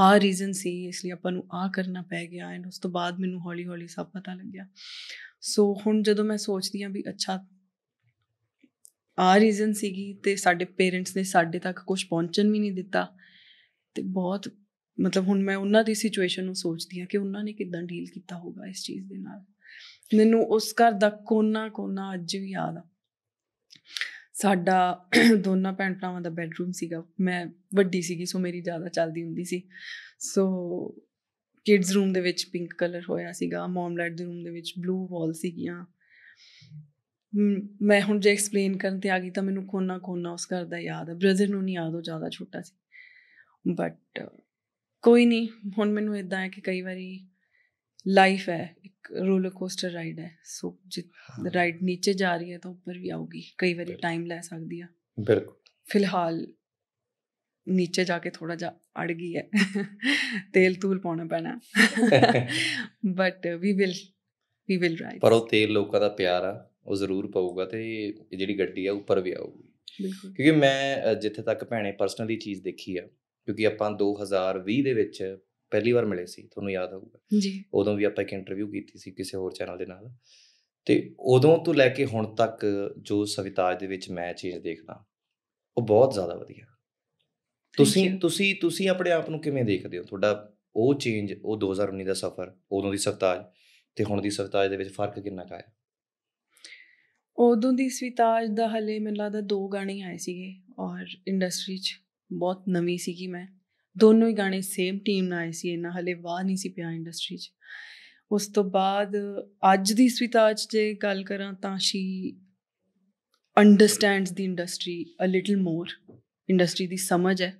ਆ ਰੀਜ਼ਨ ਸੀ ਇਸ ਲਈ ਆਪਾਂ ਨੂੰ ਆ ਕਰਨਾ ਪੈ ਗਿਆ ਐਂਡ ਉਸ ਤੋਂ ਬਾਅਦ ਮੈਨੂੰ ਹੌਲੀ ਹੌਲੀ ਸਭ ਪਤਾ ਲੱਗਿਆ ਸੋ ਹੁਣ ਜਦੋਂ ਮੈਂ ਸੋਚਦੀ ਆ ਵੀ ਅੱਛਾ ਆ ਰੀਜ਼ਨ ਸੀਗੀ ਤੇ ਸਾਡੇ ਪੇਰੈਂਟਸ ਨੇ ਸਾਡੇ ਤੱਕ ਕੁਝ ਪਹੁੰਚਣ ਵੀ ਨਹੀਂ ਦਿੱਤਾ ਤੇ ਬਹੁਤ ਮਤਲਬ ਹੁਣ ਮੈਂ ਉਹਨਾਂ ਦੀ ਸਿਚੁਏਸ਼ਨ ਨੂੰ ਸੋਚਦੀ ਆ ਕਿ ਉਹਨਾਂ ਨੇ ਕਿਦਾਂ ਡੀਲ ਕੀਤਾ ਹੋਗਾ ਇਸ ਚੀਜ਼ ਦੇ ਨਾਲ ਮੈਨੂੰ ਉਸ ਘਰ ਦਾ ਕੋਨਾ ਕੋਨਾ ਅੱਜ ਵੀ ਯਾਦ ਆ ਸਾਡਾ ਦੋਨਾਂ ਭੈਣ ਭਰਾਵਾਂ ਦਾ ਬੈੱਡਰੂਮ ਸੀਗਾ ਮੈਂ ਵੱਡੀ ਸੀਗੀ ਸੋ ਮੇਰੀ ਜ਼ਿਆਦਾ ਚੱਲਦੀ ਹੁੰਦੀ ਸੀ ਸੋ ਕਿਡਸ ਰੂਮ ਦੇ ਵਿੱਚ ਪਿੰਕ ਕਲਰ ਹੋਇਆ ਸੀਗਾ ਮਮ ਲੈਟ ਦੇ ਰੂਮ ਦੇ ਵਿੱਚ ਬਲੂ ਵਾਲ ਸੀਗੀਆਂ ਮੈਂ ਹੁਣ ਜੇ ਐਕਸਪਲੇਨ ਕਰਨ ਤੇ ਆ ਗਈ ਤਾਂ ਮੈਨੂੰ ਕੋਨਾ ਕੋਨਾ ਉਸ ਘਰ ਦਾ ਯਾਦ ਹੈ ਬ੍ਰਦਰ ਨੂੰ ਨਹੀਂ ਯਾਦ ਉਹ ਜ਼ਿਆਦਾ ਛੋਟਾ ਸੀ ਬਟ ਕੋਈ ਨਹੀਂ ਹੁਣ ਮੈਨੂੰ ਇਦਾਂ ਹੈ ਕਿ ਕਈ ਵਾਰੀ ਲਾਈਫ ਹੈ ਇੱਕ ਰੋਲਰ ਕੋਸਟਰ ਰਾਈਡ ਹੈ ਸੋ ਜਿੱਦ ਰਾਈਡ ਨੀਚੇ ਜਾ ਰਹੀ ਹੈ ਤਾਂ ਉੱਪਰ ਵੀ ਆਊਗੀ ਕਈ ਵਾਰੀ ਟਾਈਮ ਲੈ ਸਕਦੀ ਆ ਬਿਲਕੁਲ ਫਿਲਹਾਲ ਨੀਚੇ ਜਾ ਕੇ ਥੋੜਾ ਜਿਹਾ ਅੜ ਗਈ ਹੈ ਤੇਲ ਤੂਲ ਪਾਉਣਾ ਪੈਣਾ but we will we will ride ਪਰ ਉਹ ਤੇਲ ਲੋਕਾਂ ਦਾ ਪਿਆਰ ਆ ਉਹ ਜ਼ਰੂਰ ਪਾਊਗਾ ਤੇ ਜਿਹੜੀ ਗੱਡੀ ਆ ਉੱਪਰ ਵੀ ਆਊਗੀ ਬਿਲਕੁਲ ਕਿਉਂਕਿ ਮੈਂ ਜਿੱਥੇ ਤੱਕ ਭੈਣੇ ਪਰਸਨਲੀ ਚੀਜ਼ ਦੇਖੀ ਆ ਕਿਉਂਕਿ ਆਪਾਂ 2020 ਦੇ ਵਿੱਚ ਪਹਿਲੀ ਵਾਰ ਮਿਲੇ ਸੀ ਤੁਹਾਨੂੰ ਯਾਦ ਹੋਊਗਾ ਜੀ ਉਦੋਂ ਵੀ ਆਪਾਂ ਇੱਕ ਇੰਟਰਵਿਊ ਕੀਤੀ ਸੀ ਕਿਸੇ ਹੋਰ ਚੈਨਲ ਦੇ ਨਾਲ ਤੇ ਉਦੋਂ ਤੋਂ ਲੈ ਕੇ ਹੁਣ ਤੱਕ ਜੋ ਸਵਿਤਾਜ ਦੇ ਵਿੱਚ ਮੈਂ ਚੀਜ਼ ਦੇਖਦਾ ਉਹ ਬਹੁਤ ਜ਼ਿਆਦਾ ਵਧੀਆ ਤੁਸੀਂ ਤੁਸੀਂ ਤੁਸੀਂ ਆਪਣੇ ਆਪ ਨੂੰ ਕਿਵੇਂ ਦੇਖਦੇ ਹੋ ਤੁਹਾਡਾ ਉਹ ਚੇਂਜ ਉਹ 2019 ਦਾ ਸਫ਼ਰ ਉਦੋਂ ਦੀ ਸਵਿਤਾਜ ਤੇ ਹੁਣ ਦੀ ਸਵਿਤਾਜ ਦੇ ਵਿੱਚ ਫਰਕ ਕਿੰਨਾ ਕਾ ਹੈ ਉਦੋਂ ਦੀ ਸਵਿਤਾਜ ਦਾ ਹਲੇ ਮੈਨੂੰ ਲੱਗਦਾ ਦੋ ਗਾਣੇ ਆਏ ਸੀਗੇ ਔਰ ਇੰਡਸਟਰੀ 'ਚ ਬਹੁਤ ਨਵੀਂ ਸੀਗੀ ਮੈਂ ਦੋਨੋਂ ਹੀ ਗਾਣੇ ਸੇਮ ਟੀਮ ਨਾਲ ਆਏ ਸੀ ਇਹਨਾਂ ਹਲੇ ਵਾਹ ਨਹੀਂ ਸੀ ਪਿਆ ਇੰਡਸਟਰੀ 'ਚ ਉਸ ਤੋਂ ਬਾਅਦ ਅੱਜ ਦੀ ਸਵਿਤਾਜ ਜੇ ਗੱਲ ਕਰਾਂ ਤਾਂ she understands the industry a little more industry ਦੀ ਸਮਝ ਹੈ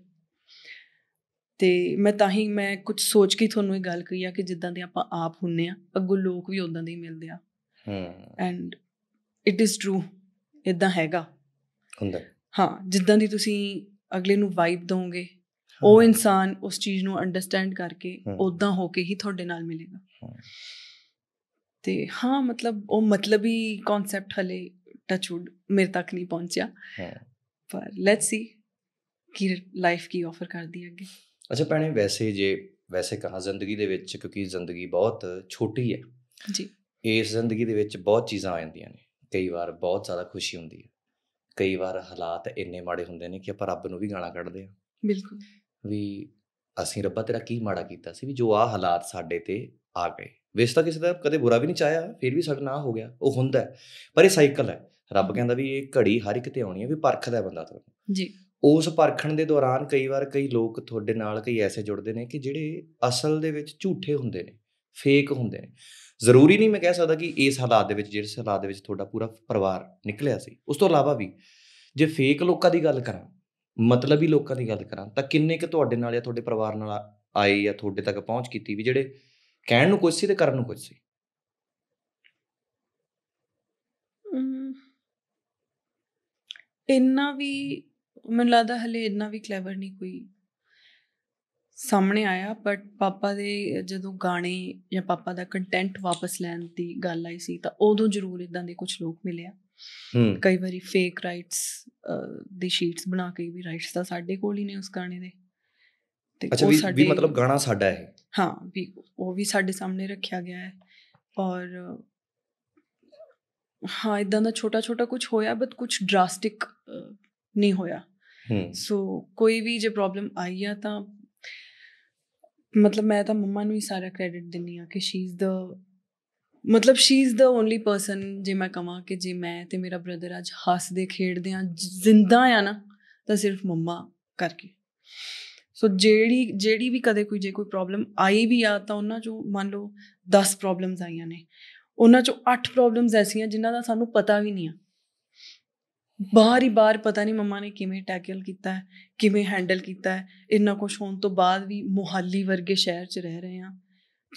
ਤੇ ਮੈਂ ਤਾਂ ਹੀ ਮੈਂ ਕੁਝ ਸੋਚ ਕੇ ਤੁਹਾਨੂੰ ਇਹ ਗੱਲ ਕਹੀ ਆ ਕਿ ਜਿੱਦਾਂ ਦੇ ਆਪਾਂ ਆਪ ਹੁੰਨੇ ਆ ਅੱਗੋਂ ਲੋਕ ਵੀ ਉਦਾਂ ਦੇ ਹੀ ਮਿਲਦੇ ਆ hmm and it is true ਇਦਾਂ ਹੈਗਾ ਹੁੰਦਾ ਹਾਂ ਜਿੱਦਾਂ ਦੀ ਤੁਸੀਂ ਅਗਲੇ ਨੂੰ ਵਾਈਬ ਦੋਗੇ ਉਹ ਇਨਸਾਨ ਉਸ ਚੀਜ਼ ਨੂੰ ਅੰਡਰਸਟੈਂਡ ਕਰਕੇ ਉਦਾਂ ਹੋ ਕੇ ਹੀ ਤੁਹਾਡੇ ਨਾਲ ਮਿਲੇਗਾ ਤੇ ਹਾਂ ਮਤਲਬ ਉਹ ਮਤਲਬੀ ਕਨਸੈਪਟ ਹਲੇ ਟੱਚਵੁੱਡ ਮੇਰੇ ਤੱਕ ਨਹੀਂ ਪਹੁੰਚਿਆ ਪਰ ਲੈਟਸ ਸੀ ਕੀ ਲਾਈਫ ਕੀ ਆਫਰ ਕਰਦੀ ਹੈ ਅੱਗੇ ਅੱਛਾ ਭੈਣੇ ਵੈਸੇ ਜੇ ਵੈਸੇ ਕਹਾ ਜ਼ਿੰਦਗੀ ਦੇ ਵਿੱਚ ਕਿਉਂਕਿ ਜ਼ਿੰਦਗੀ ਬਹੁਤ ਛੋਟੀ ਹੈ ਜੀ ਇਸ ਜ਼ਿੰਦਗੀ ਦੇ ਵਿੱਚ ਬਹੁਤ ਚੀਜ਼ਾਂ ਆ ਜਾਂਦੀਆਂ ਨੇ ਕਈ ਵਾਰ ਬਹੁਤ ਜ਼ਿਆਦਾ ਖੁਸ਼ੀ ਹੁੰਦੀ ਹੈ ਕਈ ਵਾਰ ਹਾਲਾਤ ਇੰਨੇ ਮਾੜੇ ਹੁੰਦੇ ਨੇ ਕਿ ਆਪਾਂ ਰੱਬ ਨੂੰ ਵੀ ਗਾਲਾਂ ਕੱਢਦੇ ਆ ਬਿਲਕੁਲ ਵੀ ਅਸੀਂ ਰੱਬਾ ਤੇਰਾ ਕੀ ਮਾੜਾ ਕੀਤਾ ਸੀ ਵੀ ਜੋ ਆ ਹਾਲਾਤ ਸਾਡੇ ਤੇ ਆ ਗਏ ਵੇਸ ਤਾਂ ਕਿਸੇ ਦਾ ਕਦੇ ਬੁਰਾ ਵੀ ਨਹੀਂ ਚਾਇਆ ਫਿਰ ਵੀ ਸਾਡਾ ਨਾ ਹੋ ਗਿਆ ਉਹ ਹੁੰਦਾ ਹੈ ਪਰ ਇਹ ਸਾਈਕਲ ਹੈ ਰੱਬ ਕਹਿੰਦਾ ਵੀ ਇਹ ਘੜੀ ਹਰ ਇੱਕ ਤੇ ਆਉਣੀ ਹੈ ਵੀ ਪਰਖਦਾ ਬੰਦਾ ਤੁਹਾਨੂੰ ਜੀ ਉਸ ਪਰਖਣ ਦੇ ਦੌਰਾਨ ਕਈ ਵਾਰ ਕਈ ਲੋਕ ਤੁਹਾਡੇ ਨਾਲ ਕਈ ਐਸੇ ਜੁੜਦੇ ਨੇ ਕਿ ਜਿਹੜੇ ਅਸਲ ਦੇ ਵਿੱਚ ਝੂਠੇ ਹੁੰਦੇ ਨੇ ਫੇਕ ਹੁੰਦੇ ਨੇ ਜ਼ਰੂਰੀ ਨਹੀਂ ਮੈਂ ਕਹਿ ਸਕਦਾ ਕਿ ਇਸ ਹਾਲਾਤ ਦੇ ਵਿੱਚ ਜਿਹੜੇ ਹਾਲਾਤ ਦੇ ਵਿੱਚ ਤੁਹਾਡਾ ਪੂਰਾ ਪਰਿਵਾਰ ਨਿਕਲਿਆ ਸੀ ਉਸ ਤੋਂ ਇਲਾਵਾ ਵੀ ਜੇ ਫੇਕ ਲੋਕਾਂ ਦੀ ਗੱਲ ਕਰਾਂ ਮਤਲਬ ਹੀ ਲੋਕਾਂ ਦੀ ਗੱਲ ਕਰਾਂ ਤਾਂ ਕਿੰਨੇ ਕੁ ਤੁਹਾਡੇ ਨਾਲ ਜਾਂ ਤੁਹਾਡੇ ਪਰਿਵਾਰ ਨਾਲ ਆਏ ਜਾਂ ਤੁਹਾਡੇ ਤੱਕ ਪਹੁੰਚ ਕੀਤੀ ਵੀ ਜਿਹੜੇ ਕਹਿਣ ਨੂੰ ਕੁਝ ਸੀ ਤੇ ਕਰਨ ਨੂੰ ਕੁਝ ਸੀ ਇੰਨਾ ਵੀ ਮੈਨੂੰ ਲੱਗਦਾ ਹਲੇ ਇੰਨਾ ਵੀ ਕਲੇਵਰ ਨਹੀਂ ਕੋਈ ਸਾਹਮਣੇ ਆਇਆ ਬਟ ਪਾਪਾ ਦੇ ਜਦੋਂ ਗਾਣੇ ਜਾਂ ਪਾਪਾ ਦਾ ਕੰਟੈਂਟ ਵਾਪਸ ਲੈਣ ਦੀ ਗੱਲ ਆਈ ਸੀ ਤਾਂ ਉਦੋਂ ਜ਼ਰੂਰ ਇਦਾਂ ਦੇ ਕੁਝ ਲੋਕ ਮਿਲੇ ਆ ਕਈ ਵਾਰੀ ਫੇਕ ਰਾਈਟਸ ਦੀ ਸ਼ੀਟਸ ਬਣਾ ਕੇ ਵੀ ਰਾਈਟਸ ਦਾ ਸਾਡੇ ਕੋਲ ਹੀ ਨੇ ਉਸ ਗਾਣੇ ਦੇ ਤੇ ਉਹ ਸਾਡੇ ਵੀ ਮਤਲਬ ਗਾਣਾ ਸਾਡਾ ਹੈ ਹਾਂ ਵੀ ਉਹ ਵੀ ਸਾਡੇ ਸਾਹਮਣੇ ਰੱਖਿਆ ਗਿਆ ਹੈ ਔਰ ਹਾਂ ਇਦਾਂ ਦਾ ਛੋਟਾ ਛੋਟਾ ਕੁਝ ਹੋਇਆ ਬਟ ਕੁਝ ਡਰਾਸਟਿਕ ਨਹੀਂ ਹੋਇਆ ਹੂੰ ਸੋ ਕੋਈ ਵੀ ਜੇ ਪ੍ਰੋਬਲਮ ਆਈ ਆ ਤਾਂ ਮਤਲਬ ਮੈਂ ਤਾਂ ਮੰਮਾ ਨੂੰ ਹੀ ਸਾਰਾ ਕ੍ਰੈਡਿਟ ਦਿੰਨੀ ਆ ਕਿ ਸ਼ੀ ਇਜ਼ ਦਾ ਮਤਲਬ she is the only person ਜੇ ਮੈਂ ਕਹਾਂ ਕਿ ਜੇ ਮੈਂ ਤੇ ਮੇਰਾ ਬ੍ਰਦਰ ਅੱਜ ਹੱਸਦੇ ਖੇਡਦੇ ਆ ਜ਼ਿੰਦਾ ਆ ਨਾ ਤਾਂ ਸਿਰਫ ਮੰਮਾ ਕਰਕੇ ਸੋ ਜਿਹੜੀ ਜਿਹੜੀ ਵੀ ਕਦੇ ਕੋਈ ਜੇ ਕੋਈ ਪ੍ਰੋਬਲਮ ਆਈ ਵੀ ਆ ਤਾਂ ਉਹਨਾਂ ਚੋਂ ਮੰਨ ਲਓ 10 ਪ੍ਰੋਬਲਮਸ ਆਈਆਂ ਨੇ ਉਹਨਾਂ ਚੋਂ 8 ਪ੍ਰੋਬਲਮਸ ਐਸੀਆਂ ਜਿਨ੍ਹਾਂ ਦਾ ਸਾਨੂੰ ਪਤਾ ਵੀ ਨਹੀਂ ਆ ਬਾਰੀ ਬਾਰ ਪਤਾ ਨਹੀਂ ਮੰਮਾ ਨੇ ਕਿਵੇਂ ਟੈਕਲ ਕੀਤਾ ਹੈ ਕਿਵੇਂ ਹੈਂਡਲ ਕੀਤਾ ਹੈ ਇੰਨਾ ਕੁਝ ਹੋਣ ਤੋਂ ਬਾਅਦ ਵੀ ਮੁਹਾਲੀ ਵਰਗੇ ਸ਼ਹਿਰ 'ਚ ਰਹਿ ਰਹੇ ਆ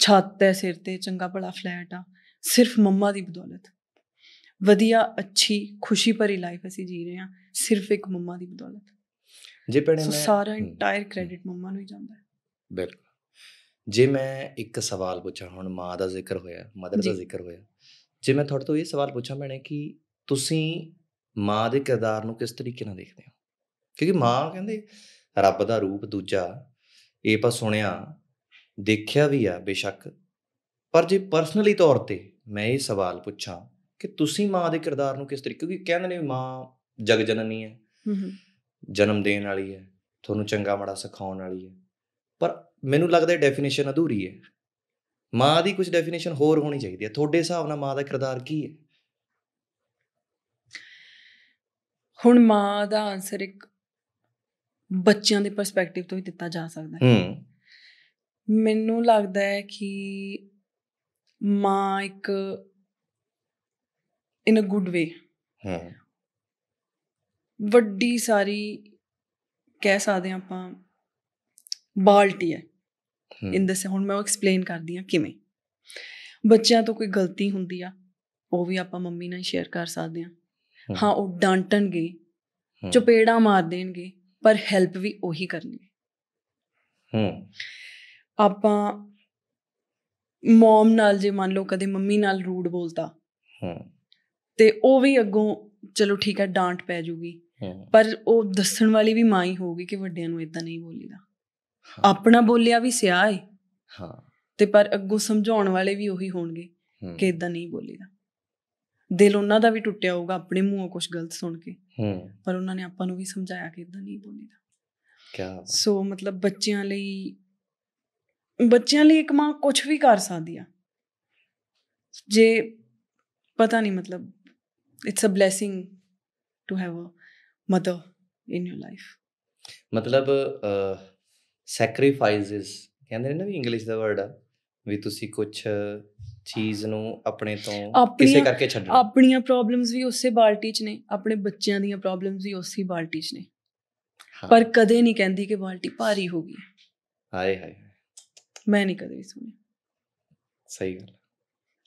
ਛੱਤ ਹੈ ਸਿਰ ਤੇ ਚੰਗਾ ਭਲਾ ਫਲੈਟ ਆ ਸਿਰਫ ਮੰਮਾ ਦੀ ਬਦੌਲਤ ਵਧੀਆ ਅੱਛੀ ਖੁਸ਼ੀ ਭਰੀ ਲਾਈਫ ਅਸੀਂ ਜੀ ਰਹੇ ਹਾਂ ਸਿਰਫ ਇੱਕ ਮੰਮਾ ਦੀ ਬਦੌਲਤ ਜੇ ਪੜੇ ਮੈਂ ਸਾਰਾ ਇੰਟਾਇਰ ਕ੍ਰੈਡਿਟ ਮੰਮਾ ਨੂੰ ਹੀ ਜਾਂਦਾ ਹੈ ਬਿਲਕੁਲ ਜੇ ਮੈਂ ਇੱਕ ਸਵਾਲ ਪੁੱਛਾਂ ਹੁਣ ਮਾਂ ਦਾ ਜ਼ਿਕਰ ਹੋਇਆ ਮਦਰ ਦਾ ਜ਼ਿਕਰ ਹੋਇਆ ਜੇ ਮੈਂ ਤੁਹਾਡੇ ਤੋਂ ਇਹ ਸਵਾਲ ਪੁੱਛਾਂ ਮੈਨੇ ਕਿ ਤੁਸੀਂ ਮਾਂ ਦੇ ਕਿਰਦਾਰ ਨੂੰ ਕਿਸ ਤਰੀਕੇ ਨਾਲ ਦੇਖਦੇ ਹੋ ਕਿਉਂਕਿ ਮਾਂ ਕਹਿੰਦੇ ਰੱਬ ਦਾ ਰੂਪ ਦੂਜਾ ਇਹ ਪਾ ਸੁਣਿਆ ਦੇਖਿਆ ਵੀ ਆ ਬੇਸ਼ੱਕ ਪਰ ਜੇ ਪਰਸਨਲੀ ਤੌਰ ਤੇ ਮੈਂ ਇਹ ਸਵਾਲ ਪੁੱਛਾਂ ਕਿ ਤੁਸੀਂ ਮਾਂ ਦੇ ਕਿਰਦਾਰ ਨੂੰ ਕਿਸ ਤਰੀਕੇ ਕਿਉਂਕਿ ਕਹਿੰਦੇ ਨੇ ਮਾਂ ਜਗ ਜਨਨੀ ਹੈ ਜਨਮ ਦੇਣ ਵਾਲੀ ਹੈ ਤੁਹਾਨੂੰ ਚੰਗਾ ਮਾੜਾ ਸਿਖਾਉਣ ਵਾਲੀ ਹੈ ਪਰ ਮੈਨੂੰ ਲੱਗਦਾ ਡੈਫੀਨੇਸ਼ਨ ਅਧੂਰੀ ਹੈ ਮਾਂ ਦੀ ਕੁਝ ਡੈਫੀਨੇਸ਼ਨ ਹੋਰ ਹੋਣੀ ਚਾਹੀਦੀ ਹੈ ਤੁਹਾਡੇ ਹਿਸਾਬ ਨਾਲ ਮਾਂ ਦਾ ਕਿਰਦਾਰ ਕੀ ਹੈ ਹੁਣ ਮਾਂ ਦਾ ਆਨਸਰ ਇੱਕ ਬੱਚਿਆਂ ਦੇ ਪਰਸਪੈਕਟਿਵ ਤੋਂ ਹੀ ਦਿੱਤਾ ਜਾ ਸਕਦਾ ਹੈ ਮੈਨੂੰ ਲੱਗਦਾ ਹੈ ਕਿ ਮਾਂ ਇੱਕ ਇਨ ਅ ਗੁੱਡ ਵੇ ਹਾਂ ਵੱਡੀ ਸਾਰੀ ਕਹਿ ਸਕਦੇ ਆਪਾਂ ਬਾਲਟੀ ਹੈ ਇਨ ਦਿਸ ਹੁਣ ਮੈਂ ਉਹ ਐਕਸਪਲੇਨ ਕਰਦੀ ਆ ਕਿਵੇਂ ਬੱਚਿਆਂ ਤੋਂ ਕੋਈ ਗਲਤੀ ਹੁੰਦੀ ਆ ਉਹ ਵੀ ਆਪਾਂ ਮੰਮੀ ਨਾਲ ਸ਼ੇਅਰ ਕਰ ਸਕਦੇ ਆ ਹਾਂ ਉਹ ਡਾਂਟਣਗੇ ਚਪੇੜਾ ਮਾਰ ਦੇਣਗੇ ਪਰ ਹੈਲਪ ਵੀ ਉਹੀ ਕਰਨੀ ਹੂੰ ਆਪਾਂ ਮਮ ਨਾਲ ਜੇ ਮੰਨ ਲਓ ਕਦੇ ਮੰਮੀ ਨਾਲ ਰੂਡ ਬੋਲਤਾ ਹਾਂ ਤੇ ਉਹ ਵੀ ਅੱਗੋਂ ਚਲੋ ਠੀਕ ਹੈ ਡਾਂਟ ਪੈ ਜੂਗੀ ਪਰ ਉਹ ਦੱਸਣ ਵਾਲੀ ਵੀ ਮਾਂ ਹੀ ਹੋਊਗੀ ਕਿ ਵੱਡਿਆਂ ਨੂੰ ਇਦਾਂ ਨਹੀਂ ਬੋਲੀਦਾ ਆਪਣਾ ਬੋਲਿਆ ਵੀ ਸਿਆ ਹੈ ਹਾਂ ਤੇ ਪਰ ਅੱਗੋਂ ਸਮਝਾਉਣ ਵਾਲੇ ਵੀ ਉਹੀ ਹੋਣਗੇ ਕਿ ਇਦਾਂ ਨਹੀਂ ਬੋਲੀਦਾ ਦਿਲ ਉਹਨਾਂ ਦਾ ਵੀ ਟੁੱਟਿਆ ਹੋਊਗਾ ਆਪਣੇ ਮੂੰਹੋਂ ਕੁਝ ਗਲਤ ਸੁਣ ਕੇ ਹੂੰ ਪਰ ਉਹਨਾਂ ਨੇ ਆਪਾਂ ਨੂੰ ਵੀ ਸਮਝਾਇਆ ਕਿ ਇਦਾਂ ਨਹੀਂ ਬੋਲੀਦਾ ਕਿਆ ਸੋ ਮਤਲਬ ਬੱਚਿਆਂ ਲਈ ਬੱਚਿਆਂ ਲਈ ਇੱਕ ਮਾਂ ਕੁਝ ਵੀ ਕਰ ਸਕਦੀ ਆ ਜੇ ਪਤਾ ਨਹੀਂ ਮਤਲਬ it's a blessing to have a mother in your life ਮਤਲਬ ਸੈਕਰੀਫਾਈਸਸ ਕਹਿੰਦੇ ਨੇ ਨਾ ਵੀ ਇੰਗਲਿਸ਼ ਦਾ ਵਰਡ ਆ ਵੀ ਤੁਸੀਂ ਕੁਝ ਚੀਜ਼ ਨੂੰ ਆਪਣੇ ਤੋਂ ਕਿਸੇ ਕਰਕੇ ਛੱਡਣਾ ਆਪਣੀਆਂ ਪ੍ਰੋਬਲਮਸ ਵੀ ਉਸੇ ਬਾਲਟੀ 'ਚ ਨੇ ਆਪਣੇ ਬੱਚਿਆਂ ਦੀਆਂ ਪ੍ਰੋਬਲਮਸ ਵੀ ਉਸੇ ਬਾਲਟੀ 'ਚ ਨੇ ਪਰ ਕਦੇ ਨਹੀਂ ਕਹਿੰਦੀ ਕਿ ਬਾਲਟੀ ਭਾਰੀ ਹੋ ਗਈ ਹਾਏ ਹਾਏ ਮੈਂ ਨਹੀਂ ਕਦੇ ਵੀ ਸੁਣਿਆ ਸਹੀ ਗੱਲ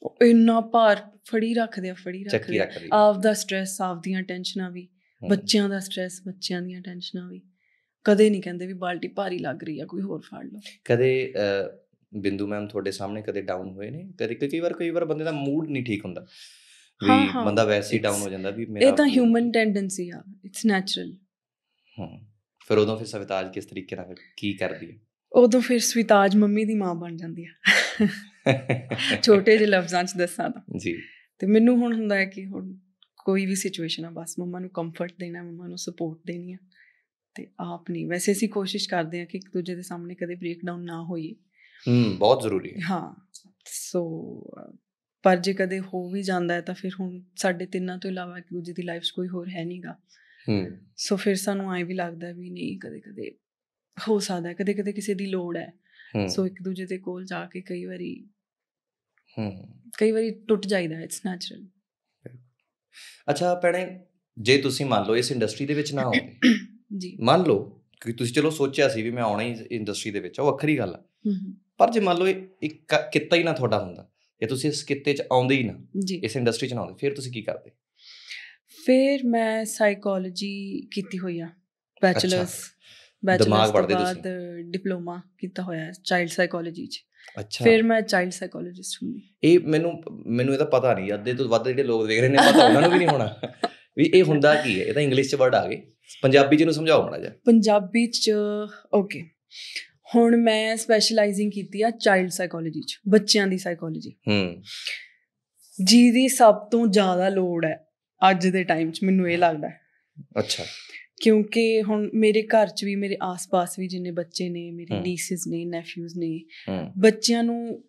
ਉਹ ਇੰਨਾ ਭਾਰ ਫੜੀ ਰੱਖਦੇ ਆ ਫੜੀ ਰੱਖਦੇ ਆਪ ਦਾ ਸਟ्रेस ਆਪ ਦੀਆਂ ਟੈਨਸ਼ਨਾਂ ਵੀ ਬੱਚਿਆਂ ਦਾ ਸਟ्रेस ਬੱਚਿਆਂ ਦੀਆਂ ਟੈਨਸ਼ਨਾਂ ਵੀ ਕਦੇ ਨਹੀਂ ਕਹਿੰਦੇ ਵੀ ਬਾਲਟੀ ਭਾਰੀ ਲੱਗ ਰਹੀ ਆ ਕੋਈ ਹੋਰ ਫੜ ਲਓ ਕਦੇ ਬਿੰਦੂ ਮੈਮ ਤੁਹਾਡੇ ਸਾਹਮਣੇ ਕਦੇ ਡਾਊਨ ਹੋਏ ਨੇ ਕਦੇ ਕਈ ਵਾਰ ਕਈ ਵਾਰ ਬੰਦੇ ਦਾ ਮੂਡ ਨਹੀਂ ਠੀਕ ਹੁੰਦਾ ਵੀ ਬੰਦਾ ਵੈਸੇ ਹੀ ਡਾਊਨ ਹੋ ਜਾਂਦਾ ਵੀ ਮੇਰਾ ਇਹ ਤਾਂ ਹਿਊਮਨ ਟੈਂਡੈਂਸੀ ਆ ਇਟਸ ਨੈਚੁਰਲ ਹਾਂ ਫਿਰ ਉਹਦੋਂ ਫਿਰ ਸਵਿਤਾਜ ਕਿਸ ਤਰੀਕੇ ਨਾਲ ਕੀ ਕਰਦੀ ਹੈ ਉਦੋਂ ਫਿਰ ਸਵਿਤਾਜ ਮੰਮੀ ਦੀ ਮਾਂ ਬਣ ਜਾਂਦੀ ਆ ਛੋਟੇ ਜਿਹੇ ਲਫ਼ਜ਼ਾਂ 'ਚ ਦੱਸਾਂ ਤਾਂ ਜੀ ਤੇ ਮੈਨੂੰ ਹੁਣ ਹੁੰਦਾ ਹੈ ਕਿ ਹੁਣ ਕੋਈ ਵੀ ਸਿਚੁਏਸ਼ਨ ਆ ਬਸ ਮਮਾ ਨੂੰ ਕੰਫਰਟ ਦੇਣਾ ਮਮਾ ਨੂੰ ਸਪੋਰਟ ਦੇਣੀ ਆ ਤੇ ਆਪ ਨਹੀਂ ਵੈਸੇ ਅਸੀਂ ਕੋਸ਼ਿਸ਼ ਕਰਦੇ ਆ ਕਿ ਇੱਕ ਦੂਜੇ ਦੇ ਸਾਹਮਣੇ ਕਦੇ ਬ੍ਰੇਕਡਾਊਨ ਨਾ ਹੋਈਏ ਹੂੰ ਬਹੁਤ ਜ਼ਰੂਰੀ ਹੈ ਹਾਂ ਸੋ ਪਰ ਜੇ ਕਦੇ ਹੋ ਵੀ ਜਾਂਦਾ ਹੈ ਤਾਂ ਫਿਰ ਹੁਣ ਸਾਡੇ ਤਿੰਨਾਂ ਤੋਂ ਇਲਾਵਾ ਇੱਕ ਦੂਜੇ ਦੀ ਲਾਈਫ 'ਚ ਕੋਈ ਹੋਰ ਹੈ ਨਹੀਂਗਾ ਹੂੰ ਸੋ ਫਿਰ ਸਾਨੂੰ ਐ ਵੀ ਲੱਗਦਾ ਵੀ ਨਹੀਂ ਕਦੇ ਕਦੇ ਹੋ ਸਕਦਾ ਕਦੇ ਕਦੇ ਕਿਸੇ ਦੀ ਲੋੜ ਹੈ ਸੋ ਇੱਕ ਦੂਜੇ ਦੇ ਕੋਲ ਜਾ ਕੇ ਕਈ ਵਾਰੀ ਹੂੰ ਕਈ ਵਾਰੀ ਟੁੱਟ ਜਾਂਦਾ ਇਟਸ ਨੈਚੁਰਲ ਅੱਛਾ ਪੜੇ ਜੇ ਤੁਸੀਂ ਮੰਨ ਲਓ ਇਸ ਇੰਡਸਟਰੀ ਦੇ ਵਿੱਚ ਨਾ ਹੋਵੇ ਜੀ ਮੰਨ ਲਓ ਕਿ ਤੁਸੀਂ ਚਲੋ ਸੋਚਿਆ ਸੀ ਵੀ ਮੈਂ ਆਉਣਾ ਹੀ ਇੰਡਸਟਰੀ ਦੇ ਵਿੱਚ ਉਹ ਵੱਖਰੀ ਗੱਲ ਹੂੰ ਪਰ ਜੇ ਮੰਨ ਲਓ ਇੱਕ ਕਿੱਤਾ ਹੀ ਨਾ ਤੁਹਾਡਾ ਹੁੰਦਾ ਜੇ ਤੁਸੀਂ ਇਸ ਕਿੱਤੇ 'ਚ ਆਉਂਦੇ ਹੀ ਨਾ ਇਸ ਇੰਡਸਟਰੀ 'ਚ ਨਾ ਆਉਂਦੇ ਫਿਰ ਤੁਸੀਂ ਕੀ ਕਰਦੇ ਫਿਰ ਮੈਂ ਸਾਈਕੋਲੋਜੀ ਕੀਤੀ ਹੋਈ ਆ ਬੈਚਲਰਸ ਦਿਮਾਗ ਪੜਦੇ ਤੁਸੀਂ ਬਾਅਦ ਡਿਪਲੋਮਾ ਕੀਤਾ ਹੋਇਆ ਹੈ ਚਾਈਲਡ ਸਾਈਕੋਲੋਜੀ ਚ ਅੱਛਾ ਫਿਰ ਮੈਂ ਚਾਈਲਡ ਸਾਈਕੋਲੋਜਿਸਟ ਹੁੰਦੀ ਇਹ ਮੈਨੂੰ ਮੈਨੂੰ ਇਹਦਾ ਪਤਾ ਨਹੀਂ ਅੱਧੇ ਤੋਂ ਵੱਧ ਜਿਹੜੇ ਲੋਕ ਦੇਖ ਰਹੇ ਨੇ ਪਤਾ ਉਹਨਾਂ ਨੂੰ ਵੀ ਨਹੀਂ ਹੋਣਾ ਵੀ ਇਹ ਹੁੰਦਾ ਕੀ ਹੈ ਇਹ ਤਾਂ ਇੰਗਲਿਸ਼ ਚ ਵਰਡ ਆ ਗਏ ਪੰਜਾਬੀ ਚ ਨੂੰ ਸਮਝਾਓ ਮੜਾ ਜਾ ਪੰਜਾਬੀ ਚ ਓਕੇ ਹੁਣ ਮੈਂ ਸਪੈਸ਼ਲਾਈਜ਼ਿੰਗ ਕੀਤੀ ਆ ਚਾਈਲਡ ਸਾਈਕੋਲੋਜੀ ਚ ਬੱਚਿਆਂ ਦੀ ਸਾਈਕੋਲੋਜੀ ਹੂੰ ਜੀ ਦੀ ਸਭ ਤੋਂ ਜ਼ਿਆਦਾ ਲੋੜ ਹੈ ਅੱਜ ਦੇ ਟਾਈਮ 'ਚ ਮੈਨੂੰ ਇਹ ਲੱਗਦਾ ਅੱਛਾ ਕਿਉਂਕਿ ਹੁਣ ਮੇਰੇ ਘਰ 'ਚ ਵੀ ਮੇਰੇ ਆਸ-ਪਾਸ ਵੀ ਜਿੰਨੇ ਬੱਚੇ ਨੇ ਮੇਰੇ ਨੀਸਿਸ ਨੇ ਨੈਫਿਊਜ਼ ਨੇ ਬੱਚਿਆਂ ਨੂੰ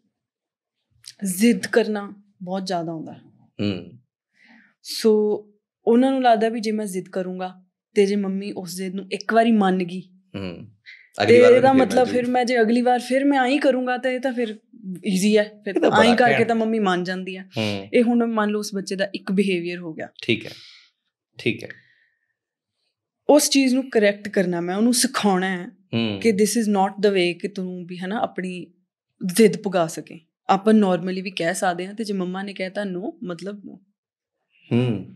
ਜ਼ਿੱਦ ਕਰਨਾ ਬਹੁਤ ਜ਼ਿਆਦਾ ਹੁੰਦਾ ਹੂੰ ਸੋ ਉਹਨਾਂ ਨੂੰ ਲੱਗਦਾ ਵੀ ਜੇ ਮੈਂ ਜ਼ਿੱਦ ਕਰੂੰਗਾ ਤੇ ਜੇ ਮੰਮੀ ਉਸ ਜ਼ਿੱਦ ਨੂੰ ਇੱਕ ਵਾਰੀ ਮੰਨ ਗਈ ਹੂੰ ਅਗਲੀ ਵਾਰ ਦਾ ਮਤਲਬ ਫਿਰ ਮੈਂ ਜੇ ਅਗਲੀ ਵਾਰ ਫਿਰ ਮੈਂ ਆਈ ਕਰੂੰਗਾ ਤਾਂ ਇਹ ਤਾਂ ਫਿਰ ਈਜ਼ੀ ਹੈ ਫਿਰ ਆਈ ਕਰਕੇ ਤਾਂ ਮੰਮੀ ਮੰਨ ਜਾਂਦੀ ਹੈ ਇਹ ਹੁਣ ਮੰਨ ਲਓ ਉਸ ਬੱਚੇ ਦਾ ਇੱਕ ਬਿਹੇਵੀਅਰ ਹੋ ਗਿਆ ਠੀਕ ਹੈ ਠੀਕ ਹੈ ਉਸ ਚੀਜ਼ ਨੂੰ ਕਰੈਕਟ ਕਰਨਾ ਮੈਂ ਉਹਨੂੰ ਸਿਖਾਉਣਾ ਹੈ ਕਿ ਥਿਸ ਇਜ਼ ਨਾਟ ਦ ਵੇ ਕਿ ਤੂੰ ਵੀ ਹਨਾ ਆਪਣੀ ਜ਼ਿੱਦ ਪੁਗਾ ਸਕੇ ਆਪਾਂ ਨਾਰਮਲੀ ਵੀ ਕਹਿ ਸਕਦੇ ਹਾਂ ਤੇ ਜੇ ਮੰਮਾ ਨੇ ਕਹਿਤਾ ਨੋ ਮਤਲਬ ਨੋ ਹੂੰ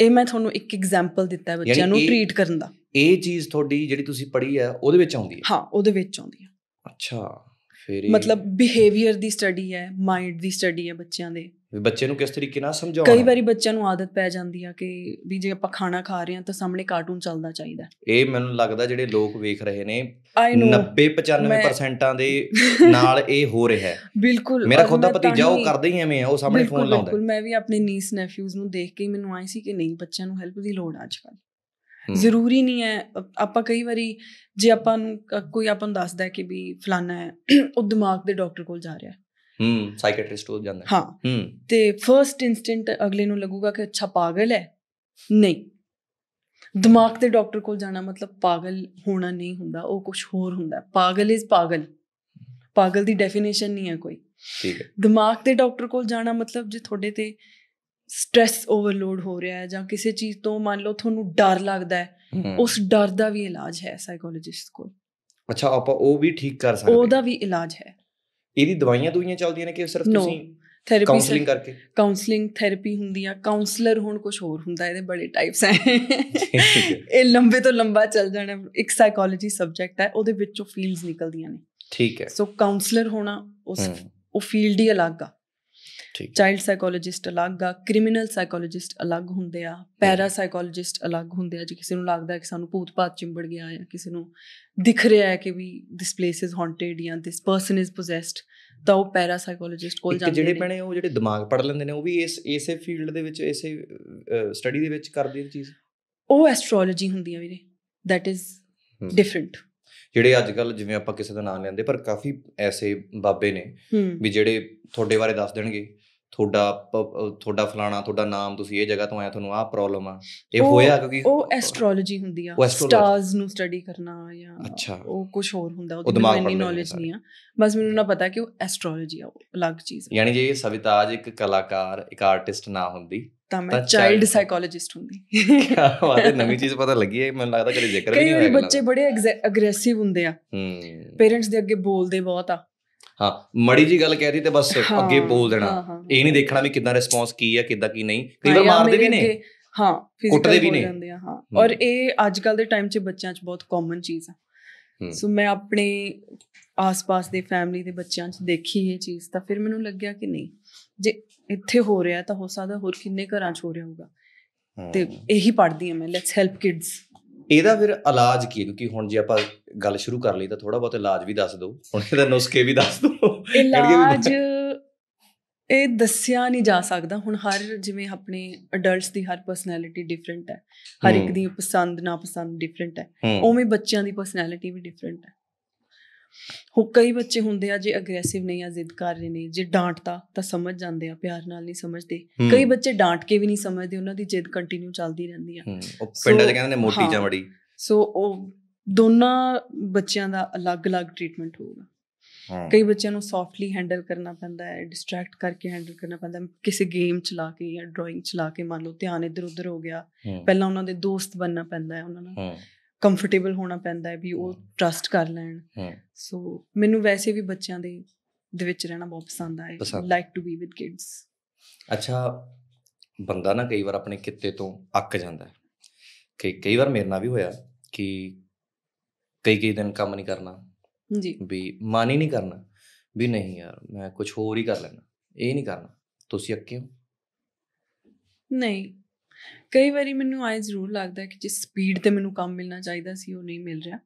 ਇਹ ਮੈਂ ਤੁਹਾਨੂੰ ਇੱਕ ਐਗਜ਼ਾਮਪਲ ਦਿੱਤਾ ਹੈ ਬੱਚਿਆਂ ਨੂੰ ਟ੍ਰੀਟ ਕਰਨ ਦਾ ਇਹ ਚੀਜ਼ ਤੁਹਾਡੀ ਜਿਹੜੀ ਤੁਸੀਂ ਪੜ੍ਹੀ ਹੈ ਉਹਦੇ ਵਿੱਚ ਆਉਂਦੀ ਹੈ ਹਾਂ ਉਹਦੇ ਵਿੱਚ ਆਉਂਦੀ ਹੈ ਅੱਛਾ ਫਿਰ ਮਤਲਬ ਬਿਹੇਵੀਅਰ ਦੀ ਸਟੱਡੀ ਹੈ ਮਾਈਂਡ ਦੀ ਸਟੱਡੀ ਹੈ ਬੱਚਿਆਂ ਦੇ ਬੱਚੇ ਨੂੰ ਕਿਸ ਤਰੀਕੇ ਨਾਲ ਸਮਝਾਉਣਾ ਕਈ ਵਾਰੀ ਬੱਚਿਆਂ ਨੂੰ ਆਦਤ ਪੈ ਜਾਂਦੀ ਆ ਕਿ ਵੀ ਜੇ ਆਪਾਂ ਖਾਣਾ ਖਾ ਰਹੇ ਹਾਂ ਤਾਂ ਸਾਹਮਣੇ ਕਾਰਟੂਨ ਚੱਲਦਾ ਚਾਹੀਦਾ ਇਹ ਮੈਨੂੰ ਲੱਗਦਾ ਜਿਹੜੇ ਲੋਕ ਵੇਖ ਰਹੇ ਨੇ 90 95% ਦੇ ਨਾਲ ਇਹ ਹੋ ਰਿਹਾ ਹੈ ਬਿਲਕੁਲ ਮੇਰਾ ਖੁਦ ਦਾ ਪਤੀ ਉਹ ਕਰਦੇ ਹੀ ਐਵੇਂ ਆ ਉਹ ਸਾਹਮਣੇ ਫੋਨ ਲਾਉਂਦਾ ਬਿਲਕੁਲ ਮੈਂ ਵੀ ਆਪਣੇ ਨੀਸ ਨੈਫਿਊਜ਼ ਨੂੰ ਦੇਖ ਕੇ ਮੈਨੂੰ ਆਈ ਸੀ ਕਿ ਨਹੀਂ ਬੱਚਿਆਂ ਨੂੰ ਹੈਲਪ ਦੀ ਲੋੜ ਆ ਅੱਜਕੱਲ ਜ਼ਰੂਰੀ ਨਹੀਂ ਹੈ ਆਪਾਂ ਕਈ ਵਾਰੀ ਜੇ ਆਪਾਂ ਨੂੰ ਕੋਈ ਆਪਾਂ ਨੂੰ ਦੱਸਦਾ ਹੈ ਕਿ ਵੀ ਫਲਾਣਾ ਹੈ ਉਹ ਦਿਮਾਗ ਦੇ ਡਾਕਟਰ ਕੋਲ ਜਾ ਰਿਹਾ ਹੂੰ ਸਾਈਕੀਆਟ੍ਰਿਸਟ ਕੋਲ ਜਾਂਦਾ ਹਾਂ ਹੂੰ ਤੇ ਫਰਸਟ ਇਨਸਟੈਂਟ ਅਗਲੇ ਨੂੰ ਲੱਗੂਗਾ ਕਿ ਅੱਛਾ ਪਾਗਲ ਹੈ ਨਹੀਂ ਦਿਮਾਗ ਦੇ ਡਾਕਟਰ ਕੋਲ ਜਾਣਾ ਮਤਲਬ ਪਾਗਲ ਹੋਣਾ ਨਹੀਂ ਹੁੰਦਾ ਉਹ ਕੁਝ ਹੋਰ ਹੁੰਦਾ ਪਾਗਲ ਇਜ਼ ਪਾਗਲ ਪਾਗਲ ਦੀ ਡੈਫੀਨੇਸ਼ਨ ਨਹੀਂ ਹੈ ਕੋਈ ਠੀਕ ਹੈ ਦਿਮਾਗ ਦੇ ਡਾਕਟਰ ਕੋਲ ਜਾਣਾ ਮਤਲਬ ਜੇ ਤੁਹਾਡੇ ਤੇ ਸਟ्रेस ਓਵਰਲੋਡ ਹੋ ਰਿਹਾ ਹੈ ਜਾਂ ਕਿਸੇ ਚੀਜ਼ ਤੋਂ ਮੰਨ ਲਓ ਤੁਹਾਨੂੰ ਡਰ ਲੱਗਦਾ ਹੈ ਉਸ ਡਰ ਦਾ ਵੀ ਇਲਾਜ ਹੈ ਸਾਈਕੋਲੋਜਿਸਟ ਕੋਲ ਅੱਛਾ ਆਪਾਂ ਉਹ ਵੀ ਠੀਕ ਕਰ ਸਕਦੇ ਉਹਦਾ ਵੀ ਇਲਾਜ ਹੈ ਇਹਦੀ ਦਵਾਈਆਂ ਦੁਈਆਂ ਚੱਲਦੀਆਂ ਨੇ ਕਿ ਸਿਰਫ ਤੁਸੀਂ ਥੈਰੇਪੀ ਕਾਉਂਸਲਿੰਗ ਕਰਕੇ ਕਾਉਂਸਲਿੰਗ ਥੈਰੇਪੀ ਹੁੰਦੀ ਆ ਕਾਉਂਸਲਰ ਹੁਣ ਕੁਝ ਹੋਰ ਹੁੰਦਾ ਇਹਦੇ ਬੜੇ ਟਾਈਪਸ ਐ ਇਹ ਲੰਬੇ ਤੋਂ ਲੰਬਾ ਚੱਲ ਜਾਣਾ ਇੱਕ ਸਾਈਕੋਲੋਜੀ ਸਬਜੈਕਟ ਹੈ ਉਹਦੇ ਵਿੱਚੋਂ ਫੀਲਡਸ ਨਿਕਲਦੀਆਂ ਨੇ ਠੀਕ ਹੈ ਸੋ ਕਾਉਂਸਲਰ ਹੋਣਾ ਉਸ ਉਹ ਫੀਲਡ ਹੀ ਅਲੱਗ ਆ ਚਾਈਲਡ ਸਾਈਕੋਲੋਜਿਸਟ ਅਲੱਗ ਆ ਕ੍ਰਿਮੀਨਲ ਸਾਈਕੋਲੋਜਿਸਟ ਅਲੱਗ ਹੁੰਦੇ ਆ ਪੈਰਾ ਸਾਈਕੋਲੋਜਿਸਟ ਅਲੱਗ ਹੁੰਦੇ ਆ ਜੇ ਕਿਸੇ ਨੂੰ ਲੱਗਦਾ ਕਿ ਸਾਨੂੰ ਭੂਤ ਭਾਤ ਚਿੰਬੜ ਗਿਆ ਜਾਂ ਕਿਸੇ ਨੂੰ ਦਿਖ ਰਿਹਾ ਹੈ ਕਿ ਵੀ ਥਿਸ ਪਲੇਸ ਇਜ਼ ਹੌਂਟਡ ਜਾਂ ਥਿਸ ਪਰਸਨ ਇਜ਼ ਪੋਜ਼ੈਸਡ ਤਾਂ ਉਹ ਪੈਰਾ ਸਾਈਕੋਲੋਜਿਸਟ ਕੋਲ ਜਾਂਦੇ ਨੇ ਜਿਹੜੇ ਭੈਣੇ ਉਹ ਜਿਹੜੇ ਦਿਮਾਗ ਪੜ ਲੈਂਦੇ ਨੇ ਉਹ ਵੀ ਇਸ ਇਸੇ ਫੀਲਡ ਦੇ ਵਿੱਚ ਇਸੇ ਸਟੱਡੀ ਦੇ ਵਿੱਚ ਕਰਦੇ ਨੇ ਚੀਜ਼ ਉਹ ਐਸਟ੍ਰੋਲੋਜੀ ਹੁੰਦੀ ਆ ਵੀਰੇ ਥੈਟ ਇਜ਼ ਡਿਫਰੈਂਟ ਜਿਹੜੇ ਅੱਜ ਕੱਲ ਜਿਵੇਂ ਆਪਾਂ ਕਿਸੇ ਦਾ ਨਾਮ ਲੈਂਦੇ ਪਰ ਕਾਫੀ ਐਸੇ ਬਾਬੇ ਨੇ ਵੀ ਜਿਹੜੇ ਤੁਹਾਡੇ ਬਾਰੇ ਦੱਸ ਦੇਣਗੇ ਤੁਹਾਡਾ ਤੁਹਾਡਾ ਫਲਾਣਾ ਤੁਹਾਡਾ ਨਾਮ ਤੁਸੀਂ ਇਹ ਜਗ੍ਹਾ ਤੋਂ ਆਇਆ ਤੁਹਾਨੂੰ ਆਹ ਪ੍ਰੋਬਲਮ ਆ ਇਹ ਹੋਇਆ ਕਿਉਂਕਿ ਉਹ ਐਸਟ੍ਰੋਲੋਜੀ ਹੁੰਦੀ ਆ ਸਟਾਰਸ ਨੂੰ ਸਟੱਡੀ ਕਰਨਾ ਜਾਂ ਉਹ ਕੁਝ ਹੋਰ ਹੁੰਦਾ ਉਹਦੀ ਮੈਨੂੰ ਨੌਲੇਜ ਨਹੀਂ ਆ ਬਸ ਮੈਨੂੰ ਨਾ ਪਤਾ ਕਿ ਉਹ ਐਸਟ੍ਰੋਲੋਜੀ ਆ ਉਹ ਅਲੱਗ ਚੀਜ਼ ਆ ਯਾਨੀ ਜੇ ਸਵਿਤਾਜ ਇੱਕ ਕਲਾਕਾਰ ਇੱਕ ਆਰਟਿਸਟ ਨਾ ਹੁੰਦੀ ਤਾਂ ਮੈਂ ਚਾਈਲਡ ਸਾਈਕੋਲੋਜਿਸਟ ਹੁੰਦੀ ਵਾਹ ਨਵੀਂ ਚੀਜ਼ ਪਤਾ ਲੱਗੀ ਹੈ ਮੈਨੂੰ ਲੱਗਦਾ ਕਦੇ ਜ਼ਿਕਰ ਨਹੀਂ ਹੋਇਆ ਕਈ ਬੱਚੇ ਬੜੇ ਐਗਰੈਸਿਵ ਹੁੰਦੇ ਆ ਪੇਰੈਂਟਸ ਦੇ ਅੱਗੇ ਬੋਲਦੇ ਬਹੁਤ ਆ ਹਾਂ ਮੜੀ ਜੀ ਗੱਲ ਕਹਿ ਰਹੀ ਤੇ ਬਸ ਅੱਗੇ ਬੋਲ ਦੇਣਾ ਇਹ ਨਹੀਂ ਦੇਖਣਾ ਵੀ ਕਿੰਨਾ ਰਿਸਪੌਂਸ ਕੀ ਹੈ ਕਿੱਦਾਂ ਕੀ ਨਹੀਂ ਕਈ ਵਾਰ ਮਾਰਦੇ ਵੀ ਨੇ ਹਾਂ ਫਿਜ਼ੀਕਲ ਵੀ ਨੇ ਹਾਂ ਔਰ ਇਹ ਅੱਜ ਕੱਲ ਦੇ ਟਾਈਮ 'ਚ ਬੱਚਿਆਂ 'ਚ ਬਹੁਤ ਕਾਮਨ ਚੀਜ਼ ਆ ਸੋ ਮੈਂ ਆਪਣੇ ਆਸ-ਪਾਸ ਦੇ ਫੈਮਿਲੀ ਦੇ ਬੱਚਿਆਂ 'ਚ ਦੇਖੀ ਇਹ ਚੀਜ਼ ਤਾਂ ਫਿਰ ਮੈਨੂੰ ਲੱਗਿਆ ਕਿ ਨਹੀਂ ਜੇ ਇੱਥੇ ਹੋ ਰਿਹਾ ਤਾਂ ਹੋ ਸਕਦਾ ਹੋਰ ਕਿੰਨੇ ਘਰਾਂ 'ਚ ਹੋ ਰਿਹਾ ਹੋਊਗਾ ਤੇ ਇਹੀ ਪੜਦੀ ਆ ਮੈਂ ਲੈਟਸ ਹੈਲਪ ਕਿਡਸ ਇਹਦਾ ਫਿਰ ਇਲਾਜ ਕੀ ਕਿਉਂਕਿ ਹੁਣ ਜੇ ਆਪਾਂ ਗੱਲ ਸ਼ੁਰੂ ਕਰ ਲਈ ਤਾਂ ਥੋੜਾ ਬਹੁਤ ਇਲਾਜ ਵੀ ਦੱਸ ਦਿਓ ਹੁਣ ਇਹਦਾ ਨੁਸਖੇ ਵੀ ਦੱਸ ਦਿਓ ਇਲਾਜ ਇਹ ਦੱਸਿਆ ਨਹੀਂ ਜਾ ਸਕਦਾ ਹੁਣ ਹਰ ਜਿਵੇਂ ਆਪਣੇ ਅਡਲਟਸ ਦੀ ਹਰ ਪਰਸਨੈਲਿਟੀ ਡਿਫਰੈਂਟ ਹੈ ਹਰ ਇੱਕ ਦੀ ਪਸੰਦ ਨਾ ਪਸੰਦ ਡਿਫਰੈਂਟ ਹੈ ਉਵੇਂ ਬੱਚਿਆਂ ਦੀ ਪਰਸਨੈਲਿਟੀ ਵੀ ਡਿਫਰੈਂਟ ਹੈ ਹੋ ਕਈ ਬੱਚੇ ਹੁੰਦੇ ਆ ਜੇ ਅਗਰੈਸਿਵ ਨਹੀਂ ਆ ਜ਼ਿੱਦ ਕਰ ਰਹੇ ਨੇ ਜੇ ਡਾਂਟਦਾ ਤਾਂ ਸਮਝ ਜਾਂਦੇ ਆ ਪਿਆਰ ਨਾਲ ਨਹੀਂ ਸਮਝਦੇ ਕਈ ਬੱਚੇ ਡਾਂਟ ਕੇ ਵੀ ਨਹੀਂ ਸਮਝਦੇ ਉਹਨਾਂ ਦੀ ਜ਼ਿੱਦ ਕੰਟੀਨਿਊ ਚੱਲਦੀ ਰਹਿੰਦੀ ਆ ਉਹ ਪਿੰਡਾਂ 'ਚ ਕਹਿੰਦੇ ਨੇ ਮੋਟੀ ਜਾਂ ਮੜੀ ਸੋ ਉਹ ਦੋਨਾਂ ਬੱਚਿਆਂ ਦਾ ਅਲੱਗ-ਅਲੱਗ ਟ੍ਰੀਟਮੈਂਟ ਹੋਊਗਾ ਕਈ ਬੱਚਿਆਂ ਨੂੰ ਸੌਫਟਲੀ ਹੈਂਡਲ ਕਰਨਾ ਪੈਂਦਾ ਹੈ ਡਿਸਟਰੈਕਟ ਕਰਕੇ ਹੈਂਡਲ ਕਰਨਾ ਪੈਂਦਾ ਕਿਸੇ ਗੇਮ ਚਲਾ ਕੇ ਜਾਂ ਡਰਾਇੰਗ ਚਲਾ ਕੇ ਮੰਨ ਲਓ ਧਿਆਨ ਇੱਧਰ ਉੱਧਰ ਹੋ ਗਿਆ ਪਹਿਲਾਂ ਉਹਨਾਂ ਦੇ ਦੋਸਤ ਬੰਨਣਾ ਪੈਂਦਾ ਹੈ ਉਹਨਾਂ ਨਾਲ ਕੰਫਰਟੇਬਲ ਹੋਣਾ ਪੈਂਦਾ ਹੈ ਵੀ ਉਹ ਟਰਸਟ ਕਰ ਲੈਣ ਸੋ ਮੈਨੂੰ ਵੈਸੇ ਵੀ ਬੱਚਿਆਂ ਦੇ ਦੇ ਵਿੱਚ ਰਹਿਣਾ ਬਹੁਤ ਪਸੰਦ I like to be with kids ਅੱਛਾ ਬੰਦਾ ਨਾ ਕਈ ਵਾਰ ਆਪਣੇ ਕਿੱਤੇ ਤੋਂ ਅੱਕ ਜਾਂਦਾ ਹੈ ਕਿ ਕਈ ਵਾਰ ਮੇਰੇ ਨਾਲ ਵੀ ਹੋਇਆ ਕਿ ਕਈ ਕਈ ਦਿਨ ਕੰਮ ਨਹੀਂ ਕਰਨਾ ਜੀ ਵੀ ਮਾਨ ਹੀ ਨਹੀਂ ਕਰਨਾ ਵੀ ਨਹੀਂ ਯਾਰ ਮੈਂ ਕੁਝ ਹੋਰ ਹੀ ਕਰ ਲੈਣਾ ਇਹ ਨਹੀਂ ਕਰਨਾ ਤੁਸੀਂ ਅੱਕੇ ਹੋ ਨਹੀਂ ਕਈ ਵਾਰੀ ਮੈਨੂੰ ਆਏ ਜ਼ਰੂਰ ਲੱਗਦਾ ਕਿ ਜਿਸ ਸਪੀਡ ਤੇ ਮੈਨੂੰ ਕੰਮ ਮਿਲਣਾ ਚਾਹੀਦਾ ਸੀ ਉਹ ਨਹੀਂ ਮਿਲ ਰਿਹਾ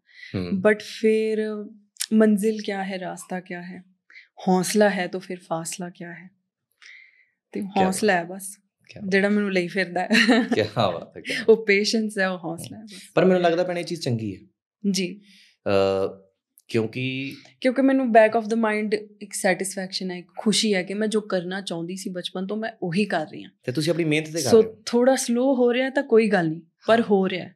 ਬਟ ਫਿਰ ਮੰਜ਼ਿਲ ਕੀ ਹੈ ਰਾਸਤਾ ਕੀ ਹੈ ਹੌਸਲਾ ਹੈ ਤਾਂ ਫਿਰ ਫਾਸਲਾ ਕੀ ਹੈ ਤੇ ਹੌਸਲਾ ਹੈ ਬਸ ਜਿਹੜਾ ਮੈਨੂੰ ਲਈ ਫਿਰਦਾ ਹੈ ਕੀ ਬਾਤ ਹੈ ਉਹ ਪੇਸ਼ੈਂਸ ਹੈ ਉਹ ਹੌਸਲਾ ਹੈ ਪਰ ਮੈਨੂੰ ਲੱਗਦਾ ਪੈਣੀ ਚੀਜ਼ ਚੰਗੀ ਹੈ ਜੀ ਕਿਉਂਕਿ ਕਿਉਂਕਿ ਮੈਨੂੰ ਬੈਕ ਆਫ ਦਾ ਮਾਈਂਡ ਇੱਕ ਸੈਟੀਸਫੈਕਸ਼ਨ ਹੈ ਇੱਕ ਖੁਸ਼ੀ ਹੈ ਕਿ ਮੈਂ ਜੋ ਕਰਨਾ ਚਾਹੁੰਦੀ ਸੀ ਬਚਪਨ ਤੋਂ ਮੈਂ ਉਹੀ ਕਰ ਰਹੀ ਹਾਂ ਤੇ ਤੁਸੀਂ ਆਪਣੀ ਮਿਹਨਤ ਤੇ ਕਰ ਰਹੇ ਹੋ ਸੋ ਥੋੜਾ ਸਲੋ ਹੋ ਰਿਹਾ ਤਾਂ ਕੋਈ ਗੱਲ ਨਹੀਂ ਪਰ ਹੋ ਰਿਹਾ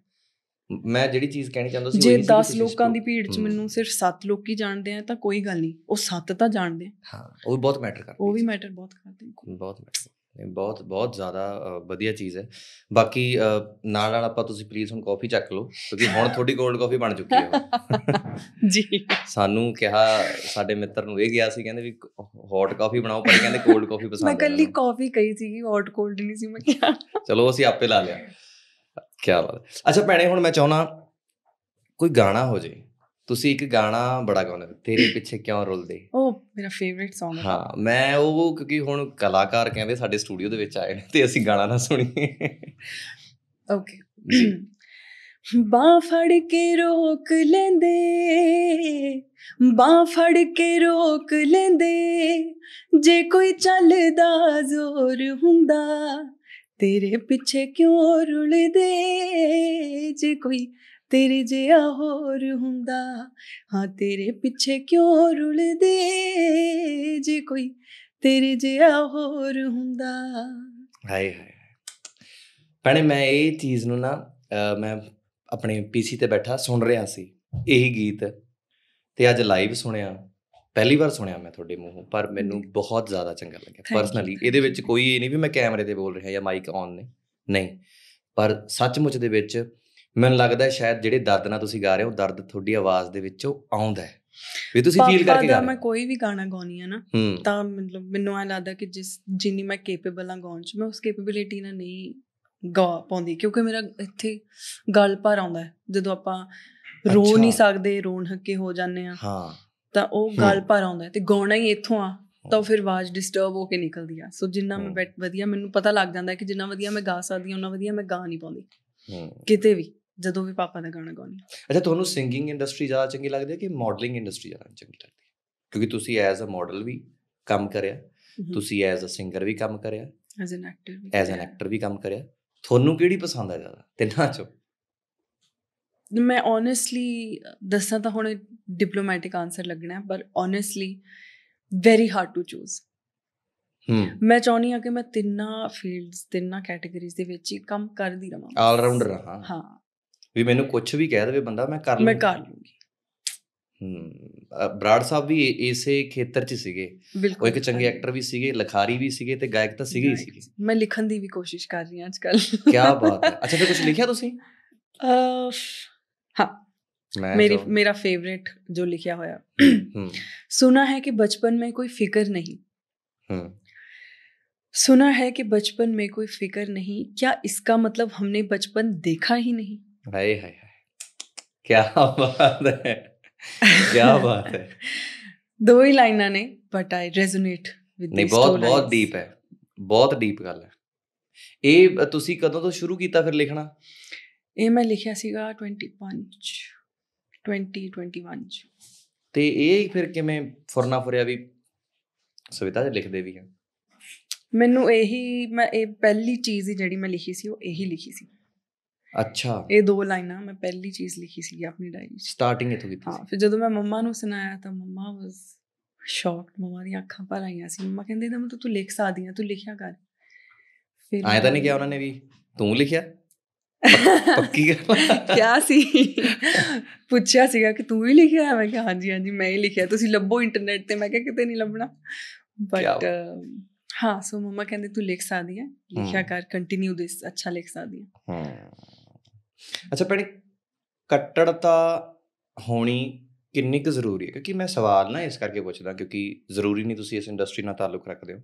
ਮੈਂ ਜਿਹੜੀ ਚੀਜ਼ ਕਹਿਣੀ ਚਾਹੁੰਦਾ ਸੀ ਜੇ 10 ਲੋਕਾਂ ਦੀ ਭੀੜ 'ਚ ਮੈਨੂੰ ਸਿਰਫ 7 ਲੋਕ ਹੀ ਜਾਣਦੇ ਆ ਤਾਂ ਕੋਈ ਗੱਲ ਨਹੀਂ ਉਹ 7 ਤਾਂ ਜਾਣਦੇ ਹਾਂ ਉਹ ਬਹੁਤ ਮੈਟਰ ਕਰਦਾ ਉਹ ਵੀ ਮੈਟਰ ਬਹੁਤ ਕਰਦੇ ਬਹੁਤ ਮੈਟਰ ਬਹੁਤ ਬਹੁਤ ਜ਼ਿਆਦਾ ਵਧੀਆ ਚੀਜ਼ ਹੈ ਬਾਕੀ ਨਾਲ ਨਾਲ ਆਪਾਂ ਤੁਸੀਂ ਪਲੀਜ਼ ਹੁਣ ਕਾਫੀ ਚੱਕ ਲਓ ਕਿਉਂਕਿ ਹੁਣ ਤੁਹਾਡੀ 골ਡ ਕਾਫੀ ਬਣ ਚੁੱਕੀ ਹੈ ਜੀ ਸਾਨੂੰ ਕਿਹਾ ਸਾਡੇ ਮਿੱਤਰ ਨੂੰ ਇਹ ਗਿਆ ਸੀ ਕਹਿੰਦੇ ਵੀ ਹੌਟ ਕਾਫੀ ਬਣਾਓ ਪਰ ਕਹਿੰਦੇ 골ਡ ਕਾਫੀ ਪਸੰਦ ਮੈਂ ਕੱਲੀ ਕਾਫੀ ਕਹੀ ਸੀਗੀ ਹੌਟ 골ਡ ਨਹੀਂ ਸੀ ਮੈਂ ਕਿਹਾ ਚਲੋ ਅਸੀਂ ਆਪੇ ਲਾ ਲਿਆ ਕੀ ਬਾਤ ਅੱਛਾ ਭੈਣੇ ਹੁਣ ਮੈਂ ਚਾਹਣਾ ਕੋਈ ਗਾਣਾ ਹੋ ਜੇ ਤੁਸੀਂ ਇੱਕ ਗਾਣਾ ਬੜਾ ਗਾਉਂਦੇ ਤੇਰੇ ਪਿੱਛੇ ਕਿਉਂ ਰੁਲਦੇ ਉਹ ਮੇਰਾ ਫੇਵਰਿਟ Song ਹੈ ਹਾਂ ਮੈਂ ਉਹ ਕਿਉਂਕਿ ਹੁਣ ਕਲਾਕਾਰ ਕਹਿੰਦੇ ਸਾਡੇ ਸਟੂਡੀਓ ਦੇ ਵਿੱਚ ਆਏ ਨੇ ਤੇ ਅਸੀਂ ਗਾਣਾ ਨਾ ਸੁਣੀਏ ਓਕੇ ਬਾ ਫੜ ਕੇ ਰੋਕ ਲੈਂਦੇ ਬਾ ਫੜ ਕੇ ਰੋਕ ਲੈਂਦੇ ਜੇ ਕੋਈ ਚੱਲਦਾ ਜ਼ੋਰ ਹੁੰਦਾ ਤੇਰੇ ਪਿੱਛੇ ਕਿਉਂ ਰੁਲਦੇ ਜੇ ਕੋਈ ਤੇਰੇ ਜਿਹਾ ਹੋਰ ਹੁੰਦਾ ਹਾਂ ਤੇਰੇ ਪਿੱਛੇ ਕਿਉਂ ਰੁਲਦੇ ਜੇ ਕੋਈ ਤੇਰੇ ਜਿਹਾ ਹੋਰ ਹੁੰਦਾ ਹਾਏ ਹਾਏ ਪਹਿਲੇ ਮੈਂ ਇਹ ਚੀਜ਼ ਨੂੰ ਨਾ ਮੈਂ ਆਪਣੇ ਪੀਸੀ ਤੇ ਬੈਠਾ ਸੁਣ ਰਿਹਾ ਸੀ ਹੀ ਗੀਤ ਤੇ ਅੱਜ ਲਾਈਵ ਸੁਣਿਆ ਪਹਿਲੀ ਵਾਰ ਸੁਣਿਆ ਮੈਂ ਤੁਹਾਡੇ ਮੂੰਹੋਂ ਪਰ ਮੈਨੂੰ ਬਹੁਤ ਜ਼ਿਆਦਾ ਚੰਗਾ ਲੱਗਿਆ ਪਰਸਨਲੀ ਇਹਦੇ ਵਿੱਚ ਕੋਈ ਇਹ ਨਹੀਂ ਵੀ ਮੈਂ ਕੈਮਰੇ ਤੇ ਬੋਲ ਰਿਹਾ ਜਾਂ ਮਾਈਕ ਔਨ ਨੇ ਨਹੀਂ ਪਰ ਸੱਚਮੁੱਚ ਦੇ ਵਿੱਚ ਮੈਨੂੰ ਲੱਗਦਾ ਸ਼ਾਇਦ ਜਿਹੜੇ ਦਰਦ ਨਾਲ ਤੁਸੀਂ ਗਾ ਰਹੇ ਹੋ ਦਰਦ ਤੁਹਾਡੀ ਆਵਾਜ਼ ਦੇ ਵਿੱਚੋਂ ਆਉਂਦਾ ਹੈ ਵੀ ਤੁਸੀਂ ਫੀਲ ਕਰਕੇ ਗਾ ਰਹੇ ਹੋ ਮੈਂ ਕੋਈ ਵੀ ਗਾਣਾ ਗਾਉਣੀ ਆ ਨਾ ਤਾਂ ਮਤਲਬ ਮੈਨੂੰ ਆ ਲੱਗਦਾ ਕਿ ਜਿਸ ਜਿੰਨੀ ਮੈਂ ਕੈਪੇਬਲ ਆ ਗਾਉਣ ਚ ਮੈਂ ਉਸ ਕੈਪੇਬਿਲਿਟੀ ਨਾਲ ਨਹੀਂ ਗਾ ਪਾਉਂਦੀ ਕਿਉਂਕਿ ਮੇਰਾ ਇੱਥੇ ਗੱਲ ਪਰ ਆਉਂਦਾ ਜਦੋਂ ਆਪਾਂ ਰੋ ਨਹੀਂ ਸਕਦੇ ਰੋਣ ਹੱਕੇ ਹੋ ਜਾਂਦੇ ਆ ਹਾਂ ਤਾਂ ਉਹ ਗੱਲ ਪਰ ਆਉਂਦਾ ਤੇ ਗਾਉਣਾ ਹੀ ਇੱਥੋਂ ਆ ਤਾਂ ਫਿਰ ਆਵਾਜ਼ ਡਿਸਟਰਬ ਹੋ ਕੇ ਨਿਕਲਦੀ ਆ ਸੋ ਜਿੰਨਾ ਮੈਂ ਵਧੀਆ ਮੈਨੂੰ ਪਤਾ ਲੱਗ ਜਾਂਦਾ ਕਿ ਜਿੰਨਾ ਵਧੀਆ ਮੈਂ ਗਾ ਸਕਦੀ ਹਾਂ ਉਹਨਾਂ ਵਧੀਆ ਮੈਂ ਗਾ ਨਹੀਂ ਪਾਉਂਦੀ ਕਿਤੇ ਵੀ ਜਦੋਂ ਵੀ ਪਾਪਾ ਦਾ ਗਾਣਾ ਗਾਉਣੀ ਅੱਛਾ ਤੁਹਾਨੂੰ ਸਿੰਗਿੰਗ ਇੰਡਸਟਰੀ ਜ਼ਿਆਦਾ ਚੰਗੀ ਲੱਗਦੀ ਹੈ ਕਿ ਮਾਡਲਿੰਗ ਇੰਡਸਟਰੀ ਜ਼ਿਆਦਾ ਚੰਗੀ ਲੱਗਦੀ ਹੈ ਕਿਉਂਕਿ ਤੁਸੀਂ ਐਜ਼ ਅ ਮਾਡਲ ਵੀ ਕੰਮ ਕਰਿਆ ਤੁਸੀਂ ਐਜ਼ ਅ ਸਿੰਗਰ ਵੀ ਕੰਮ ਕਰਿਆ ਐਜ਼ ਅਨ ਐਕਟਰ ਵੀ ਐਜ਼ ਅਨ ਐਕਟਰ ਵੀ ਕੰਮ ਕਰਿਆ ਤੁਹਾਨੂੰ ਕਿਹੜੀ ਪਸੰਦ ਹੈ ਜ਼ਿਆਦਾ ਤਿੰਨਾਂ ਚੋਂ ਮੈਂ ਓਨੈਸਟਲੀ ਦੱਸਾਂ ਤਾਂ ਹੁਣ ਡਿਪਲੋਮੈਟਿਕ ਆਨਸਰ ਲੱਗਣਾ ਪਰ honestly very hard to choose ਮੈਂ ਚਾਹੁੰਨੀ ਆ ਕਿ ਮੈਂ ਤਿੰਨਾਂ ਫੀਲਡਸ ਤਿੰਨਾਂ ਕੈਟਾਗਰੀਜ਼ ਦੇ ਵਿੱਚ ਹੀ ਕੰਮ ਕਰਦੀ ਰਵਾਂ ਆਲ ਰਾਉਂਡਰ ਹਾਂ ਹਾਂ ਵੀ ਮੈਨੂੰ ਕੁਝ ਵੀ ਕਹਿ ਦੇਵੇ ਬੰਦਾ ਮੈਂ ਕਰ ਲੂੰਗਾ ਮੈਂ ਕਰ ਲੂੰਗੀ ਬਰਾੜ ਸਾਹਿਬ ਵੀ ਇਸੇ ਖੇਤਰ 'ਚ ਸੀਗੇ ਉਹ ਇੱਕ ਚੰਗੇ ਐਕਟਰ ਵੀ ਸੀਗੇ ਲਖਾਰੀ ਵੀ ਸੀਗੇ ਤੇ ਗਾਇਕ ਤਾਂ ਸੀਗੇ ਹੀ ਸੀਗੇ ਮੈਂ ਲਿਖਣ ਦੀ ਵੀ ਕੋਸ਼ਿਸ਼ ਕਰ ਰਹੀ ਹਾਂ ਅੱਜ ਕੱਲ ਕੀ ਬਾਤ ਹੈ ਅੱਛਾ ਤੇ ਕੁਝ ਲਿਖਿਆ ਤੁਸੀਂ ਹਾਂ मेरी मेरा फेवरेट जो लिखा ਸੁਣਾ ਹੈ ਕਿ ਬਚਪਨ बचपन ਕੋਈ ਫਿਕਰ ਨਹੀਂ नहीं ਸੁਣਾ ਹੈ ਕਿ ਬਚਪਨ में ਕੋਈ ਫਿਕਰ ਨਹੀਂ ਕੀ ਇਸਕਾ ਮਤਲਬ ਹਮਨੇ ਬਚਪਨ ਦੇਖਾ ਹੀ ਨਹੀਂ ਹਾਏ ਹਾਏ ਹਾਏ क्या बात है क्या बात है दो ही ਲਾਈਨਾਂ ने बट आई रेजोनेट ਵਿਦ ਨਹੀਂ ਬਹੁਤ ਬਹੁਤ ਡੀਪ ਹੈ ਬਹੁਤ ਡੀਪ ਗੱਲ ਹੈ ਇਹ ਤੁਸੀਂ ਕਦੋਂ ਤੋਂ ਸ਼ੁਰੂ ਕੀਤਾ ਫਿਰ ਲਿਖਣਾ ਇਹ ਮੈਂ ਲਿਖਿਆ ਸੀਗਾ 25 2021 ਤੇ ਇਹ ਫਿਰ ਕਿਵੇਂ ਫੁਰਨਾ ਫੁਰਿਆ ਵੀ ਸਵਿਤਾ ਜੀ ਲਿਖਦੇ ਵੀ ਆ ਮੈਨੂੰ ਇਹੀ ਮੈਂ ਇਹ ਪਹਿਲੀ ਚੀਜ਼ ਹੀ ਜਿਹੜੀ ਮੈਂ ਲਿਖੀ ਸੀ ਉਹ ਇਹੀ ਲਿਖੀ ਸੀ ਅੱਛਾ ਇਹ ਦੋ ਲਾਈਨਾਂ ਮੈਂ ਪਹਿਲੀ ਚੀਜ਼ ਲਿਖੀ ਸੀ ਆਪਣੀ ਡਾਇਰੀ ਸਟਾਰਟਿੰਗ ਇਥੋਂ ਕੀਤੀ ਹਾਂ ਫਿਰ ਜਦੋਂ ਮੈਂ ਮੰਮਾ ਨੂੰ ਸੁਣਾਇਆ ਤਾਂ ਮੰਮਾ ਵਾਸ ਸ਼ੌਕ ਮੰਮਾ ਦੀਆਂ ਅੱਖਾਂ ਪਰ ਆਈਆਂ ਸੀ ਮੰਮਾ ਕਹਿੰਦੇ ਤਾਂ ਮੈਂ ਤੂੰ ਲਿਖ ਸਕਦੀ ਆ ਤੂੰ ਲਿਖਿਆ ਕਰ ਫਿਰ ਆਇਆ ਤਾਂ ਨਹੀਂ ਕਿਹਾ ਉਹਨਾਂ ਨੇ ਵੀ ਤੂੰ ਲਿਖਿਆ ਪੱਕੀ ਗੱਲ ਕਿਆ ਸੀ ਪੁੱਛਿਆ ਸੀਗਾ ਕਿ ਤੂੰ ਹੀ ਲਿਖਿਆ ਮੈਂ ਕਿਹਾ ਹਾਂਜੀ ਹਾਂਜੀ ਮੈਂ ਹੀ ਲਿਖਿਆ ਤੁਸੀਂ ਲੱਭੋ ਇੰਟਰਨੈਟ ਤੇ ਮੈਂ ਕਿਹਾ ਕਿਤੇ ਨਹੀਂ ਲੱਭਣਾ ਬਟ ਹਾਂ ਸੋ ਮਮਾ ਕਹਿੰਦੇ ਤੂੰ ਲਿਖ ਸਕਦੀ ਹੈ ਲਿਖਿਆ ਕਰ ਕੰਟੀਨਿਊ ਦਿਸ ਅੱਛਾ ਲਿਖ ਸਕਦੀ ਹੈ ਅੱਛਾ ਭੈਣੇ ਕੱਟੜਤਾ ਹੋਣੀ ਕਿੰਨੀ ਕੁ ਜ਼ਰੂਰੀ ਹੈ ਕਿਉਂਕਿ ਮੈਂ ਸਵਾਲ ਨਾ ਇਸ ਕਰਕੇ ਪੁੱਛਦਾ ਕਿਉਂਕਿ ਜ਼ਰੂਰੀ ਨਹੀਂ ਤੁਸੀਂ ਇਸ ਇੰਡਸਟਰੀ ਨਾਲ ਤਾਲੁਕ ਰੱਖਦੇ ਹੋ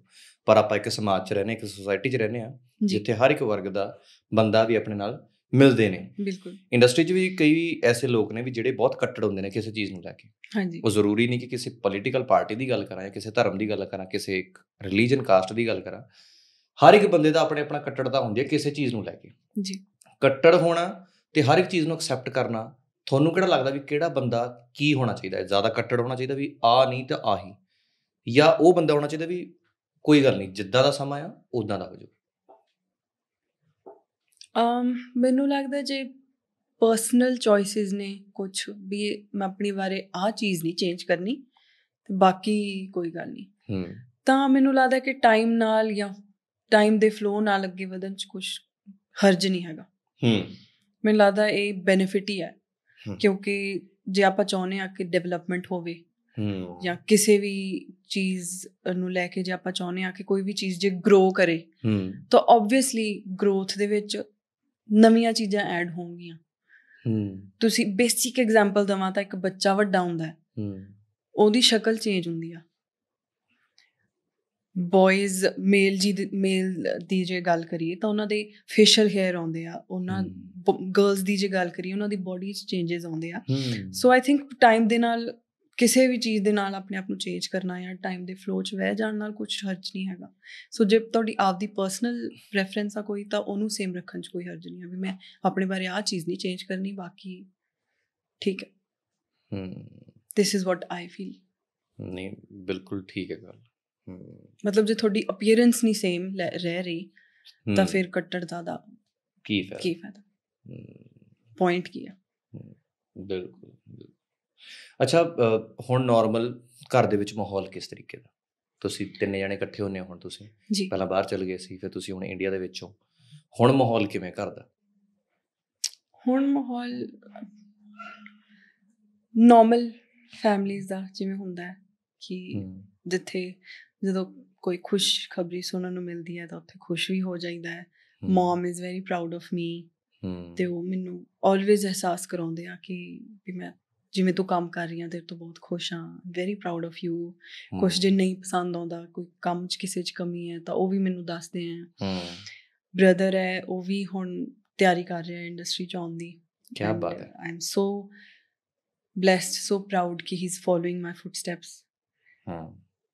ਪਰ ਆਪਾਂ ਇੱਕ ਸਮਾਜ 'ਚ ਰਹਿੰਦੇ ਇੱਕ ਸੋਸਾਇਟੀ 'ਚ ਰਹਿੰਦੇ ਆ ਜਿੱਥੇ ਹਰ ਇੱਕ ਵਰਗ ਦਾ ਬੰਦਾ ਵੀ ਆਪਣੇ ਨਾਲ ਮਿਲਦੇ ਨੇ ਬਿਲਕੁਲ ਇੰਡਸਟਰੀ 'ਚ ਵੀ ਕਈ ਐਸੇ ਲੋਕ ਨੇ ਵੀ ਜਿਹੜੇ ਬਹੁਤ ਕੱਟੜ ਹੁੰਦੇ ਨੇ ਕਿਸੇ ਚੀਜ਼ ਨੂੰ ਲੈ ਕੇ ਹਾਂਜੀ ਉਹ ਜ਼ਰੂਰੀ ਨਹੀਂ ਕਿ ਕਿਸੇ ਪੋਲੀਟੀਕਲ ਪਾਰਟੀ ਦੀ ਗੱਲ ਕਰਾਂ ਜਾਂ ਕਿਸੇ ਧਰਮ ਦੀ ਗੱਲ ਕਰਾਂ ਕਿਸੇ ਇੱਕ ਰਿਲੀਜੀਅਨ ਕਾਸਟ ਦੀ ਗੱਲ ਕਰਾਂ ਹਰ ਇੱਕ ਬੰਦੇ ਦਾ ਆਪਣੇ ਆਪਣਾ ਕੱਟੜਤਾ ਹੁੰਦੀ ਹੈ ਕਿਸੇ ਚੀਜ਼ ਨੂੰ ਲੈ ਕੇ ਜੀ ਕੱਟੜ ਹੋਣਾ ਤੇ ਹਰ ਇੱਕ ਚੀਜ਼ ਨੂੰ ਐਕਸੈਪਟ ਕਰਨਾ ਤੁਹਾਨੂੰ ਕਿਹੜਾ ਲੱਗਦਾ ਵੀ ਕਿਹੜਾ ਬੰਦਾ ਕੀ ਹੋਣਾ ਚਾਹੀਦਾ ਹੈ ਜ਼ਿਆਦਾ ਕੱਟੜ ਹੋਣਾ ਚਾਹੀਦਾ ਵੀ ਆ ਨਹੀਂ ਤਾਂ ਆਹੀ ਜਾਂ ਉਹ ਬੰਦਾ ਹੋਣਾ ਚਾਹੀਦਾ ਵੀ ਕੋਈ ਗੱਲ ਨਹੀਂ ਜਿੱਦਾਂ ਦਾ ਸਮਾਂ ਆ ਉਦਾਂ ਦਾ ਹੋ ਜਾਵੇ ਅਮ ਮੈਨੂੰ ਲੱਗਦਾ ਜੇ ਪਰਸਨਲ ਚੋਇਸਸ ਨੇ ਕੁਝ ਵੀ ਮੈਂ ਆਪਣੀ ਬਾਰੇ ਆ ਚੀਜ਼ ਨਹੀਂ ਚੇਂਜ ਕਰਨੀ ਤੇ ਬਾਕੀ ਕੋਈ ਗੱਲ ਨਹੀਂ ਹੂੰ ਤਾਂ ਮੈਨੂੰ ਲੱਗਦਾ ਕਿ ਟਾਈਮ ਨਾਲ ਜਾਂ ਟਾਈਮ ਦੇ ਫਲੋ ਨਾਲ ਅੱਗੇ ਵਧਣ ਚ ਕੁਝ ਹਰਜ ਨਹੀਂ ਹੈਗਾ ਹੂੰ ਮੈਨੂੰ ਲੱਗਦਾ ਇਹ ਬੈਨੀਫਿਟ ਹੀ ਹੈ ਕਿਉਂਕਿ ਜੇ ਆਪਾਂ ਚਾਹੁੰਦੇ ਆ ਕਿ ਡਿਵੈਲਪਮੈਂਟ ਹੋਵੇ ਹੂੰ ਜਾਂ ਕਿਸੇ ਵੀ ਚੀਜ਼ ਨੂੰ ਲੈ ਕੇ ਜੇ ਆਪਾਂ ਚਾਹੁੰਦੇ ਆ ਕਿ ਕੋਈ ਵੀ ਚੀਜ਼ ਜੇ ਗਰੋ ਕਰੇ ਹੂੰ ਤਾਂ ਆਬਵੀਅਸਲੀ ਗਰੋਥ ਦੇ ਵਿੱਚ ਨਵੀਆਂ ਚੀਜ਼ਾਂ ਐਡ ਹੋਣਗੀਆਂ ਹੂੰ ਤੁਸੀਂ ਬੇਸਿਕ ਐਗਜ਼ਾਮਪਲ ਦਵਾਂ ਤਾਂ ਇੱਕ ਬੱਚਾ ਵੱਡਾ ਹੁੰਦਾ ਹੈ ਹੂੰ ਉਹਦੀ ਸ਼ਕਲ ਚੇਂਜ ਹੁੰਦੀ ਆ ਬॉयਜ਼ ਮੇਲ ਜੀ ਮੇਲ ਦੀ ਜੇ ਗੱਲ ਕਰੀਏ ਤਾਂ ਉਹਨਾਂ ਦੇ ਫੇਸ਼ੀਅਲ ਹੇਅਰ ਆਉਂਦੇ ਆ ਉਹਨਾਂ ਗਰਲਸ ਦੀ ਜੇ ਗੱਲ ਕਰੀਏ ਉਹਨਾਂ ਦੀ ਬੋਡੀ 'ਚ ਚੇਂजेस ਆਉਂਦੇ ਆ ਸੋ ਆਈ ਥਿੰਕ ਟਾਈਮ ਦੇ ਨਾਲ ਕਿਸੇ ਵੀ ਚੀਜ਼ ਦੇ ਨਾਲ ਆਪਣੇ ਆਪ ਨੂੰ ਚੇਂਜ ਕਰਨਾ ਜਾਂ ਟਾਈਮ ਦੇ ਫਲੋ 'ਚ ਵਹਿ ਜਾਣ ਨਾਲ ਕੁਝ ਹਰਜ ਨਹੀਂ ਹੈਗਾ ਸੋ ਜੇ ਤੁਹਾਡੀ ਆਪਦੀ ਪਰਸਨਲ ਪ੍ਰੈਫਰੈਂਸ ਆ ਕੋਈ ਤਾਂ ਉਹਨੂੰ ਸੇਮ ਰੱਖਣ 'ਚ ਕੋਈ ਹਰਜ ਨਹੀਂ ਆ ਵੀ ਮੈਂ ਆਪਣੇ ਬਾਰੇ ਆ ਚੀਜ਼ ਨਹੀਂ ਚੇਂਜ ਕਰਨੀ ਬਾਕੀ ਠੀਕ ਹੈ hmm this is what I feel ਨਹੀਂ ਬਿਲਕੁਲ ਠੀਕ ਹੈ ਗੱਲ ਮਤਲਬ ਜੇ ਤੁਹਾਡੀ ਅਪੀਅਰੈਂਸ ਨਹੀਂ ਸੇਮ ਰਹਿ ਰਹੀ ਤਾਂ ਫਿਰ ਕੱਟੜ ਦਾ ਕੀ ਫਾਇਦਾ ਕੀ ਫਾਇਦਾ ਪੁਆਇੰਟ ਕੀ ਹੈ ਬਿਲਕੁਲ ਅੱਛਾ ਹੁਣ ਨਾਰਮਲ ਘਰ ਦੇ ਵਿੱਚ ਮਾਹੌਲ ਕਿਸ ਤਰੀਕੇ ਦਾ ਤੁਸੀਂ ਤਿੰਨ ਜਣੇ ਇਕੱਠੇ ਹੋਨੇ ਹੁਣ ਤੁਸੀਂ ਪਹਿਲਾਂ ਬਾਹਰ ਚਲੇ ਗਏ ਸੀ ਫਿਰ ਤੁਸੀਂ ਹੁਣ ਇੰਡੀਆ ਦੇ ਵਿੱਚ ਹੋ ਹੁਣ ਮਾਹੌਲ ਕਿਵੇਂ ਘਰ ਦਾ ਹੁਣ ਮਾਹੌਲ ਨਾਰਮਲ ਫੈਮਲੀਆਂ ਦਾ ਜਿਵੇਂ ਹੁੰਦਾ ਹੈ ਕਿ ਜਿੱਥੇ ਜਦੋਂ ਕੋਈ ਖੁਸ਼ ਖਬਰੀ ਸੁਣਨ ਨੂੰ ਮਿਲਦੀ ਹੈ ਤਾਂ ਉੱਥੇ ਖੁਸ਼ ਵੀ ਹੋ ਜਾਂਦਾ ਹੈ mum is very proud of me ਤੇ ਉਹ ਮੈਨੂੰ ਆਲਵੇਜ਼ ਅਹਿਸਾਸ ਕਰਾਉਂਦੇ ਆ ਕਿ ਵੀ ਮੈਂ ਜਿਵੇਂ ਤੂੰ ਕੰਮ ਕਰ ਰਹੀ ਆ ਤੇਰੇ ਤੋਂ ਬਹੁਤ ਖੁਸ਼ ਆ ਵੈਰੀ ਪ੍ਰਾਊਡ ਆਫ ਯੂ ਕੁਝ ਜੇ ਨਹੀਂ ਪਸੰਦ ਆਉਂਦਾ ਕੋਈ ਕੰਮ 'ਚ ਕਿਸੇ 'ਚ ਕਮੀ ਹੈ ਤਾਂ ਉਹ ਵੀ ਮੈਨੂੰ ਦੱਸਦੇ ਆ ਬ੍ਰਦਰ ਹੈ ਉਹ ਵੀ ਹੁਣ ਤਿਆਰੀ ਕਰ ਰਿਹਾ ਹੈ ਇੰਡਸਟਰੀ 'ਚ ਆਉਣ ਦੀ ਕੀ ਬਾਤ ਹੈ ਆਈ ਸੋ ਬlesed ਸੋ ਪ੍ਰਾਊਡ ਕਿ he is following my footsteps ਹਾਂ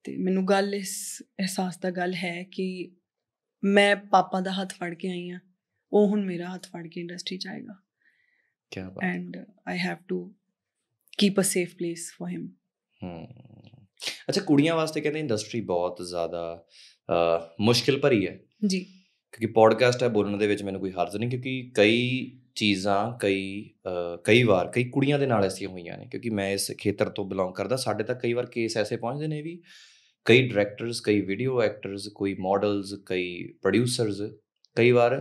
ਤੇ ਮੈਨੂੰ ਗੱਲ ਇਸ ਅਹਿਸਾਸ ਦਾ ਗੱਲ ਹੈ ਕਿ ਮੈਂ ਪਾਪਾ ਦਾ ਹੱਥ ਫੜ ਕੇ ਆਈ ਆ ਉਹ ਹੁਣ ਮੇਰਾ ਹੱਥ ਫੜ ਕੇ ਇੰਡਸਟਰੀ ਚ ਆਏਗਾ ਕੀ ਬਾਤ and I have to keep a safe place for him hmm ਅੱਛਾ ਕੁੜੀਆਂ ਵਾਸਤੇ ਕਹਿੰਦੇ ਇੰਡਸਟਰੀ ਬਹੁਤ ਜ਼ਿਆਦਾ ਮੁਸ਼ਕਿਲ ਭਰੀ ਹੈ ਜੀ ਕਿਉਂਕਿ ਪੋਡਕਾਸਟ ਹੈ ਬੋਲਣ ਦੇ ਵਿੱਚ ਮੈਨੂੰ ਕੋਈ ਹਰਜ ਨਹੀਂ ਕਿਉਂਕਿ ਕਈ ਚੀਜ਼ਾਂ ਕਈ ਕਈ ਵਾਰ ਕਈ ਕੁੜੀਆਂ ਦੇ ਨਾਲ ਐਸੀ ਹੋਈਆਂ ਨੇ ਕਿਉਂਕਿ ਮੈਂ ਇਸ ਖੇਤਰ ਤੋਂ ਬਿਲੋਂਗ ਕਰਦਾ ਸਾਡੇ ਤੱਕ ਕਈ ਵਾਰ ਕੇਸ ਐਸੇ ਪਹੁੰਚਦੇ ਨੇ ਵੀ ਕਈ ਡਾਇਰੈਕਟਰਸ ਕਈ ਵੀਡੀਓ ਐਕਟਰਸ ਕੋਈ ਮਾਡਲਸ ਕਈ ਪ੍ਰੋਡਿਊਸਰਸ ਕਈ ਵਾਰ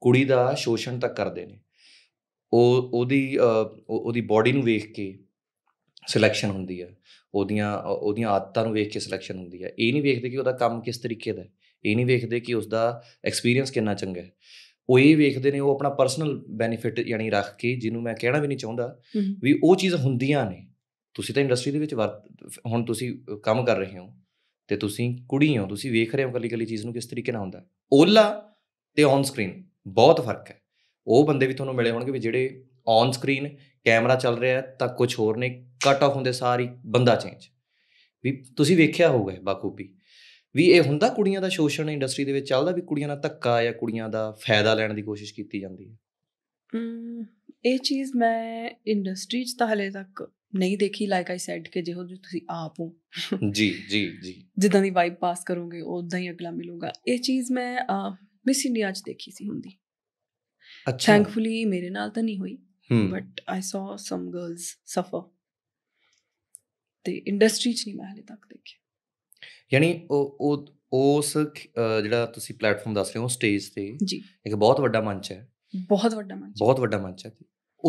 ਕੁੜੀ ਦਾ ਸ਼ੋਸ਼ਣ ਤੱਕ ਕਰਦੇ ਨੇ ਉਹ ਉਹਦੀ ਉਹਦੀ ਬਾਡੀ ਨੂੰ ਵੇਖ ਕੇ ਸਿਲੈਕਸ਼ਨ ਹੁੰਦੀ ਆ ਉਹਦੀਆਂ ਉਹਦੀਆਂ ਆਦਤਾਂ ਨੂੰ ਵੇਖ ਕੇ ਸਿਲੈਕਸ਼ਨ ਹੁੰਦੀ ਆ ਇਹ ਨਹੀਂ ਵੇਖਦੇ ਕਿ ਉਹਦਾ ਕੰਮ ਕਿਸ ਤਰੀਕੇ ਦਾ ਹੈ ਇਹ ਨਹੀਂ ਵੇਖਦੇ ਕਿ ਉਸ ਦਾ ਐਕਸਪੀਰੀਅੰਸ ਕਿੰਨਾ ਚੰਗਾ ਹੈ ਉਹ ਇਹ ਵੇਖਦੇ ਨੇ ਉਹ ਆਪਣਾ ਪਰਸਨਲ ਬੈਨੀਫਿਟ ਯਾਨੀ ਰੱਖ ਕੇ ਜਿਹਨੂੰ ਮੈਂ ਕਹਿਣਾ ਵੀ ਨਹੀਂ ਚਾਹੁੰਦਾ ਵੀ ਉਹ ਚੀਜ਼ ਹੁੰਦੀਆਂ ਨੇ ਤੁਸੀਂ ਤਾਂ ਇੰਡਸਟਰੀ ਦੇ ਵਿੱਚ ਹੁਣ ਤੁਸੀਂ ਕੰਮ ਕਰ ਰਹੇ ਹੋ ਤੇ ਤੁਸੀਂ ਕੁੜੀ ਹੋ ਤੁਸੀਂ ਵੇਖ ਰਹੇ ਹੋ ਕੱਲੀ ਕੱਲੀ ਚੀਜ਼ ਨੂੰ ਕਿਸ ਤਰੀਕੇ ਨਾਲ ਹੁੰਦਾ ਓਲਾ ਤੇ ਔਨ ਸਕਰੀਨ ਬਹੁਤ ਫਰਕ ਹੈ ਉਹ ਬੰਦੇ ਵੀ ਤੁਹਾਨੂੰ ਮਿਲੇ ਹੋਣਗੇ ਵੀ ਜਿਹੜੇ ਔਨ ਸਕਰੀਨ ਕੈਮਰਾ ਚੱਲ ਰਿਹਾ ਤਾਂ ਕੁਝ ਹੋਰ ਨੇ ਕੱਟ ਆਫ ਹੁੰਦੇ ਸਾਰੀ ਬੰਦਾ ਚੇਂਜ ਵੀ ਤੁਸੀਂ ਵੇਖਿਆ ਹੋਊਗਾ ਬਾਕੂਪੀ ਵੀ ਇਹ ਹੁੰਦਾ ਕੁੜੀਆਂ ਦਾ ਸ਼ੋਸ਼ਣ ਇੰਡਸਟਰੀ ਦੇ ਵਿੱਚ ਚੱਲਦਾ ਵੀ ਕੁੜੀਆਂ ਨਾਲ ਧੱਕਾ ਜਾਂ ਕੁੜੀਆਂ ਦਾ ਫਾਇਦਾ ਲੈਣ ਦੀ ਕੋਸ਼ਿਸ਼ ਕੀਤੀ ਜਾਂਦੀ ਹੈ ਇਹ ਚੀਜ਼ ਮੈਂ ਇੰਡਸਟਰੀ 'ਚ ਤਾਂ ਹਲੇ ਤੱਕ ਨਹੀਂ ਦੇਖੀ ਲਾਈਕ ਆਈ ਸੈਡ ਕਿ ਜਿਹੋ ਜਿਹੀ ਤੁਸੀਂ ਆਪ ਹੋ ਜੀ ਜੀ ਜੀ ਜਿੱਦਾਂ ਦੀ ਵਾਈਬ ਪਾਸ ਕਰੋਗੇ ਉਦਾਂ ਹੀ ਅਗਲਾ ਮਿਲੂਗਾ ਇਹ ਚੀਜ਼ ਮੈਂ ਮਿਸ ਇੰਡੀਆ 'ਚ ਦੇਖੀ ਸੀ ਹੁੰਦੀ ਅੱਛਾ ਥੈਂਕਫੁਲੀ ਮੇਰੇ ਨਾਲ ਤਾਂ ਨਹੀਂ ਹੋਈ ਬਟ ਆਈ ਸੌ ਸਮ ਗਰਲਸ ਸਫਰ ਤੇ ਇੰਡਸਟਰੀ 'ਚ ਨਹੀਂ ਮੈਂ ਹਲੇ ਤੱਕ ਦੇਖਿਆ ਯਾਨੀ ਉਹ ਉਸ ਜਿਹੜਾ ਤੁਸੀਂ ਪਲੇਟਫਾਰਮ ਦੱਸ ਰਹੇ ਹੋ ਸਟੇਜ ਤੇ ਜੀ ਇੱਕ ਬਹੁਤ ਵੱਡਾ ਮੰਚ ਹੈ ਬਹੁਤ ਵੱਡਾ ਮੰਚ ਬਹੁਤ ਵੱਡਾ ਮੰਚ ਹੈ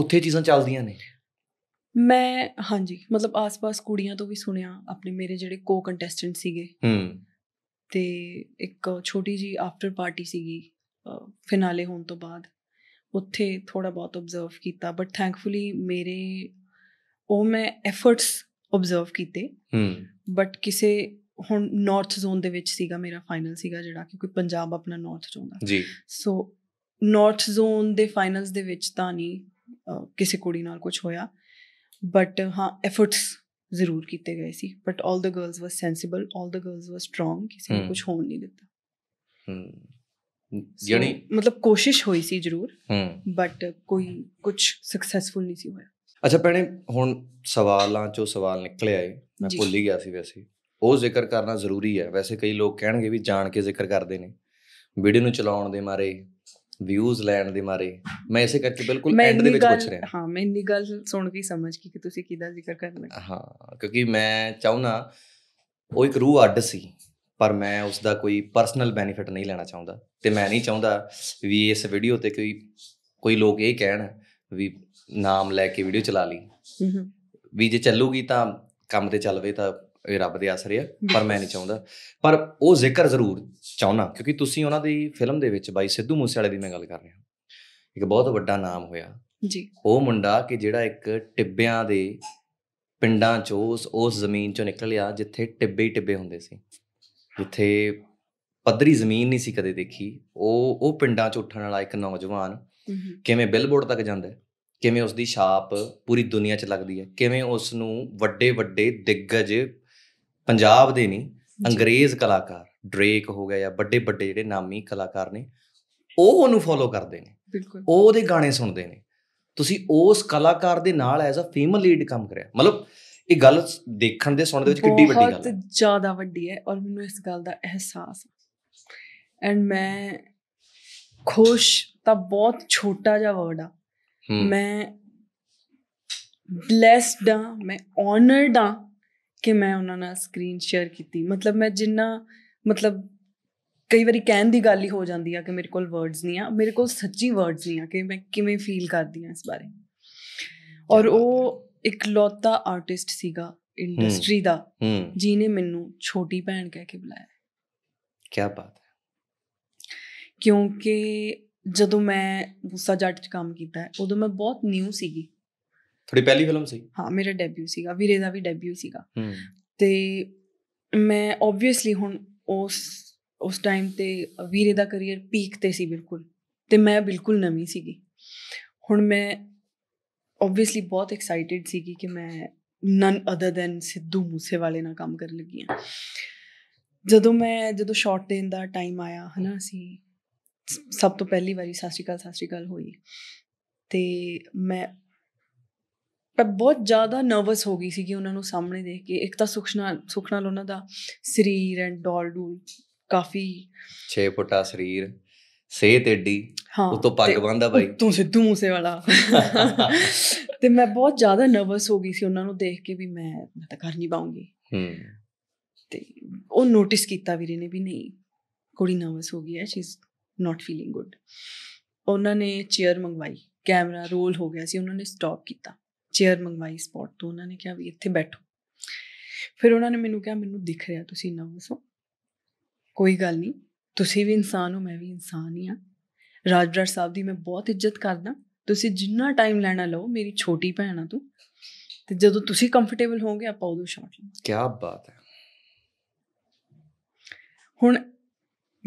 ਉੱਥੇ ਚੀਜ਼ਾਂ ਚੱਲਦੀਆਂ ਨੇ ਮੈਂ ਹਾਂਜੀ ਮਤਲਬ ਆਸ-ਪਾਸ ਕੁੜੀਆਂ ਤੋਂ ਵੀ ਸੁਣਿਆ ਆਪਣੇ ਮੇਰੇ ਜਿਹੜੇ ਕੋ ਕੰਟੈਸਟੈਂਟ ਸੀਗੇ ਹੂੰ ਤੇ ਇੱਕ ਛੋਟੀ ਜੀ ਆਫਟਰ ਪਾਰਟੀ ਸੀਗੀ ਫਿਨਾਲੇ ਹੋਣ ਤੋਂ ਬਾਅਦ ਉੱਥੇ ਥੋੜਾ ਬਹੁਤ ਆਬਜ਼ਰਵ ਕੀਤਾ ਬਟ ਥੈਂਕਫੁਲੀ ਮੇਰੇ ਉਹ ਮੈਂ ਐਫਰਟਸ ਆਬਜ਼ਰਵ ਕੀਤੇ ਹੂੰ ਬਟ ਕਿਸੇ ਹੁਣ ਨਾਰਥ ਜ਼ੋਨ ਦੇ ਵਿੱਚ ਸੀਗਾ ਮੇਰਾ ਫਾਈਨਲ ਸੀਗਾ ਜਿਹੜਾ ਕਿਉਂਕਿ ਪੰਜਾਬ ਆਪਣਾ ਨਾਰਥ ਜ਼ੋਨ ਦਾ ਜੀ ਸੋ ਨਾਰਥ ਜ਼ੋਨ ਦੇ ਫਾਈਨਲਸ ਦੇ ਵਿੱਚ ਤਾਂ ਨਹੀਂ ਕਿਸੇ ਕੁੜੀ ਨਾਲ ਕੁਝ ਹੋਇਆ ਬਟ ਹਾਂ ਐਫਰਟਸ ਜ਼ਰੂਰ ਕੀਤੇ ਗਏ ਸੀ but 올 the girls was sensible 올 the girls was strong ਕਿਸੇ ਨੂੰ ਕੁਝ ਹੋਣ ਨਹੀਂ ਦਿੱਤਾ ਹਮ ਯਾਨੀ ਮਤਲਬ ਕੋਸ਼ਿਸ਼ ਹੋਈ ਸੀ ਜ਼ਰੂਰ ਹਮ ਬਟ ਕੋਈ ਕੁਝ ਸਕਸੈਸਫੁਲ ਨਹੀਂ ਸੀ ਹੋਇਆ ਅੱਛਾ ਭੈਣੇ ਹੁਣ ਸਵਾਲਾਂ ਚੋਂ ਸਵਾਲ ਨਿਕਲਿਆ ਏ ਮੈਂ ਭੁੱਲ ਹੀ ਗਿਆ ਸੀ ਵੈਸੇ ਉਹ ਜ਼ਿਕਰ ਕਰਨਾ ਜ਼ਰੂਰੀ ਹੈ ਵੈਸੇ ਕਈ ਲੋਕ ਕਹਿਣਗੇ ਵੀ ਜਾਣ ਕੇ ਜ਼ਿਕਰ ਕਰਦੇ ਨੇ ਵੀਡੀਓ ਨੂੰ ਚਲਾਉਣ ਦੇ ਮਾਰੇ ਵਿਊਜ਼ ਲੈਣ ਦੇ ਮਾਰੇ ਮੈਂ ਇਸੇ ਕਰਕੇ ਬਿਲਕੁਲ ਐਂਡ ਦੇ ਵਿੱਚ ਪੁੱਛ ਰਿਹਾ ਹਾਂ ਮੈਂ ਇੰਨੀ ਗੱਲ ਸੁਣ ਕੇ ਸਮਝ ਗਈ ਕਿ ਤੁਸੀਂ ਕਿਹਦਾ ਜ਼ਿਕਰ ਕਰਨ ਲੱਗੇ ਹਾਂ ਕਿਉਂਕਿ ਮੈਂ ਚਾਹੁੰਨਾ ਉਹ ਇੱਕ ਰੂਹ ਅੱਡ ਸੀ ਪਰ ਮੈਂ ਉਸ ਦਾ ਕੋਈ ਪਰਸਨਲ ਬੈਨੀਫਿਟ ਨਹੀਂ ਲੈਣਾ ਚਾਹੁੰਦਾ ਤੇ ਮੈਂ ਨਹੀਂ ਚਾਹੁੰਦਾ ਵੀ ਇਸ ਵੀਡੀਓ ਤੇ ਕੋਈ ਕੋਈ ਲੋਕ ਇਹ ਕਹਿਣ ਵੀ ਨਾਮ ਲੈ ਕੇ ਵੀਡੀਓ ਚਲਾ ਲਈ ਵੀ ਜੇ ਚੱਲੂਗੀ ਤਾਂ ਕੰਮ ਤੇ ਚੱਲਵੇ ਤਾਂ ਇਹ ਰੱਬ ਦੇ ਆਸਰੇ ਆ ਪਰ ਮੈਂ ਨਹੀਂ ਚਾਹੁੰਦਾ ਪਰ ਉਹ ਜ਼ਿਕਰ ਜ਼ਰੂਰ ਚਾਹਣਾ ਕਿਉਂਕਿ ਤੁਸੀਂ ਉਹਨਾਂ ਦੀ ਫਿਲਮ ਦੇ ਵਿੱਚ ਬਾਈ ਸਿੱਧੂ ਮੂਸੇ ਵਾਲੇ ਦੀ ਮੈਂ ਗੱਲ ਕਰ ਰਿਹਾ ਇੱਕ ਬਹੁਤ ਵੱਡਾ ਨਾਮ ਹੋਇਆ ਜੀ ਉਹ ਮੁੰਡਾ ਕਿ ਜਿਹੜਾ ਇੱਕ ਟਿੱਬਿਆਂ ਦੇ ਪਿੰਡਾਂ ਚੋਂ ਉਸ ਉਸ ਜ਼ਮੀਨ ਚੋਂ ਨਿਕਲਿਆ ਜਿੱਥੇ ਟਿੱਬੇ ਹੀ ਟਿੱਬੇ ਹੁੰਦੇ ਸੀ ਜਿੱਥੇ ਪੱਧਰੀ ਜ਼ਮੀਨ ਨਹੀਂ ਸੀ ਕਦੇ ਦੇਖੀ ਉਹ ਉਹ ਪਿੰਡਾਂ ਚ ਉੱਠਣ ਵਾਲਾ ਇੱਕ ਨੌਜਵਾਨ ਕਿਵੇਂ ਬਿਲਬੋਰਡ ਤੱਕ ਜਾਂਦਾ ਹੈ ਕਿਵੇਂ ਉਸ ਦੀ ਛਾਪ ਪੂਰੀ ਦੁਨੀਆ 'ਚ ਲੱਗਦੀ ਹੈ ਕਿਵੇਂ ਉਸ ਨੂੰ ਵੱਡੇ ਵੱਡੇ ਦਿੱਗਜ ਪੰਜਾਬ ਦੇ ਨਹੀਂ ਅੰਗਰੇਜ਼ ਕਲਾਕਾਰ ਡਰੇਕ ਹੋ ਗਿਆ ਜਾਂ ਵੱਡੇ ਵੱਡੇ ਜਿਹੜੇ ਨਾਮੀ ਕਲਾਕਾਰ ਨੇ ਉਹ ਉਹਨੂੰ ਫੋਲੋ ਕਰਦੇ ਨੇ ਬਿਲਕੁਲ ਉਹਦੇ ਗਾਣੇ ਸੁਣਦੇ ਨੇ ਤੁਸੀਂ ਉਸ ਕਲਾਕਾਰ ਦੇ ਨਾਲ ਐਜ਼ ਅ ਫੀਮੇਲ ਲੀਡ ਕੰਮ ਕਰਿਆ ਮਤਲਬ ਇਹ ਗੱਲ ਦੇਖਣ ਦੇ ਸੁਣਨ ਦੇ ਵਿੱਚ ਕਿੱਡੀ ਵੱਡੀ ਗੱਲ ਹੈ ਬਹੁਤ ਜ਼ਿਆਦਾ ਵੱਡੀ ਹੈ ਔਰ ਮੈਨੂੰ ਇਸ ਗੱਲ ਦਾ ਅਹਿਸਾਸ ਐਂਡ ਮੈਂ ਖੁਸ਼ ਤਾਂ ਬਹੁਤ ਛੋਟਾ ਜਿਹਾ ਵਰਡ ਆ ਮੈਂ ਬlesed ਆ ਮੈਂ ਆਨਰਡ ਆ ਕਿ ਮੈਂ ਉਹਨਾਂ ਨਾਲ ਸਕਰੀਨ ਸ਼ੇਅਰ ਕੀਤੀ ਮਤਲਬ ਮੈਂ ਜਿੰਨਾ ਮਤਲਬ ਕਈ ਵਾਰੀ ਕਹਿਣ ਦੀ ਗੱਲ ਹੀ ਹੋ ਜਾਂਦੀ ਆ ਕਿ ਮੇਰੇ ਕੋਲ ਵਰਡਸ ਨਹੀਂ ਆ ਮੇਰੇ ਕੋਲ ਸੱਚੀ ਵਰਡਸ ਨਹੀਂ ਆ ਕਿ ਮੈਂ ਕਿਵੇਂ ਫੀਲ ਕਰਦੀ ਆ ਇਸ ਬਾਰੇ ਔਰ ਉਹ ਇਕਲੌਤਾ ਆਰਟਿਸਟ ਸੀਗਾ ਇੰਡਸਟਰੀ ਦਾ ਜਿਨੇ ਮੈਨੂੰ ਛੋਟੀ ਭੈਣ ਕਹਿ ਕੇ ਬੁਲਾਇਆ ਕੀ ਬਾਤ ਹੈ ਕਿਉਂਕਿ ਜਦੋਂ ਮੈਂ ਬੂਸਾ ਜੱਟ 'ਚ ਕੰਮ ਕੀਤਾ ਉਦੋਂ ਮੈਂ ਬਹੁਤ ਨਿਊ ਸੀਗੀ ਤੁਹਾਡੀ ਪਹਿਲੀ ਫਿਲਮ ਸੀ ਹਾਂ ਮੇਰਾ ਡੈਬਿਊ ਸੀਗਾ ਵੀਰੇ ਦਾ ਵੀ ਡੈਬਿਊ ਸੀਗਾ ਤੇ ਮੈਂ ਆਬਵੀਅਸਲੀ ਹੁਣ ਉਸ ਉਸ ਟਾਈਮ ਤੇ ਵੀਰੇ ਦਾ ਕੈਰੀਅਰ ਪੀਕ ਤੇ ਸੀ ਬਿਲਕੁਲ ਤੇ ਮੈਂ ਬਿਲਕੁਲ ਨਵੀਂ ਸੀਗੀ ਹੁਣ ਮੈਂ ਆਬਵੀਅਸਲੀ ਬਹੁਤ ਐਕਸਾਈਟਿਡ ਸੀਗੀ ਕਿ ਮੈਂ ਨਨ ਅਦਰ ਦੈਨ ਸਿੱਧੂ ਮੂਸੇਵਾਲੇ ਨਾਲ ਕੰਮ ਕਰਨ ਲੱਗੀ ਆ ਜਦੋਂ ਮੈਂ ਜਦੋਂ ਸ਼ਾਰਟ ਦੇਣ ਦਾ ਟਾਈਮ ਆਇਆ ਹਨਾ ਅਸੀਂ ਸਭ ਤੋਂ ਪਹਿਲੀ ਵਾਰੀ ਸਾਸਰੀਕਾਲ ਸਾਸਰੀਕਾਲ ਹੋਈ ਤੇ ਮੈਂ ਪਰ ਬਹੁਤ ਜ਼ਿਆਦਾ ਨਰਵਸ ਹੋ ਗਈ ਸੀ ਕਿ ਉਹਨਾਂ ਨੂੰ ਸਾਹਮਣੇ ਦੇਖ ਕੇ ਇੱਕ ਤਾਂ ਸੁਖਣਾ ਸੁਖਣਾ ਉਹਨਾਂ ਦਾ ਸਰੀਰ ਐਂਡ ਡੋਲ ਡੂਲ ਕਾਫੀ 6 ਫੁੱਟਾ ਸਰੀਰ ਸੇਤ ਏਡੀ ਤੋਂ ਪੱਗ ਬੰਦਾ ਬਾਈ ਤੂੰ ਸਿੱਧੂ ਮੂਸੇ ਵਾਲਾ ਤੇ ਮੈਂ ਬਹੁਤ ਜ਼ਿਆਦਾ ਨਰਵਸ ਹੋ ਗਈ ਸੀ ਉਹਨਾਂ ਨੂੰ ਦੇਖ ਕੇ ਵੀ ਮੈਂ ਮੈਂ ਤਾਂ ਕਰ ਨਹੀਂ ਪਾਉਂਗੀ ਹੂੰ ਤੇ ਉਹ ਨੋਟਿਸ ਕੀਤਾ ਵੀਰੇ ਨੇ ਵੀ ਨਹੀਂ ਕੁੜੀ ਨਰਵਸ ਹੋ ਗਈ ਹੈ she is not feeling good ਉਹਨਾਂ ਨੇ ਚੇਅਰ ਮੰਗਵਾਈ ਕੈਮਰਾ ਰੋਲ ਹੋ ਗਿਆ ਸੀ ਉਹਨਾਂ ਨੇ ਸਟਾਪ ਕੀਤਾ ਚੇਅਰ ਮੰਗਵਾਈ ਸਪੌਟ ਤੋਂ ਉਹਨਾਂ ਨੇ ਕਿਹਾ ਵੀ ਇੱਥੇ ਬੈਠੋ ਫਿਰ ਉਹਨਾਂ ਨੇ ਮੈਨੂੰ ਕਿਹਾ ਮੈਨੂੰ ਦਿਖ ਰਿਹਾ ਤੁਸੀਂ ਨਰਵਸ ਹੋ ਕੋਈ ਗੱਲ ਨਹੀਂ ਤੁਸੀਂ ਵੀ ਇਨਸਾਨ ਹੋ ਮੈਂ ਵੀ ਇਨਸਾਨ ਹੀ ਆ ਰਾਜਬਰਾੜ ਸਾਹਿਬ ਦੀ ਮੈਂ ਬਹੁਤ ਇੱਜ਼ਤ ਕਰਦਾ ਤੁਸੀਂ ਜਿੰਨਾ ਟਾਈਮ ਲੈਣਾ ਲਓ ਮੇਰੀ ਛੋਟੀ ਭੈਣ ਆ ਤੂੰ ਤੇ ਜਦੋਂ ਤੁਸੀਂ ਕੰਫਰਟੇਬਲ ਹੋਵੋਗੇ ਆਪਾਂ ਉਦੋਂ ਸ਼ਾਟ ਲਾਂਗੇ ਕੀ ਬਾਤ ਹੈ ਹੁਣ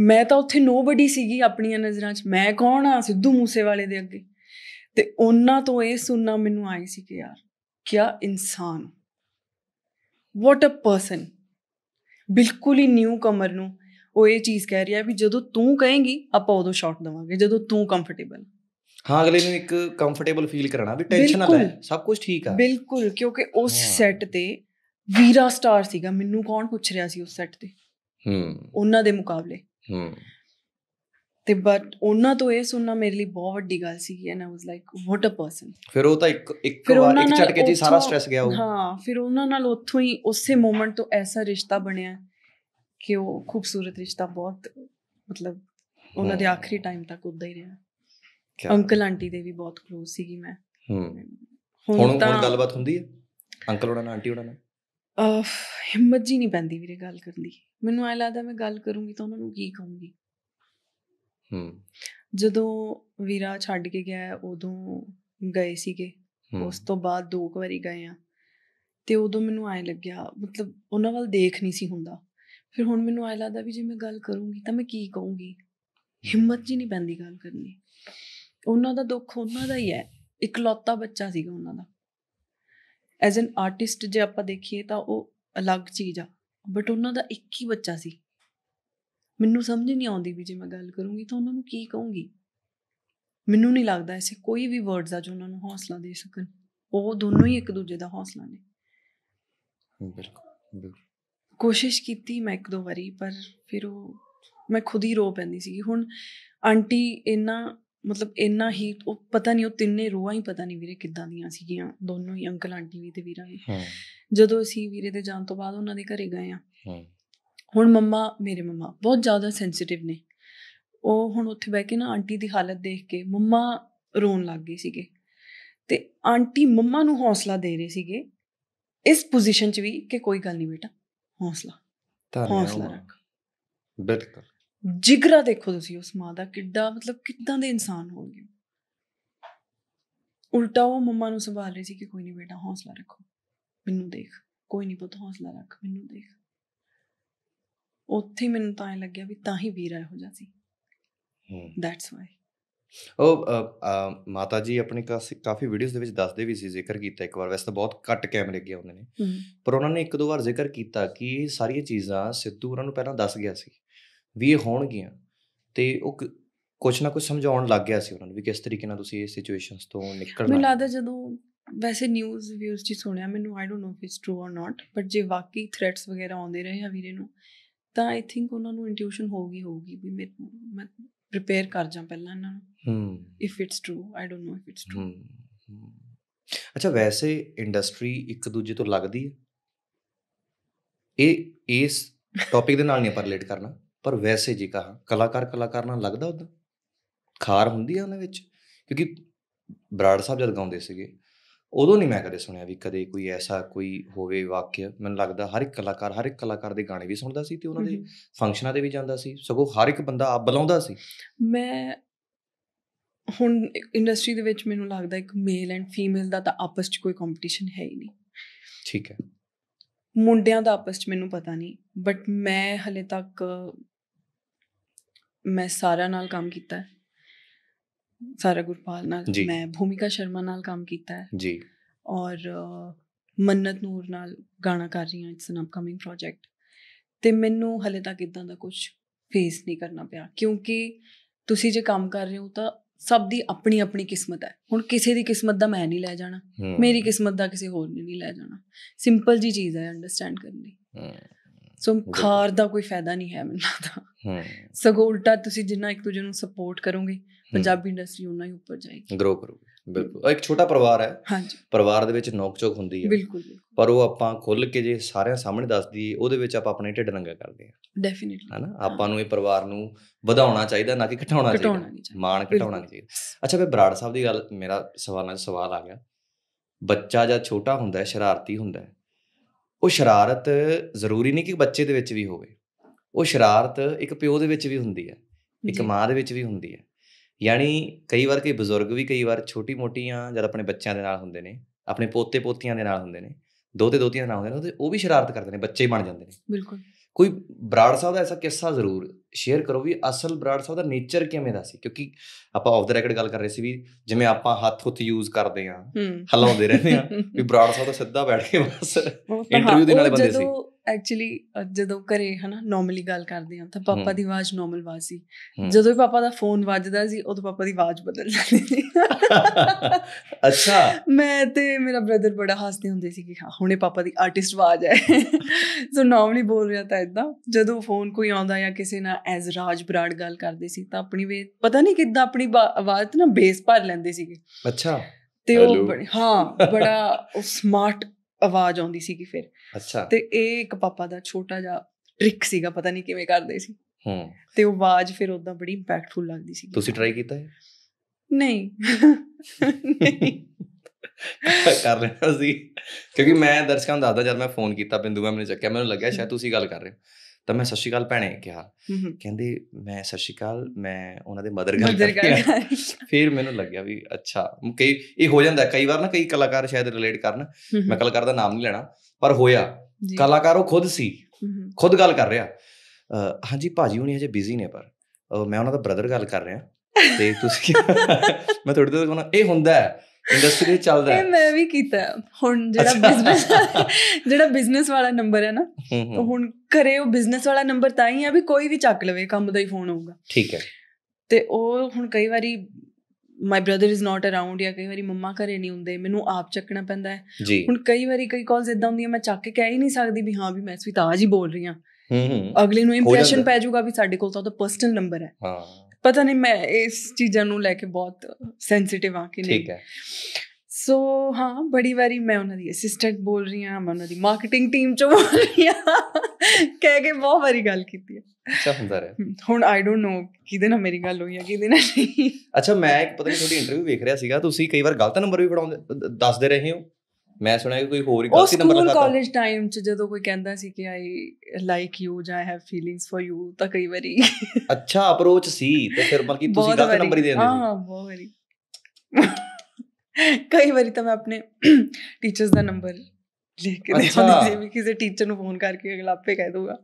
ਮੈਂ ਤਾਂ ਉੱਥੇ ਨੋਬਡੀ ਸੀਗੀ ਆਪਣੀਆਂ ਨਜ਼ਰਾਂ 'ਚ ਮੈਂ ਕੌਣ ਆ ਸਿੱਧੂ ਮੂਸੇ ਵਾਲੇ ਦੇ ਅੱਗੇ ਤੇ ਉਹਨਾਂ ਤੋਂ ਇਹ ਸੁਣਨਾ ਮੈਨੂੰ ਆਈ ਸੀ ਕਿ ਯਾਰ ਕਿਆ ਇਨਸਾਨ ਵਾਟ ਅ ਪਰਸਨ ਬਿਲਕੁਲ ਹੀ ਨਿਊ ਕਮਰ ਨੂੰ ਉਹ ਇਹ ਚੀਜ਼ ਕਹਿ ਰਿਹਾ ਵੀ ਜਦੋਂ ਤੂੰ ਕਹੇਂਗੀ ਆਪਾਂ ਉਦੋਂ ਸ਼ਾਟ ਦਵਾਂਗੇ ਜਦੋਂ ਤੂੰ ਕੰਫਰਟੇਬਲ ਹਾਂ ਅਗਲੇ ਨੂੰ ਇੱਕ ਕੰਫਰਟੇਬਲ ਫੀਲ ਕਰਾਣਾ ਵੀ ਟੈਨਸ਼ਨ ਨਾ ਲੈ ਸਭ ਕੁਝ ਠੀਕ ਆ ਬਿਲਕੁਲ ਕਿਉਂਕਿ ਉਸ ਸੈੱਟ ਤੇ ਵੀਰਾ ਸਟਾਰ ਸੀਗਾ ਮੈਨੂੰ ਕੌਣ ਪੁੱਛ ਰਿਹਾ ਸੀ ਉਸ ਸੈੱਟ ਤੇ ਹੂੰ ਉਹਨਾਂ ਦੇ ਮੁਕਾਬਲੇ ਹੂੰ ਤੇ ਬਟ ਉਹਨਾਂ ਤੋਂ ਇਹ ਸੁਣਨਾ ਮੇਰੇ ਲਈ ਬਹੁਤ ਵੱਡੀ ਗੱਲ ਸੀ and I was like what a person ਫਿਰ ਉਹ ਤਾਂ ਇੱਕ ਇੱਕ ਵਾਰ ਇੱਕ ਝਟਕੇ ਕੇ ਜੀ ਸਾਰਾ ਸਟ्रेस ਗਿਆ ਉਹ ਹਾਂ ਫਿਰ ਉਹਨਾਂ ਨਾਲ ਉੱਥੋਂ ਹੀ ਉਸੇ ਮੂਮੈਂਟ ਤੋਂ ਐਸਾ ਰਿਸ਼ਤਾ ਬਣਿਆ ਕਿ ਉਹ ਖੂਬਸੂਰਤ ਰਿਸ਼ਤਾ ਬਹੁਤ ਮਤਲਬ ਉਹਨਾਂ ਦੇ ਆਖਰੀ ਟਾਈਮ ਤੱਕ ਉਦਾਂ ਹੀ ਰਿਹਾ ਅੰਕਲ ਆਂਟੀ ਦੇ ਵੀ ਬਹੁਤ ক্লোਜ਼ ਸੀਗੀ ਮੈਂ ਹੁਣ ਹੁਣ ਗੱਲਬਾਤ ਹੁੰਦੀ ਹੈ ਅੰਕਲ ਉਹਨਾਂ ਨਾਲ ਆਂਟੀ ਉਹਨਾਂ ਨਾਲ ਅਫ ਹਿੰਮਤ ਜੀ ਨਹੀਂ ਪੈਂਦੀ ਵੀਰੇ ਗੱਲ ਕਰਨ ਦੀ ਮੈਨੂੰ ਐ ਲੱਗਦਾ ਮੈਂ ਗੱਲ ਕਰੂੰਗੀ ਤਾਂ ਉਹਨਾਂ ਨੂੰ ਕੀ ਕਹੂੰਗੀ ਹੂੰ ਜਦੋਂ ਵੀਰਾ ਛੱਡ ਕੇ ਗਿਆ ਉਦੋਂ ਗਏ ਸੀਗੇ ਉਸ ਤੋਂ ਬਾਅਦ ਦੋ ਕੁ ਵਾਰੀ ਗਏ ਆ ਤੇ ਉਦੋਂ ਮੈਨੂੰ ਐ ਲੱਗਿਆ ਮਤਲਬ ਉਹਨਾਂ ਵੱਲ ਦੇਖ ਨਹੀਂ ਸੀ ਹੁੰਦਾ ਫਿਰ ਹੁਣ ਮੈਨੂੰ ਐ ਲੱਗਦਾ ਵੀ ਜੇ ਮੈਂ ਗੱਲ ਕਰੂੰਗੀ ਤਾਂ ਮੈਂ ਕੀ ਕਹੂੰਗੀ ਹਿੰਮਤ ਜੀ ਨਹੀਂ ਪੈਂਦੀ ਗੱਲ ਕਰਨੀ ਉਹਨਾਂ ਦਾ ਦੁੱਖ ਉਹਨਾਂ ਦਾ ਹੀ ਹੈ ਇਕਲੌਤਾ ਬੱਚਾ ਸੀਗਾ ਉਹਨਾਂ ਦਾ ਐਜ਼ ਐਨ ਆਰਟਿਸਟ ਜੇ ਆਪਾਂ ਦੇਖੀਏ ਤਾਂ ਉਹ ਅਲੱਗ ਚੀਜ਼ ਆ ਬਟ ਉਹਨਾਂ ਦਾ ਇੱਕ ਹੀ ਬੱਚਾ ਸੀ ਮੈਨੂੰ ਸਮਝ ਨਹੀਂ ਆਉਂਦੀ ਵੀ ਜੇ ਮੈਂ ਗੱਲ ਕਰੂੰਗੀ ਤਾਂ ਉਹਨਾਂ ਨੂੰ ਕੀ ਕਹੂੰਗੀ ਮੈਨੂੰ ਨਹੀਂ ਲੱਗਦਾ ਐਸੇ ਕੋਈ ਵੀ ਵਰਡਸ ਆ ਜੋ ਉਹਨਾਂ ਨੂੰ ਹੌਸਲਾ ਦੇ ਸਕਣ ਉਹ ਦੋਨੋਂ ਹੀ ਇੱਕ ਦੂਜੇ ਦਾ ਹੌਸਲਾ ਨੇ ਬਿਲਕੁਲ ਬਿਲਕੁਲ ਕੋਸ਼ਿਸ਼ ਕੀਤੀ ਮੈਂ ਇੱਕ ਦੋ ਵਾਰੀ ਪਰ ਫਿਰ ਉਹ ਮੈਂ ਖੁਦ ਹੀ ਰੋ ਪੈਂਦੀ ਸੀ ਹੁਣ ਆਂਟੀ ਇੰਨਾ ਮਤਲਬ ਇੰਨਾ ਹੀ ਉਹ ਪਤਾ ਨਹੀਂ ਉਹ ਤਿੰਨੇ ਰੋਆ ਹੀ ਪਤਾ ਨਹੀਂ ਵੀਰੇ ਕਿੱਦਾਂ ਦੀਆਂ ਸੀਗੀਆਂ ਦੋਨੋਂ ਹੀ ਅੰਕਲ ਆਂਟੀ ਵੀ ਤੇ ਵੀਰਾਂ ਵੀ ਜਦੋਂ ਅਸੀਂ ਵੀਰੇ ਦੇ ਜਾਣ ਤੋਂ ਬਾਅਦ ਉਹਨਾਂ ਦੇ ਘਰੇ ਗਏ ਆ ਹੁਣ ਮੰਮਾ ਮੇਰੇ ਮੰਮਾ ਬਹੁਤ ਜ਼ਿਆਦਾ ਸੈਂਸਿਟਿਵ ਨੇ ਉਹ ਹੁਣ ਉੱਥੇ ਬਹਿ ਕੇ ਨਾ ਆਂਟੀ ਦੀ ਹਾਲਤ ਦੇਖ ਕੇ ਮੰਮਾ ਰੋਣ ਲੱਗ ਗਏ ਸੀਗੇ ਤੇ ਆਂਟੀ ਮੰਮਾ ਨੂੰ ਹੌਸਲਾ ਦੇ ਰਹੇ ਸੀਗੇ ਇਸ ਪੋਜੀਸ਼ਨ 'ਚ ਵੀ ਕਿ ਕੋਈ ਗੱਲ ਨਹੀਂ ਬੇਟਾ ਹੌਸਲਾ ਹੌਸਲਾ ਰੱਖ ਬਿਲਕੁਲ ਜਿਗਰਾ ਦੇਖੋ ਤੁਸੀਂ ਉਸ ਮਾਂ ਦਾ ਕਿੱਡਾ ਮਤਲਬ ਕਿੱਦਾਂ ਦੇ ਇਨਸਾਨ ਹੋ ਗਏ ਉਲਟਾ ਉਹ ਮੰਮਾ ਨੂੰ ਸੰਭਾਲ ਰਹੀ ਸੀ ਕਿ ਕੋਈ ਨਹੀਂ ਬੇਟਾ ਹੌਸਲਾ ਰੱਖੋ ਮੈਨੂੰ ਦੇਖ ਕੋਈ ਨਹੀਂ ਪੁੱਤ ਹੌਸਲਾ ਰੱਖ ਮੈਨੂੰ ਦੇਖ ਉੱਥੇ ਮੈਨੂੰ ਤਾਂ ਇਹ ਲੱਗਿਆ ਵੀ ਤਾਂ ਹੀ ਵੀਰਾ ਹੋ ਜਾ ਸੀ ਦੈਟਸ ਵਾਈ ਉਹ ਮਾਤਾ ਜੀ ਆਪਣੇ ਕਾਫੀ ਵੀਡੀਓਜ਼ ਦੇ ਵਿੱਚ ਦੱਸਦੇ ਵੀ ਸੀ ਜ਼ਿਕਰ ਕੀਤਾ ਇੱਕ ਵਾਰ ਵੈਸੇ ਤਾਂ ਬਹੁਤ ਘੱਟ ਕੈਮਰੇ ਗਿਆ ਉਹਨਾਂ ਨੇ ਪਰ ਉਹਨਾਂ ਨੇ ਇੱਕ ਦੋ ਵਾਰ ਜ਼ਿਕਰ ਕੀਤਾ ਕਿ ਇਹ ਸਾਰੀਆਂ ਚੀਜ਼ਾਂ ਸਿੱਧੂ ਉਹਨਾਂ ਨੂੰ ਪਹਿਲਾਂ ਦੱਸ ਗਿਆ ਸੀ ਵੀ ਇਹ ਹੋਣਗੀਆਂ ਤੇ ਉਹ ਕੁਝ ਨਾ ਕੁਝ ਸਮਝਾਉਣ ਲੱਗ ਗਿਆ ਸੀ ਉਹਨਾਂ ਨੂੰ ਵੀ ਕਿਸ ਤਰੀਕੇ ਨਾਲ ਤੁਸੀਂ ਇਸ ਸਿਚੁਏਸ਼ਨਸ ਤੋਂ ਨਿਕਲਣਾ ਮੈਨੂੰ ਲੱਗਦਾ ਜਦੋਂ ਵੈਸੇ ਨਿਊਜ਼ ਉਸ ਜੀ ਸੁਣਿਆ ਮੈਨੂੰ I don't know if it's true or not but ਜੇ ਵਾਕਈ ਥ੍ਰੈਟਸ ਵਗੈਰਾ ਆਉਂਦੇ ਰਹੇ ਆ ਵੀਰੇ ਨੂੰ ਤਾਂ ਆਈ ਥਿੰਕ ਉਹਨਾਂ ਨੂੰ ਇੰਟੂਇਸ਼ਨ ਹੋਊਗੀ ਹੋਊਗੀ ਵੀ ਮੈਂ ਪ੍ਰਿਪੇਅਰ ਕਰ ਜਾਂ ਪਹਿਲਾਂ ਇਹਨਾਂ ਨੂੰ hmm if it's true I don't know if it's true ਅੱਛਾ ਵੈਸੇ ਇੰਡਸਟਰੀ ਇੱਕ ਦੂਜੇ ਤੋਂ ਲੱਗਦੀ ਹੈ ਇਹ ਇਸ ਟੌਪਿਕ ਦੇ ਨਾਲ ਨਹੀਂ ਪਰ ਰਿਲੇਟ ਕਰਨਾ ਪਰ ਵੈਸੇ ਜੀ ਕਹਾ ਕਲਾਕਾਰ ਕਲਾਕਾਰ ਨਾਲ ਲੱਗਦਾ ਉਹਦਾ ਖਾਰ ਹੁੰਦੀ ਆ ਉਹਨਾਂ ਵਿੱਚ ਕਿਉਂਕਿ ਬਰਾੜ ਸਾਹਿਬ ਜਦ ਗਾਉਂਦੇ ਸੀਗੇ ਉਦੋਂ ਨਹੀਂ ਮੈਂ ਕਦੇ ਸੁਣਿਆ ਵੀ ਕਦੇ ਕੋਈ ਐਸਾ ਕੋਈ ਹੋਵੇ ਵਾਕਿਆ ਮੈਨੂੰ ਲੱਗਦਾ ਹਰ ਇੱਕ ਕਲਾਕਾਰ ਹਰ ਇੱਕ ਕਲਾਕਾਰ ਦੇ ਗਾਣੇ ਵੀ ਸੁਣਦਾ ਸੀ ਤੇ ਉਹਨਾਂ ਦੇ ਫੰਕਸ਼ਨਾਂ ਦੇ ਵੀ ਜਾਂਦਾ ਸੀ ਸਗੋਂ ਹਰ ਇੱਕ ਬੰਦਾ ਆਪ ਬੁਲਾਉਂਦਾ ਸੀ ਮੈਂ ਹੁਣ ਇੰਡਸਟਰੀ ਦੇ ਵਿੱਚ ਮੈਨੂੰ ਲੱਗਦਾ ਇੱਕ ਮੇਲ ਐਂਡ ਫੀਮੇਲ ਦਾ ਤਾਂ ਆਪਸ 'ਚ ਕੋਈ ਕੰਪੀਟੀਸ਼ਨ ਹੈ ਹੀ ਨਹੀਂ ਠੀਕ ਹੈ ਮੁੰਡਿਆਂ ਦਾ ਆਪਸ 'ਚ ਮੈਨੂੰ ਪਤਾ ਨਹੀਂ ਬਟ ਮੈਂ ਹਲੇ ਤੱਕ ਮੈਂ ਸਾਰਿਆਂ ਨਾਲ ਕੰਮ ਕੀਤਾ ਹੈ ਸਾਰਾ ਗੁਰਪਾਲ ਨਾਲ ਮੈਂ ਭੂਮਿਕਾ ਸ਼ਰਮਾ ਨਾਲ ਕੰਮ ਕੀਤਾ ਹੈ ਜੀ ਔਰ ਮੰਨਤ ਨੂਰ ਨਾਲ ਗਾਣਾ ਕਰ ਰਹੀ ਹਾਂ ਇਟਸ ਐਨ ਅਪਕਮਿੰਗ ਪ੍ਰੋਜੈਕਟ ਤੇ ਮੈਨੂੰ ਹਲੇ ਤੱਕ ਇਦਾਂ ਦਾ ਕੁਝ ਫੇਸ ਨਹੀਂ ਕਰਨਾ ਪਿਆ ਕਿਉਂਕਿ ਤੁਸੀਂ ਜੇ ਕੰਮ ਕਰ ਰਹੇ ਹੋ ਤਾਂ ਸਭ ਦੀ ਆਪਣੀ ਆਪਣੀ ਕਿਸਮਤ ਹੈ ਹੁਣ ਕਿਸੇ ਦੀ ਕਿਸਮਤ ਦਾ ਮੈਂ ਨਹੀਂ ਲੈ ਜਾਣਾ ਮੇਰੀ ਕਿਸਮਤ ਦਾ ਕਿਸੇ ਹੋਰ ਨੇ ਨਹੀਂ ਲੈ ਜਾਣਾ ਸਿੰਪਲ ਜੀ ਚੀਜ਼ ਹੈ ਅੰਡਰਸਟੈਂਡ ਕਰਨੀ ਸੋ ਖਾਰ ਦਾ ਕੋਈ ਫਾਇਦਾ ਨਹੀਂ ਹੈ ਮੈਨੂੰ ਲੱਗਦਾ ਸਗੋਂ ਉਲਟਾ ਤੁਸੀਂ ਜਿੰਨਾ ਇੱਕ ਦੂਜੇ ਨੂੰ ਸਪੋਰਟ ਕਰੋਗੇ ਪੰਜਾਬੀ ਇੰਡਸਟਰੀ ਉਹਨਾਂ ਹੀ ਉੱਪਰ ਜਾਏਗੀ ਗਰੋ ਕਰੂਗੀ ਬਿਲਕੁਲ ਇੱਕ ਛੋਟਾ ਪਰਿਵਾਰ ਹੈ ਹਾਂਜੀ ਪਰਿਵਾਰ ਦੇ ਵਿੱਚ ਨੋਕਝੋਕ ਹੁੰਦੀ ਹੈ ਬਿਲਕੁਲ ਪਰ ਉਹ ਆਪਾਂ ਖੁੱਲ ਕੇ ਜੇ ਸਾਰਿਆਂ ਸਾਹਮਣੇ ਦੱਸ ਦਈਏ ਉਹਦੇ ਵਿੱਚ ਆਪਾਂ ਆਪਣੇ ਢਿੱਡ ਨੰਗਾ ਕਰਦੇ ਹਾਂ ਡੈਫੀਨਿਟਲੀ ਹੈਨਾ ਆਪਾਂ ਨੂੰ ਇਹ ਪਰਿਵਾਰ ਨੂੰ ਵਧਾਉਣਾ ਚਾਹੀਦਾ ਨਾ ਕਿ ਘਟਾਉਣਾ ਚਾਹੀਦਾ ਮਾਣ ਘਟਾਉਣਾ ਨਹੀਂ ਚਾਹੀਦਾ ਅੱਛਾ ਫੇ ਬਰਾੜ ਸਾਹਿਬ ਦੀ ਗੱਲ ਮੇਰਾ ਸਵਾਲਾਂ ਦਾ ਸਵਾਲ ਆ ਗਿਆ ਬੱਚਾ ਜਾਂ ਛੋਟਾ ਹੁੰਦਾ ਹੈ ਸ਼ਰਾਰਤੀ ਹੁੰਦਾ ਹੈ ਉਹ ਸ਼ਰਾਰਤ ਜ਼ਰੂਰੀ ਨਹੀਂ ਕਿ ਬੱਚੇ ਦੇ ਵਿੱਚ ਵੀ ਹੋਵੇ ਉਹ ਸ਼ਰਾਰਤ ਇੱਕ ਪਿਓ ਦੇ ਵਿੱਚ ਵੀ ਹੁੰਦੀ ਹੈ ਇੱਕ ਮਾਂ ਦੇ ਵਿੱਚ ਵੀ ਹੁੰਦੀ ਹੈ ਯਾਨੀ ਕਈ ਵਾਰ ਕਈ ਬਜ਼ੁਰਗ ਵੀ ਕਈ ਵਾਰ ਛੋਟੀ-ਮੋਟੀਆਂ ਜਦ ਆਪਣੇ ਬੱਚਿਆਂ ਦੇ ਨਾਲ ਹੁੰਦੇ ਨੇ ਆਪਣੇ ਪੋਤੇ-ਪੋਤੀਆਂ ਦੇ ਨਾਲ ਹੁੰਦੇ ਨੇ ਦੋਤੇ ਦੋਤੀਆਂ ਨਾਲ ਹੁੰਦੇ ਨੇ ਉਹ ਵੀ ਸ਼ਰਾਰਤ ਕਰਦੇ ਨੇ ਬੱਚੇ ਬਣ ਜਾਂਦੇ ਨੇ ਬਿਲਕੁਲ ਕੋਈ ਬਰਾੜ ਸਾਹਿਬ ਦਾ ਐਸਾ ਕਿੱਸਾ ਜ਼ਰੂਰ ਸ਼ੇਅਰ ਕਰੋ ਵੀ ਅਸਲ ਬਰਾੜ ਸਾਹਿਬ ਦਾ ਨੇਚਰ ਕਿਵੇਂ ਦਾ ਸੀ ਕਿਉਂਕਿ ਆਪਾਂ ਆਫ ਦਾ ਰੈਕਡ ਗੱਲ ਕਰ ਰਹੇ ਸੀ ਵੀ ਜਿਵੇਂ ਆਪਾਂ ਹੱਥ ਹੁੱਥ ਯੂਜ਼ ਕਰਦੇ ਆ ਹਲਾਉਂਦੇ ਰਹਿੰਦੇ ਆ ਵੀ ਬਰਾੜ ਸਾਹਿਬ ਤਾਂ ਸਿੱਧਾ ਬੈਠ ਕੇ ਬਸ ਇੰਟਰਵਿਊ ਦੇ ਨਾਲੇ ਬੰਦੇ ਸੀ ਐਕਚੁਅਲੀ ਜਦੋਂ ਘਰੇ ਹਨਾ ਨਾਰਮਲੀ ਗੱਲ ਕਰਦੇ ਆ ਤਾਂ ਪਾਪਾ ਦੀ ਆਵਾਜ਼ ਨਾਰਮਲ ਆਵਾਜ਼ ਸੀ ਜਦੋਂ ਵੀ ਪਾਪਾ ਦਾ ਫੋਨ ਵੱਜਦਾ ਸੀ ਉਦੋਂ ਪਾਪਾ ਦੀ ਆਵਾਜ਼ ਬਦਲ ਜਾਂਦੀ ਸੀ ਅੱਛਾ ਮੈਂ ਤੇ ਮੇਰਾ ਬ੍ਰਦਰ ਬੜਾ ਹੱਸਦੇ ਹੁੰਦੇ ਸੀ ਕਿ ਹਾਂ ਹੁਣੇ ਪਾਪਾ ਦੀ ਆਰਟਿਸਟ ਆਵਾਜ਼ ਹੈ ਸੋ ਨਾਰਮਲੀ ਬੋਲ ਰਿਹਾ ਤਾਂ ਇਦਾਂ ਜਦੋਂ ਫੋਨ ਕੋਈ ਆਉਂਦਾ ਜਾਂ ਕਿਸੇ ਨਾਲ ਐਜ਼ ਰਾਜ ਬਰਾੜ ਗੱਲ ਕਰਦੇ ਸੀ ਤਾਂ ਆਪਣੀ ਵੇ ਪਤਾ ਨਹੀਂ ਕਿੱਦਾਂ ਆਪਣੀ ਆਵਾਜ਼ ਨਾ ਬੇਸ ਭਰ ਲੈਂਦੇ ਸੀਗੇ ਅੱਛਾ ਤੇ ਉਹ ਹਾਂ ਬੜਾ ਸਮਾਰਟ ਆਵਾਜ਼ ਆਉਂਦੀ ਸੀਗੀ ਫਿਰ ਅੱਛਾ ਤੇ ਇਹ ਇੱਕ ਪਾਪਾ ਦਾ ਛੋਟਾ ਜਿਹਾ ਟ੍ਰਿਕ ਸੀਗਾ ਪਤਾ ਨਹੀਂ ਕਿਵੇਂ ਕਰਦੇ ਸੀ ਹੂੰ ਤੇ ਉਹ ਆਵਾਜ਼ ਫਿਰ ਉਦਾਂ ਬੜੀ ਇੰਪੈਕਟਫੁਲ ਲੱਗਦੀ ਸੀ ਤੁਸੀਂ ਟਰਾਈ ਕੀਤਾ ਹੈ ਨਹੀਂ ਨਹੀਂ ਕਰ ਰਿਹਾ ਸੀ ਕਿਉਂਕਿ ਮੈਂ ਦਰਸ਼ਕਾਂ ਨੂੰ ਦੱਸਦਾ ਜਦ ਮੈਂ ਫੋਨ ਕੀਤਾ ਬਿੰਦੂ ਮੈਂ ਮੈਨੂੰ ਚੱਕਿਆ ਮੈਨੂੰ ਲੱਗਿਆ ਸ਼ਾਇਦ ਤੁਸੀਂ ਗੱਲ ਕਰ ਰਹੇ ਹੋ ਤਾਂ ਮੈਂ ਸਤਿ ਸ਼੍ਰੀ ਅਕਾਲ ਭੈਣੇ ਕਿਹਾ ਕਹਿੰਦੇ ਮੈਂ ਸਤਿ ਸ਼੍ਰੀ ਅਕਾਲ ਮੈਂ ਉਹਨਾਂ ਦੇ ਮਦਰ ਗੱਲ ਫਿਰ ਮੈਨੂੰ ਲੱਗਿਆ ਵੀ ਅੱਛਾ ਕਈ ਇਹ ਹੋ ਜਾਂਦਾ ਕਈ ਵਾਰ ਨਾ ਕਈ ਕਲਾਕਾਰ ਸ਼ਾਇਦ ਰਿਲੇਟ ਕਰਨ ਮੈਂ ਕਲਾਕਾਰ ਦਾ ਨਾਮ ਨਹੀਂ ਲੈਣਾ ਪਰ ਹੋਇਆ ਕਲਾਕਾਰ ਉਹ ਖੁਦ ਸੀ ਖੁਦ ਗੱਲ ਕਰ ਰਿਹਾ ਹਾਂਜੀ ਭਾਜੀ ਹੁਣੀ ਹਜੇ ਬਿਜ਼ੀ ਨੇ ਪਰ ਮੈਂ ਉਹਨਾਂ ਦਾ ਬ੍ਰਦਰ ਗੱਲ ਕਰ ਰਿਹਾ ਤੇ ਤੁਸੀਂ ਮੈਂ ਤੁਹਾਡੇ ਤੋਂ ਇਹ ਹੁੰਦਾ ਹੈ ਇੰਡਸਟਰੀ ਚੱਲਦਾ ਹੈ ਮੈਂ ਵੀ ਕੀਤਾ ਹੁਣ ਜਿਹੜਾ ਬਿਜ਼ਨਸ ਜਿਹੜਾ ਬਿਜ਼ਨਸ ਵਾਲਾ ਨੰਬਰ ਹੈ ਨਾ ਹੁਣ ਕਰੇ ਉਹ ਬਿਜ਼ਨਸ ਵਾਲਾ ਨੰਬਰ ਤਾਂ ਹੀ ਆ ਵੀ ਕੋਈ ਵੀ ਚੱਕ ਲਵੇ ਕੰਮ ਦਾ ਹੀ ਫੋਨ ਆਊਗਾ ਠੀਕ ਹੈ ਤੇ ਉਹ ਹੁਣ ਕਈ ਵਾਰੀ my brother is not around ਜਾਂ ਕਈ ਵਾਰੀ ਮੰਮਾ ਘਰੇ ਨਹੀਂ ਹੁੰਦੇ ਮੈਨੂੰ ਆਪ ਚੱਕਣਾ ਪੈਂਦਾ ਹੈ ਹੁਣ ਕਈ ਵਾਰੀ ਕਈ ਕਾਲਸ ਇਦਾਂ ਹੁੰਦੀਆਂ ਮੈਂ ਚੱਕ ਕੇ ਕਹਿ ਹੀ ਨਹੀਂ ਸਕਦੀ ਵੀ ਹਾਂ ਵੀ ਮੈਂ ਸਵਿਤਾਜ ਹੀ ਬੋਲ ਰਹੀ ਹਾਂ ਹੂੰ ਹੂੰ ਅਗਲੇ ਨੂੰ ਇੰਪ੍ਰੈਸ਼ਨ ਪੈ ਜਾਊਗਾ ਵੀ ਸਾਡੇ ਕੋਲ ਤਾਂ ਤਾਂ ਪਰਸਨਲ ਨੰਬਰ ਹੈ ਹਾਂ ਪਤਾ ਨਹੀਂ ਮੈਂ ਇਸ ਚੀਜ਼ਾਂ ਨੂੰ ਲੈ ਕੇ ਬਹੁਤ ਸੈਂਸਿਟਿਵ ਆ ਕਿ ਨਹੀਂ ਠੀਕ ਹੈ ਸੋ ਹਾਂ ਬੜੀ ਵਾਰੀ ਮੈਂ ਉਹਨਾਂ ਦੀ ਅਸਿਸਟੈਂਟ ਬੋਲ ਰਹੀ ਹਾਂ ਮੈਂ ਉਹਨਾਂ ਦੀ ਮਾਰਕੀਟਿੰਗ ਟੀਮ ਚੋਂ ਬੋਲ ਰਹੀ ਹਾਂ ਕਹਿ ਕੇ ਬਹੁਤ ਵਾਰੀ ਗੱਲ ਕੀਤੀ ਹੈ ਅੱਛਾ ਹੁੰਦਾ ਰਿਹਾ ਹੁਣ ਆਈ ਡੋਨਟ ਨੋ ਕਿਹਦੇ ਨਾਲ ਮੇਰੀ ਗੱਲ ਹੋਈ ਹੈ ਕਿਹਦੇ ਨਾਲ ਨਹੀਂ ਅੱਛਾ ਮੈਂ ਇੱਕ ਪਤਾ ਨਹੀਂ ਤੁਹਾਡੀ ਇੰਟਰਵਿਊ ਵੇਖ ਰਿਹਾ ਸੀਗਾ ਤੁਸੀਂ ਕਈ ਵਾਰ ਗਲਤ ਨੰਬਰ ਵੀ ਫੜਾਉਂਦੇ ਦੱਸਦੇ ਰਹੇ ਹੋ ਮੈਂ ਸੁਣਿਆ ਕਿ ਕੋਈ ਹੋਰ ਹੀ ਗਲਤੀ ਨੰਬਰ ਲਗਾਤਾ ਉਹ ਕਾਲਜ ਟਾਈਮ ਚ ਜਦੋਂ ਕੋਈ ਕਹਿੰਦਾ ਸੀ ਕਿ ਆਈ ਲਾਈਕ ਯੂ ਜਾਂ I have feelings for you ਤਾਂ ਕਈ ਵਾਰੀ ਅੱਛਾ ਅਪਰੋਚ ਸੀ ਤੇ ਫਿਰ ਕੀ ਤੁਸੀਂ ਗਲਤ ਨੰਬਰ ਹੀ ਦੇ ਦਿੰਦੇ ਹਾਂ ਬਹੁਤ ਵਾਰੀ ਕਈ ਵਾਰੀ ਤਾਂ ਮੈਂ ਆਪਣੇ ਟੀਚਰਸ ਦਾ ਨੰਬਰ ਲੈ ਕੇ ਅੱਛਾ ਸੀ ਵੀ ਕਿਸੇ ਟੀਚਰ ਨੂੰ ਫੋਨ ਕਰਕੇ ਅਗਲਾ ਆਪੇ ਕਹਿ ਦੂਗਾ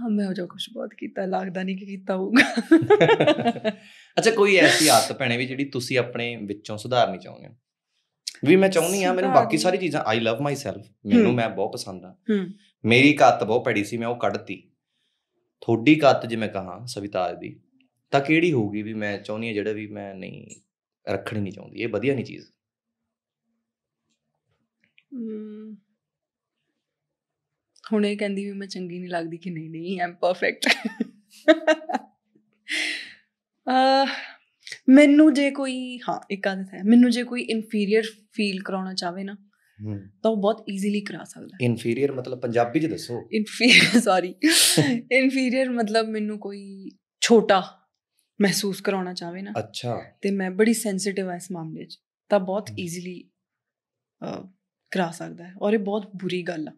ਹਾਂ ਮੈਂ ਉਹ ਜੋ ਕੁਝ ਬਹੁਤ ਕੀਤਾ ਲੱਗਦਾ ਨਹੀਂ ਕਿ ਕੀਤਾ ਹੋਊਗਾ ਅੱਛਾ ਕੋਈ ਐਸੀ ਆਦਤ ਪੈਣੇ ਵੀ ਜਿਹੜੀ ਤੁਸੀਂ ਆਪਣੇ ਵਿੱਚੋਂ ਸੁਧਾਰਨੀ ਚਾਹੁੰਦੇ ਹੋ ਵੀ ਮੈਂ ਚਾਹੁੰਨੀ ਆ ਮੈਨੂੰ ਬਾਕੀ ਸਾਰੀ ਚੀਜ਼ਾਂ ਆਈ ਲਵ ਮਾਈ ਸੈਲਫ ਮੈਨੂੰ ਮੈਂ ਬਹੁਤ ਪਸੰਦ ਆ ਮੇਰੀ ਕੱਤ ਬਹੁਤ ਪੈੜੀ ਸੀ ਮੈਂ ਉਹ ਕੱਢਤੀ ਥੋੜੀ ਕੱਤ ਜੇ ਮੈਂ ਕਹਾ ਸਵਿਤਾਜ ਦੀ ਤਾਂ ਕਿਹੜੀ ਹੋਊਗੀ ਵੀ ਮੈਂ ਚਾਹੁੰਨੀ ਆ ਜਿਹੜਾ ਵੀ ਮੈਂ ਨਹੀਂ ਰੱਖਣੀ ਨਹੀਂ ਚਾਹੁੰਦੀ ਇਹ ਵਧੀਆ ਨਹੀਂ ਚੀਜ਼ ਹੁਣ ਇਹ ਕਹਿੰਦੀ ਵੀ ਮੈਂ ਚੰਗੀ ਨਹੀਂ ਲੱਗਦੀ ਕਿ ਨਹੀਂ ਨਹੀਂ ਆਮ ਪਰਫੈਕਟ ਆ ਮੈਨੂੰ ਜੇ ਕੋਈ ਹਾਂ ਇੱਕ ਆਦਤ ਹੈ ਮੈਨੂੰ ਜੇ ਕੋਈ ਇਨਫੀਰੀਅਰ ਫੀਲ ਕਰਾਉਣਾ ਚਾਵੇ ਨਾ ਤਾਂ ਉਹ ਬਹੁਤ ਈਜ਼ੀਲੀ ਕਰਾ ਸਕਦਾ ਹੈ ਇਨਫੀਰੀਅਰ ਮਤਲਬ ਪੰਜਾਬੀ ਚ ਦੱਸੋ ਇਨਫੀਰੀਅਰ ਸੌਰੀ ਇਨਫੀਰੀਅਰ ਮਤਲਬ ਮੈਨੂੰ ਕੋਈ ਛੋਟਾ ਮਹਿਸੂਸ ਕਰਾਉਣਾ ਚਾਵੇ ਨਾ ਅੱਛਾ ਤੇ ਮੈਂ ਬੜੀ ਸੈਂਸਿਟਿਵ ਐ ਇਸ ਮਾਮਲੇ 'ਚ ਤਾਂ ਬਹੁਤ ਈਜ਼ੀਲੀ ਕਰਾ ਸਕਦਾ ਹੈ ਔਰ ਇਹ ਬਹੁਤ ਬੁਰੀ ਗੱਲ ਆ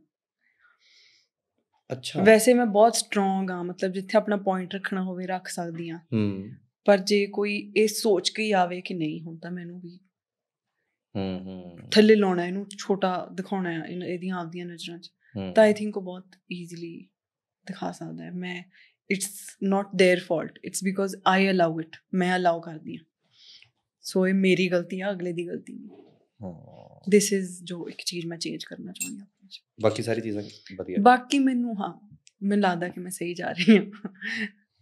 ਅੱਛਾ ਵੈਸੇ ਮੈਂ ਬਹੁਤ ਸਟਰੋਂਗ ਆ ਮਤਲਬ ਜਿੱਥੇ ਆਪਣਾ ਪੁਆਇੰਟ ਰੱਖਣਾ ਹੋਵੇ ਰੱਖ ਸਕਦੀ ਆ ਹੂੰ ਪਰ ਜੇ ਕੋਈ ਇਹ ਸੋਚ ਕੇ ਹੀ ਆਵੇ ਕਿ ਨਹੀਂ ਹੁਣ ਤਾਂ ਮੈਨੂੰ ਵੀ ਹੂੰ ਹੂੰ ਥੱਲੇ ਲਾਉਣਾ ਇਹਨੂੰ ਛੋਟਾ ਦਿਖਾਉਣਾ ਹੈ ਇਹਦੀਆਂ ਆਪਦੀਆਂ ਨਜ਼ਰਾਂ 'ਚ ਤਾਂ ਆਈ ਥਿੰਕ ਉਹ ਬਹੁਤ ਈਜ਼ੀਲੀ ਦਿਖਾ ਸਕਦਾ ਹੈ ਮੈਂ it's not their fault it's because I allow it ਮੈਂ ਅਲਾਉ ਕਰਦੀ ਹਾਂ ਸੋ ਇਹ ਮੇਰੀ ਗਲਤੀ ਆ ਅਗਲੇ ਦੀ ਗਲਤੀ ਨਹੀਂ ਦਿਸ ਇਜ਼ ਜੋ ਇੱਕ ਚੀਜ਼ ਮੈਂ ਚੇਂਜ ਕਰਨਾ ਚਾਹੁੰਦੀ ਹਾਂ ਬਾਕੀ ਸਾਰੀ ਚੀਜ਼ਾਂ ਵਧੀਆ ਬਾਕੀ ਮੈਨੂੰ ਹਾਂ ਮੈਨੂੰ ਲੱਗਦਾ ਕਿ ਮੈਂ ਸਹੀ ਜਾ ਰਹੀ ਹਾਂ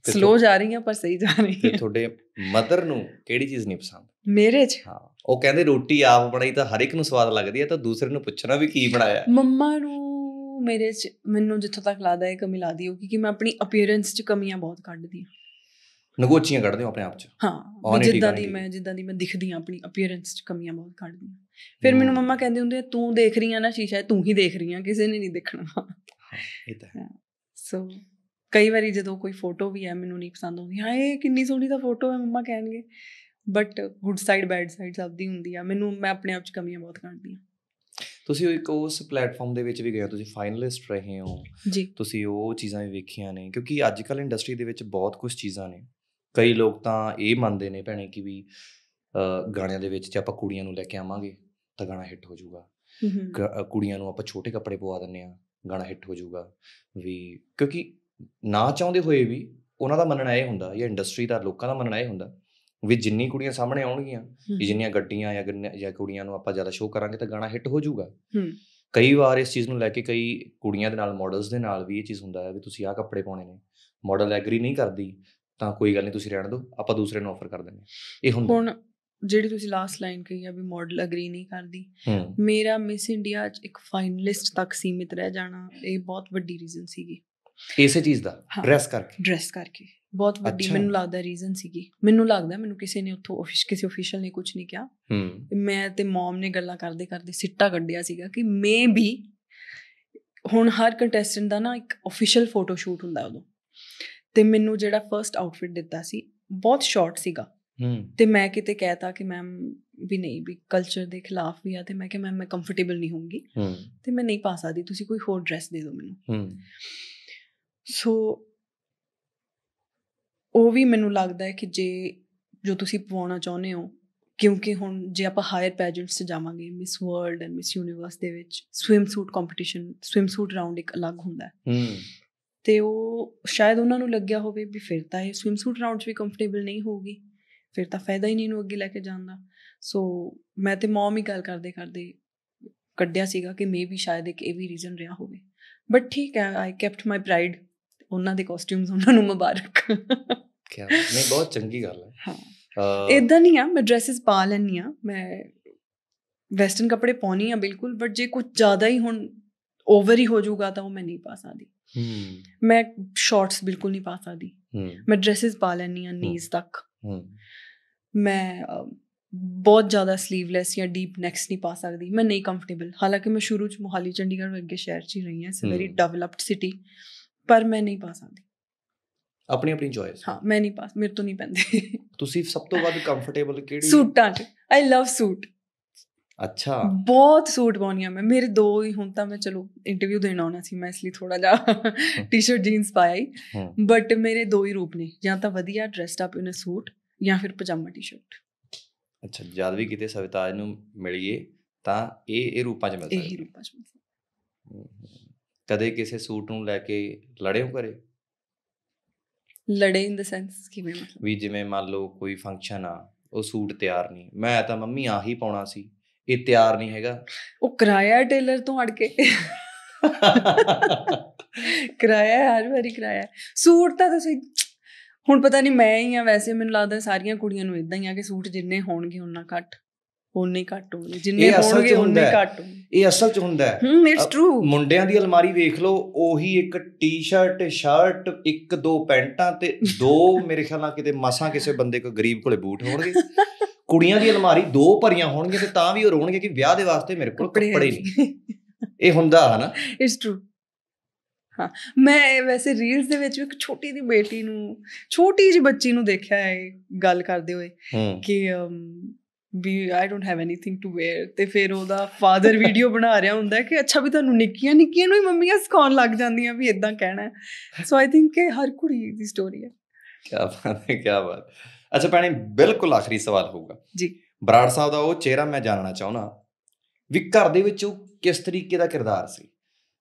ਸਲੋ ਜਾ ਰਹੀ ਆ ਪਰ ਸਹੀ ਜਾ ਰਹੀ ਹੈ ਤੁਹਾਡੇ ਮਦਰ ਨੂੰ ਕਿਹੜੀ ਚੀਜ਼ ਨਹੀਂ ਪਸੰਦ ਮੇਰੇ ਚ ਹਾਂ ਉਹ ਕਹਿੰਦੇ ਰੋਟੀ ਆਪ ਬਣਾਈ ਤਾਂ ਹਰ ਇੱਕ ਨੂੰ ਸਵਾਦ ਲੱਗਦੀ ਹੈ ਤਾਂ ਦੂਸਰੇ ਨੂੰ ਪੁੱਛਣਾ ਵੀ ਕੀ ਬਣਾਇਆ ਮੰਮਾ ਨੂੰ ਮੇਰੇ ਚ ਮੈਨੂੰ ਜਿੱਥੋਂ ਤੱਕ ਲੱਗਦਾ ਹੈ ਕਮੀ ਲੱਗਦੀ ਹੋ ਕਿਉਂਕਿ ਮੈਂ ਆਪਣੀ ਅਪੀਅਰੈਂਸ ਚ ਕਮੀਆਂ ਬਹੁਤ ਕੱਢਦੀ ਹਾਂ ਨਗੋਚੀਆਂ ਕੱਢਦੇ ਹਾਂ ਆਪਣੇ ਆਪ ਚ ਹਾਂ ਜਿੱਦਾਂ ਦੀ ਮੈਂ ਜਿੱਦਾਂ ਦੀ ਮੈਂ ਦਿਖਦੀ ਆ ਆਪਣੀ ਅਪੀਅਰੈਂਸ ਚ ਕਮੀਆਂ ਬਹੁਤ ਕੱਢਦੀ ਆ ਫਿਰ ਮੈਨੂੰ ਮੰਮਾ ਕਹਿੰਦੇ ਹੁੰਦੇ ਤੂੰ ਦੇਖ ਰਹੀ ਆ ਨਾ ਸ਼ੀਸ਼ਾ ਤੂੰ ਹੀ ਦੇਖ ਰਹੀ ਆ ਕਿਸੇ ਨੇ ਨਹੀਂ ਦੇਖਣਾ ਇਹ ਤਾਂ ਸੋ ਕਈ ਵਾਰੀ ਜਦੋਂ ਕੋਈ ਫੋਟੋ ਵੀ ਹੈ ਮੈਨੂੰ ਨਹੀਂ ਪਸੰਦ ਆਉਂਦੀ ਹਾਂ ਇਹ ਕਿੰਨੀ ਸੋਹਣੀ ਦਾ ਫੋਟੋ ਹੈ ਮੰਮਾ ਕਹਿਣਗੇ but good side bad side ਸਭ ਦੀ ਹੁੰਦੀ ਆ ਮੈਨੂੰ ਮੈਂ ਆਪਣੇ ਆਪ 'ਚ ਕਮੀਆਂ ਬਹੁਤ ਕਰਦੀ ਹਾਂ ਤੁਸੀਂ ਇੱਕ ਉਸ ਪਲੇਟਫਾਰਮ ਦੇ ਵਿੱਚ ਵੀ ਗਏ ਤੁਸੀਂ ਫਾਈਨਲਿਸਟ ਰਹੇ ਹੋ ਜੀ ਤੁਸੀਂ ਉਹ ਚੀਜ਼ਾਂ ਵੀ ਵੇਖੀਆਂ ਨੇ ਕਿਉਂਕਿ ਅੱਜ ਕੱਲ ਇੰਡਸਟਰੀ ਦੇ ਵਿੱਚ ਬਹੁਤ ਕੁਝ ਚੀਜ਼ਾਂ ਨੇ ਕਈ ਲੋਕ ਤਾਂ ਇਹ ਮੰਨਦੇ ਨੇ ਭੈਣੇ ਕਿ ਵੀ ਗਾਣਿਆਂ ਦੇ ਵਿੱਚ ਜੇ ਆਪਾਂ ਕੁੜੀਆਂ ਨੂੰ ਲੈ ਕੇ ਆਵਾਂਗੇ ਤਾਂ ਗਾਣਾ ਹਿੱਟ ਹੋ ਜਾਊਗਾ ਕੁੜੀਆਂ ਨੂੰ ਆਪਾਂ ਛੋਟੇ ਕੱਪੜੇ ਪਵਾ ਦਿੰਨੇ ਆ ਗਾਣਾ ਹਿੱਟ ਹੋ ਜਾਊਗਾ ਵੀ ਕਿਉਂਕਿ ਨਾ ਚਾਹੁੰਦੇ ਹੋਏ ਵੀ ਉਹਨਾਂ ਦਾ ਮੰਨਣਾ ਇਹ ਹੁੰਦਾ ਜਾਂ ਇੰਡਸਟਰੀ ਦਾ ਲੋਕਾਂ ਦਾ ਮੰਨਣਾ ਇਹ ਹੁੰਦਾ ਵੀ ਜਿੰਨੀ ਕੁੜੀਆਂ ਸਾਹਮਣੇ ਆਉਣਗੀਆਂ ਜਿੰਨੀਆਂ ਗੱਡੀਆਂ ਜਾਂ ਜਾਂ ਕੁੜੀਆਂ ਨੂੰ ਆਪਾਂ ਜ਼ਿਆਦਾ ਸ਼ੋਅ ਕਰਾਂਗੇ ਤਾਂ ਗਾਣਾ ਹਿੱਟ ਹੋ ਜਾਊਗਾ ਹੂੰ ਕਈ ਵਾਰ ਇਸ ਚੀਜ਼ ਨੂੰ ਲੈ ਕੇ ਕਈ ਕੁੜੀਆਂ ਦੇ ਨਾਲ ਮਾਡਲਸ ਦੇ ਨਾਲ ਵੀ ਇਹ ਚੀਜ਼ ਹੁੰਦਾ ਹੈ ਵੀ ਤੁਸੀਂ ਆਹ ਕੱਪੜੇ ਪਾਉਣੇ ਨੇ ਮਾਡਲ ਐਗਰੀ ਨਹੀਂ ਕਰਦੀ ਤਾਂ ਕੋਈ ਗੱਲ ਨਹੀਂ ਤੁਸੀਂ ਰਹਿਣ ਦਿਓ ਆਪਾਂ ਦੂਸਰੇ ਨੂੰ ਆਫਰ ਕਰ ਦਿੰਦੇ ਇਹ ਹੁੰਦਾ ਹੁਣ ਜਿਹੜੀ ਤੁਸੀਂ ਲਾਸਟ ਲਾਈਨ ਕਹੀ ਆ ਵੀ ਮਾਡਲ ਐਗਰੀ ਨਹੀਂ ਕਰਦੀ ਮੇਰਾ ਮਿਸ ਇੰਡੀਆ ਚ ਇੱਕ ਫਾਈਨਲਿਸਟ ਤੱਕ ਸੀਮਿਤ ਰਹਿ ਜਾਣਾ ਇਹ ਬਹੁਤ ਵੱਡੀ ਰੀਜ਼ਨ ਸੀਗੀ ਇਸੇ ਚੀਜ਼ ਦਾ ਡਰੈਸ ਕਰਕੇ ਡਰੈਸ ਕਰਕੇ ਬਹੁਤ ਵੱਡੀ ਮੈਨੂੰ ਲੱਗਦਾ ਰੀਜ਼ਨ ਸੀਗੀ ਮੈਨੂੰ ਲੱਗਦਾ ਮੈਨੂੰ ਕਿਸੇ ਨੇ ਉੱਥੋਂ ਆਫਿਸ ਕਿਸੇ ਅਫੀਸ਼ੀਅਲ ਨੇ ਕੁਝ ਨਹੀਂ ਕਿਹਾ ਮੈਂ ਤੇ ਮਮ ਨੇ ਗੱਲਾਂ ਕਰਦੇ ਕਰਦੇ ਸਿੱਟਾ ਕੱਢਿਆ ਸੀਗਾ ਕਿ ਮੈਂ ਵੀ ਹੁਣ ਹਰ ਕੰਟੈਸਟੈਂਟ ਦਾ ਨਾ ਇੱਕ ਅਫੀਸ਼ੀਅਲ ਫੋਟੋ ਸ਼ੂਟ ਹੁੰਦਾ ਉਦੋਂ ਤੇ ਮੈਨੂੰ ਜਿਹੜਾ ਫਰਸਟ ਆਊਟਫਿਟ ਦਿੱਤਾ ਸੀ ਬਹੁਤ ਸ਼ਾਰਟ ਸੀਗਾ ਤੇ ਮੈਂ ਕਿਤੇ ਕਹਿਤਾ ਕਿ ਮੈਮ ਵੀ ਨਹੀਂ ਵੀ ਕਲਚਰ ਦੇ ਖਿਲਾਫ ਵੀ ਆ ਤੇ ਮੈਂ ਕਿ ਮੈਮ ਮੈਂ ਕੰਫਰਟੇਬਲ ਨਹੀਂ ਹੋਊਂਗੀ ਤੇ ਮੈਂ ਨਹੀਂ ਪਾ ਸਕਦੀ ਤੁਸੀਂ ਕੋਈ ਹੋਰ ਡਰੈਸ ਦੇ ਦਿਓ ਮੈਨੂੰ ਸੋ ਉਹ ਵੀ ਮੈਨੂੰ ਲੱਗਦਾ ਹੈ ਕਿ ਜੇ ਜੋ ਤੁਸੀਂ ਪਵਾਉਣਾ ਚਾਹੁੰਦੇ ਹੋ ਕਿਉਂਕਿ ਹੁਣ ਜੇ ਆਪਾਂ ਹਾਇਰ ਪੈਜੈਂਟਸ 'ਚ ਜਾਵਾਂਗੇ Miss World and Miss Universe ਦੇ ਵਿੱਚ swimsuit competition swimsuit round ਇੱਕ ਅਲੱਗ ਹੁੰਦਾ ਹੈ ਤੇ ਉਹ ਸ਼ਾਇਦ ਉਹਨਾਂ ਨੂੰ ਲੱਗਿਆ ਹੋਵੇ ਵੀ ਫਿਰ ਤਾਂ ਇਹ ਸਵਿਮ ਸੂਟ ਰਾਉਂਡ 'ਚ ਵੀ ਕੰਫਰਟੇਬਲ ਨਹੀਂ ਹੋਊਗੀ ਫਿਰ ਤਾਂ ਫਾਇਦਾ ਹੀ ਨਹੀਂ ਨੂੰ ਅੱਗੇ ਲੈ ਕੇ ਜਾਣ ਦਾ ਸੋ ਮੈਂ ਤੇ ਮਮ ਹੀ ਗੱਲ ਕਰਦੇ ਕਰਦੇ ਕੱਢਿਆ ਸੀਗਾ ਕਿ ਮੇ ਵੀ ਸ਼ਾਇਦ ਇੱਕ ਇਹ ਵੀ ਰੀਜ਼ਨ ਰਿਹਾ ਹੋਵੇ ਬਟ ਠੀਕ ਹੈ ਆਈ ਕੈਪਟ ਮਾਈ ਪ੍ਰਾਈਡ ਉਹਨਾਂ ਦੇ ਕਾਸਟਿਊਮਸ ਉਹਨਾਂ ਨੂੰ ਮੁਬਾਰਕ ਕੀ ਨਹੀਂ ਬਹੁਤ ਚੰਗੀ ਗੱਲ ਹੈ ਹਾਂ ਇਦਾਂ ਨਹੀਂ ਆ ਮੈਂ ਡਰੈਸਸ ਪਾ ਲੈਣੀ ਆ ਮੈਂ ਵੈਸਟਰਨ ਕੱਪੜੇ ਪਾਉਣੀ ਆ ਬਿਲਕੁਲ ਬਟ ਜੇ ਕੁਝ ਜ਼ਿਆਦਾ ਹੀ ਹੁਣ ਓਵਰ ਹੀ ਹੋ ਜਾਊਗਾ ਤਾਂ ਉਹ ਮੈਂ ਨਹੀਂ ਪਾ ਸਕਦੀ ਹੂੰ ਮੈਂ ਸ਼ਾਰਟਸ ਬਿਲਕੁਲ ਨਹੀਂ ਪਾ ਸਕਦੀ ਮੈਂ ਡਰੈਸਸ ਪਾ ਲੈਣੀ ਆ ਨੀਜ਼ ਤੱਕ ਹੂੰ ਮੈਂ ਬਹੁਤ ਜ਼ਿਆਦਾ 슬ੀਵਲੈਸ ਜਾਂ ਡੀਪ ਨੈਕਸ ਨਹੀਂ ਪਾ ਸਕਦੀ ਮੈਂ ਨਹੀਂ ਕੰਫਰਟੇਬਲ ਹਾਲਾਂਕਿ ਮੈਂ ਸ਼ੁਰੂ ਚ ਮੋਹਾਲੀ ਚੰਡੀਗੜ੍ਹ ਵਰਗੇ ਸ਼ਹਿਰ ਚ ਹੀ ਰਹੀ ਹਾਂ ਇਟਸ ਵੈਰੀ ਡਿਵੈਲਪਡ ਸਿਟੀ ਪਰ ਮੈਂ ਨਹੀਂ ਪਾ ਸਕਦੀ ਆਪਣੀ ਆਪਣੀ ਚੋਇਸ ਹਾਂ ਮੈਂ ਨਹੀਂ ਪਾ ਮੇਰੇ ਤੋਂ ਨਹੀਂ ਪੈਂਦੇ ਤੁਸੀਂ ਸਭ ਤੋਂ ਵੱਧ ਕੰਫਰਟੇਬਲ ਕਿਹੜੀ ਸੂਟਾਂ 'ਚ ਆਈ ਲਵ ਸੂਟ ਅੱਛਾ ਬਹੁਤ ਸੂਟ ਪਾਉਣੀਆਂ ਮੈਂ ਮੇਰੇ ਦੋ ਹੀ ਹੁਣ ਤਾਂ ਮੈਂ ਚਲੋ ਇੰਟਰਵਿਊ ਦੇਣਾ ਆਉਣਾ ਸੀ ਮੈਂ ਇਸ ਲਈ ਥੋੜਾ ਜਿਹਾ ਟੀ-ਸ਼ਰਟ ਜੀਨਸ ਪਾਇਆ ਹੀ ਬਟ ਮੇਰੇ ਦੋ ਹੀ ਰੂਪ ਨੇ ਜਾਂ ਤਾਂ ਵਧੀਆ dressed up in a suit ਜਾਂ ਫਿਰ ਪਜਾਮਾ ਟੀ-ਸ਼ਰਟ ਅੱਛਾ ਜਦ ਵੀ ਕਿਤੇ ਸਵਿਤਾਜ ਨੂੰ ਮਿਲੀਏ ਤਾਂ ਇਹ ਇਹ ਰੂਪਾਂ 'ਚ ਮਿਲਦਾ ਹੈ ਇਹ ਰੂਪਾਂ 'ਚ ਮਿਲਦਾ ਹੈ ਕਦੇ ਕਿਸੇ ਸੂਟ ਨੂੰ ਲੈ ਕੇ ਲੜੇ ਹੋ ਕਰੇ ਲੜੇ ਇਨ ਦ ਸੈਂਸ ਕਿਵੇਂ ਮਤਲਬ ਵੀ ਜਿਵੇਂ ਮੰਨ ਲਓ ਕੋਈ ਫੰਕਸ਼ਨ ਆ ਉਹ ਸੂਟ ਤਿਆਰ ਨਹੀਂ ਮੈਂ ਤਾਂ ਮੰਮੀ ਆਹੀ ਪਾਉਣਾ ਸੀ ਇਹ ਤਿਆਰ ਨਹੀਂ ਹੈਗਾ ਉਹ ਕਿਰਾਇਆ ਟੇਲਰ ਤੋਂ ਅੜ ਕੇ ਕਿਰਾਇਆ ਹਰ ਵਾਰੀ ਕਿਰਾਇਆ ਸੂਟ ਤਾਂ ਤੁਸੀਂ ਹੁਣ ਪਤਾ ਨਹੀਂ ਮੈਂ ਹੀ ਆ ਵੈਸੇ ਮੈਨੂੰ ਲੱਗਦਾ ਸਾਰੀਆਂ ਕੁੜੀਆਂ ਨੂੰ ਇਦਾਂ ਹੀ ਆ ਕਿ ਸੂਟ ਜਿੰਨੇ ਹੋਣਗੇ ਉਹਨਾਂ ਘੱਟ ਉਨੇ ਘੱਟ ਹੋਣਗੇ ਜਿੰਨੇ ਹੋਣਗੇ ਉਨੇ ਘੱਟ ਇਹ ਅਸਲ ਚ ਹੁੰਦਾ ਹੈ ਹਮ ਇਟਸ ਟਰੂ ਮੁੰਡਿਆਂ ਦੀ ਅਲਮਾਰੀ ਵੇਖ ਲਓ ਉਹੀ ਇੱਕ ਟੀ-ਸ਼ਰਟ ਸ਼ਰਟ ਇੱਕ ਦੋ ਪੈਂਟਾਂ ਤੇ ਦੋ ਮੇਰੇ ਖਿਆਲ ਨਾਲ ਕਿਤੇ ਮਸਾਂ ਕਿਸੇ ਬੰਦੇ ਕੋ ਗਰੀਬ ਕੋਲੇ ਬੂਟ ਹੋਣਗੇ ਕੁੜੀਆਂ ਦੀ ਅਲਮਾਰੀ ਦੋ ਭਰੀਆਂ ਹੋਣਗੀਆਂ ਤੇ ਤਾਂ ਵੀ ਉਹ ਰੋਣਗੇ ਕਿ ਵਿਆਹ ਦੇ ਵਾਸਤੇ ਮੇਰੇ ਕੋਲ ਕੱਪੜੇ ਨਹੀਂ ਇਹ ਹੁੰਦਾ ਹੈ ਨਾ ਇਟਸ ਟਰੂ ਹਾਂ ਮੈਂ ਵੈਸੇ ਰੀਲਸ ਦੇ ਵਿੱਚ ਇੱਕ ਛੋਟੀ ਦੀ ਬੇਟੀ ਨੂੰ ਛੋਟੀ ਜੀ ਬੱਚੀ ਨੂੰ ਦੇਖਿਆ ਹੈ ਗੱਲ ਕਰਦੇ ਹੋਏ ਕਿ ਵੀ I don't have anything to wear ਤੇ ਫਿਰ ਉਹਦਾ ਫਾਦਰ ਵੀਡੀਓ ਬਣਾ ਰਿਹਾ ਹੁੰਦਾ ਕਿ ਅੱਛਾ ਵੀ ਤੁਹਾਨੂੰ ਨਿੱਕੀਆਂ ਨਿੱਕੀਆਂ ਨੂੰ ਹੀ ਮੰਮੀਆਂ ਸਿਖਾਉਣ ਲੱਗ ਜਾਂਦੀਆਂ ਵੀ ਇਦਾਂ ਕਹਿਣਾ ਸੋ ਆਈ ਥਿੰਕ ਕਿ ਹਰ ਕੁੜੀ ਦੀ ਸਟੋਰੀ ਹੈ ਕੀ ਬਾਤ ਹੈ ਕੀ ਬਾਤ ਅੱਛਾ ਭੈਣੇ ਬਿਲਕੁਲ ਆਖਰੀ ਸਵਾਲ ਹੋਊਗਾ ਜੀ ਬਰਾੜ ਸਾਹਿਬ ਦਾ ਉਹ ਚਿਹਰਾ ਮੈਂ ਜਾਣਨਾ ਚਾਹਣਾ ਵੀ ਘਰ ਦੇ ਵਿੱਚ ਉਹ ਕਿਸ ਤਰੀਕੇ ਦਾ ਕਿਰਦਾਰ ਸੀ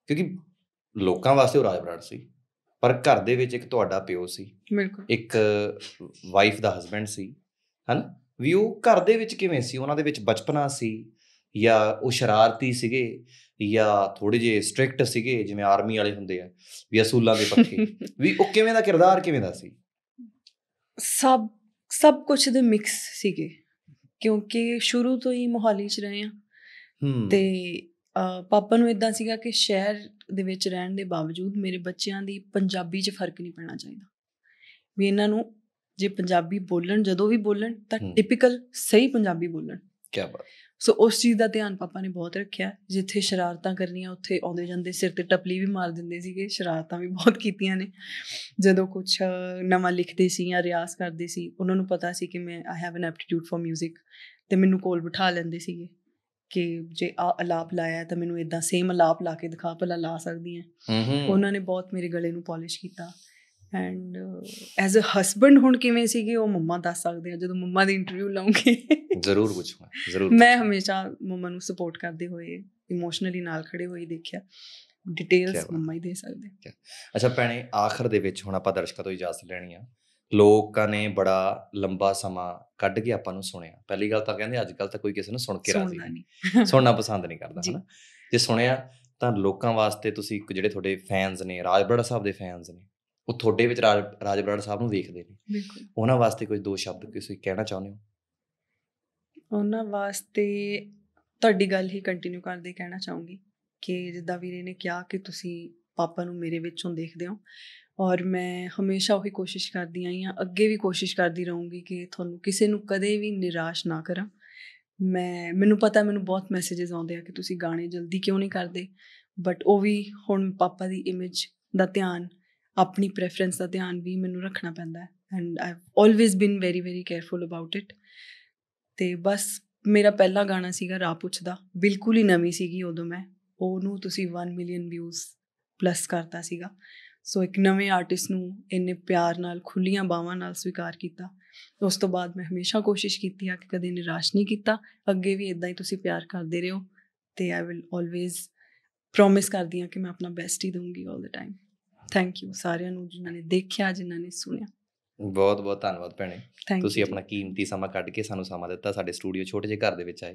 ਕਿਉਂਕਿ ਲੋਕਾਂ ਵਾਸਤੇ ਉਹ ਰਾਜ ਬਰਾੜ ਸੀ ਪਰ ਘਰ ਦੇ ਵਿੱਚ ਇੱਕ ਤੁਹਾਡਾ ਪਿਓ ਸੀ ਬਿਲਕੁਲ ਇੱਕ ਵਾਈਫ ਦਾ ਹਸਬੰਡ ਸੀ ਹਨ ਵੀ ਉਹ ਘਰ ਦੇ ਵਿੱਚ ਕਿਵੇਂ ਸੀ ਉਹਨਾਂ ਦੇ ਵਿੱਚ ਬਚਪਨਾ ਸੀ ਜਾਂ ਉਹ ਸ਼ਰਾਰਤੀ ਸੀਗੇ ਜਾਂ ਥੋੜੇ ਜੇ ਸਟ੍ਰਿਕਟ ਸੀਗੇ ਜਿਵੇਂ ਆਰਮੀ ਵਾਲੇ ਹੁੰਦੇ ਆ ਵੀ ਅਸੂਲਾਂ ਦੇ ਪੱਕੇ ਵੀ ਉਹ ਕਿਵੇਂ ਦਾ ਕਿਰਦਾਰ ਕਿਵੇਂ ਦਾ ਸੀ ਸਭ ਸਭ ਕੁਝ ਦੇ ਮਿਕਸ ਸੀਗੇ ਕਿਉਂਕਿ ਸ਼ੁਰੂ ਤੋਂ ਹੀ ਮੋਹਾਲੀ 'ਚ ਰਹੇ ਆ ਤੇ ਪਾਪਾ ਨੂੰ ਇਦਾਂ ਸੀਗਾ ਕਿ ਸ਼ਹਿਰ ਦੇ ਵਿੱਚ ਰਹਿਣ ਦੇ ਬਾਵਜੂਦ ਮੇਰੇ ਬੱਚਿਆਂ ਦੀ ਪੰਜਾਬੀ 'ਚ ਫਰਕ ਨਹੀਂ ਪੈਣਾ ਚਾਹੀਦਾ ਵੀ ਇਹਨਾਂ ਨੂੰ ਜੇ ਪੰਜਾਬੀ ਬੋਲਣ ਜਦੋਂ ਵੀ ਬੋਲਣ ਤਾਂ ਟਿਪੀਕਲ ਸਹੀ ਪੰਜਾਬੀ ਬੋਲਣ ਕੀ ਬਾਤ ਸੋ ਉਸ ਚੀਜ਼ ਦਾ ਧਿਆਨ ਪਾਪਾ ਨੇ ਬਹੁਤ ਰੱਖਿਆ ਜਿੱਥੇ ਸ਼ਰਾਰਤਾਂ ਕਰਨੀਆਂ ਉੱਥੇ ਆਉਂਦੇ ਜਾਂਦੇ ਸਿਰ ਤੇ ਟੱਪਲੀ ਵੀ ਮਾਰ ਦਿੰਦੇ ਸੀਗੇ ਸ਼ਰਾਰਤਾਂ ਵੀ ਬਹੁਤ ਕੀਤੀਆਂ ਨੇ ਜਦੋਂ ਕੁਝ ਨਵਾਂ ਲਿਖਦੇ ਸੀ ਜਾਂ ਰਿਆਜ਼ ਕਰਦੇ ਸੀ ਉਹਨਾਂ ਨੂੰ ਪਤਾ ਸੀ ਕਿ ਮੈਂ I have an aptitude for 뮤직 ਤੇ ਮੈਨੂੰ ਕੋਲ ਬਿਠਾ ਲੈਂਦੇ ਸੀਗੇ ਕਿ ਜੇ ਆ ਅਲਾਪ ਲਾਇਆ ਤਾਂ ਮੈਨੂੰ ਇਦਾਂ ਸੇਮ ਅਲਾਪ ਲਾ ਕੇ ਦਿਖਾ ਭਲਾ ਲਾ ਸਕਦੀ ਹਾਂ ਉਹਨਾਂ ਨੇ ਬਹੁਤ ਮੇਰੇ ਗਲੇ ਨੂੰ ਪਾਲਿਸ਼ ਕੀਤਾ ਐਂਡ ਐਜ਼ ਅ ਹਸਬੰਡ ਹੁਣ ਕਿਵੇਂ ਸੀਗੇ ਉਹ ਮੰਮਾ ਦੱਸ ਸਕਦੇ ਆ ਜਦੋਂ ਮੰਮਾ ਦੀ ਇੰਟਰਵਿਊ ਲਾਉਂਗੇ ਜ਼ਰੂਰ ਪੁੱਛੂਗਾ ਜ਼ਰੂਰ ਮੈਂ ਹਮੇਸ਼ਾ ਮੰਮਾ ਨੂੰ ਸਪੋਰਟ ਕਰਦੇ ਹੋਏ ਇਮੋਸ਼ਨਲੀ ਨਾਲ ਖੜੇ ਹੋਏ ਦੇਖਿਆ ਡਿਟੇਲਸ ਮੰਮਾ ਹੀ ਦੇ ਸਕਦੇ ਅੱਛਾ ਭੈਣੇ ਆਖਰ ਦੇ ਵਿੱਚ ਹੁਣ ਆਪਾਂ ਦਰਸ਼ਕਾਂ ਤੋਂ ਇਜਾਜ਼ਤ ਲੈਣੀ ਆ ਲੋਕਾਂ ਨੇ ਬੜਾ ਲੰਬਾ ਸਮਾਂ ਕੱਢ ਕੇ ਆਪਾਂ ਨੂੰ ਸੁਣਿਆ ਪਹਿਲੀ ਗੱਲ ਤਾਂ ਕਹਿੰਦੇ ਅੱਜ ਕੱਲ ਤਾਂ ਕੋਈ ਕਿਸੇ ਨੂੰ ਸੁਣ ਕੇ ਰਾਜ਼ੀ ਨਹੀਂ ਸੁਣਨਾ ਪਸੰਦ ਨਹੀਂ ਕਰਦਾ ਹਨਾ ਜੇ ਸੁਣਿਆ ਤਾਂ ਲੋਕਾਂ ਵਾਸਤੇ ਤੁਸੀਂ ਜਿਹੜੇ ਤੁਹਾਡੇ ਫੈਨਸ ਨੇ ਰਾਜਬੜਾ ਸਾਹਿਬ ਦੇ ਫੈਨਸ ਨੇ ਉਹ ਤੁਹਾਡੇ ਵਿੱਚ ਰਾਜ ਬਰਾੜ ਸਾਹਿਬ ਨੂੰ ਵੇਖਦੇ ਨੇ ਬਿਲਕੁਲ ਉਹਨਾਂ ਵਾਸਤੇ ਕੋਈ ਦੋ ਸ਼ਬਦ ਕਿਸੇ ਕਹਿਣਾ ਚਾਹੁੰਦੇ ਹੋ ਉਹਨਾਂ ਵਾਸਤੇ ਤੁਹਾਡੀ ਗੱਲ ਹੀ ਕੰਟੀਨਿਊ ਕਰਦੇ ਕਹਿਣਾ ਚਾਹੂੰਗੀ ਕਿ ਜਿੱਦਾਂ ਵੀਰੇ ਨੇ ਕਿਹਾ ਕਿ ਤੁਸੀਂ ਪਾਪਾ ਨੂੰ ਮੇਰੇ ਵਿੱਚੋਂ ਦੇਖਦੇ ਹੋ ਔਰ ਮੈਂ ਹਮੇਸ਼ਾ ਉਹੀ ਕੋਸ਼ਿਸ਼ ਕਰਦੀ ਆਈ ਹਾਂ ਅੱਗੇ ਵੀ ਕੋਸ਼ਿਸ਼ ਕਰਦੀ ਰਹੂੰਗੀ ਕਿ ਤੁਹਾਨੂੰ ਕਿਸੇ ਨੂੰ ਕਦੇ ਵੀ ਨਿਰਾਸ਼ ਨਾ ਕਰਾਂ ਮੈਂ ਮੈਨੂੰ ਪਤਾ ਮੈਨੂੰ ਬਹੁਤ ਮੈਸੇजेस ਆਉਂਦੇ ਆ ਕਿ ਤੁਸੀਂ ਗਾਣੇ ਜਲਦੀ ਕਿਉਂ ਨਹੀਂ ਕਰਦੇ ਬਟ ਉਹ ਵੀ ਹੁਣ ਪਾਪਾ ਦੀ ਇਮੇਜ ਦਾ ਧਿਆਨ ਆਪਣੀ ਪ੍ਰੈਫਰੈਂਸ ਦਾ ਧਿਆਨ ਵੀ ਮੈਨੂੰ ਰੱਖਣਾ ਪੈਂਦਾ ਹੈ and I've always been very very careful about it ਤੇ ਬਸ ਮੇਰਾ ਪਹਿਲਾ ਗਾਣਾ ਸੀਗਾ ਰਾਹ ਪੁੱਛਦਾ ਬਿਲਕੁਲ ਹੀ ਨਵੀਂ ਸੀਗੀ ਉਦੋਂ ਮੈਂ ਉਹਨੂੰ ਤੁਸੀਂ 1 ਮਿਲੀਅਨ ਵਿਊਜ਼ ਪਲੱਸ ਕਰਤਾ ਸੀਗਾ ਸੋ ਇੱਕ ਨਵੇਂ ਆਰਟਿਸਟ ਨੂੰ ਇੰਨੇ ਪਿਆਰ ਨਾਲ ਖੁੱਲੀਆਂ ਬਾਹਾਂ ਨਾਲ ਸਵੀਕਾਰ ਕੀਤਾ ਉਸ ਤੋਂ ਬਾਅਦ ਮੈਂ ਹਮੇਸ਼ਾ ਕੋਸ਼ਿਸ਼ ਕੀਤੀ ਆ ਕਿ ਕਦੇ ਨਿਰਾਸ਼ ਨਹੀਂ ਕੀਤਾ ਅੱਗੇ ਵੀ ਇਦਾਂ ਹੀ ਤੁਸੀਂ ਪਿਆਰ ਕਰਦੇ ਰਹੋ ਤੇ ਆਈ ਵਿਲ ਆਲਵੇਜ਼ ਪ੍ਰੋਮਿਸ ਕਰਦੀ ਆ ਕਿ ਮੈਂ ਆਪਣਾ ਬੈਸਟ ਹੀ ਦੂੰਗੀ 올 ਦਾ ਟਾਈਮ ਥੈਂਕ ਯੂ ਸਾਰਿਆਂ ਨੂੰ ਜਿਨ੍ਹਾਂ ਨੇ ਦੇਖਿਆ ਜਿਨ੍ਹਾਂ ਨੇ ਸੁਣਿਆ ਬਹੁਤ ਬਹੁਤ ਧੰਨਵਾਦ ਭੈਣੇ ਤੁਸੀਂ ਆਪਣਾ ਕੀਮਤੀ ਸਮਾਂ ਕੱਢ ਕੇ ਸਾਨੂੰ ਸਮਾਂ ਦਿੱਤਾ ਸਾਡੇ ਸਟੂਡੀਓ ਛੋਟੇ ਜਿਹੇ ਘਰ ਦੇ ਵਿੱਚ ਆਏ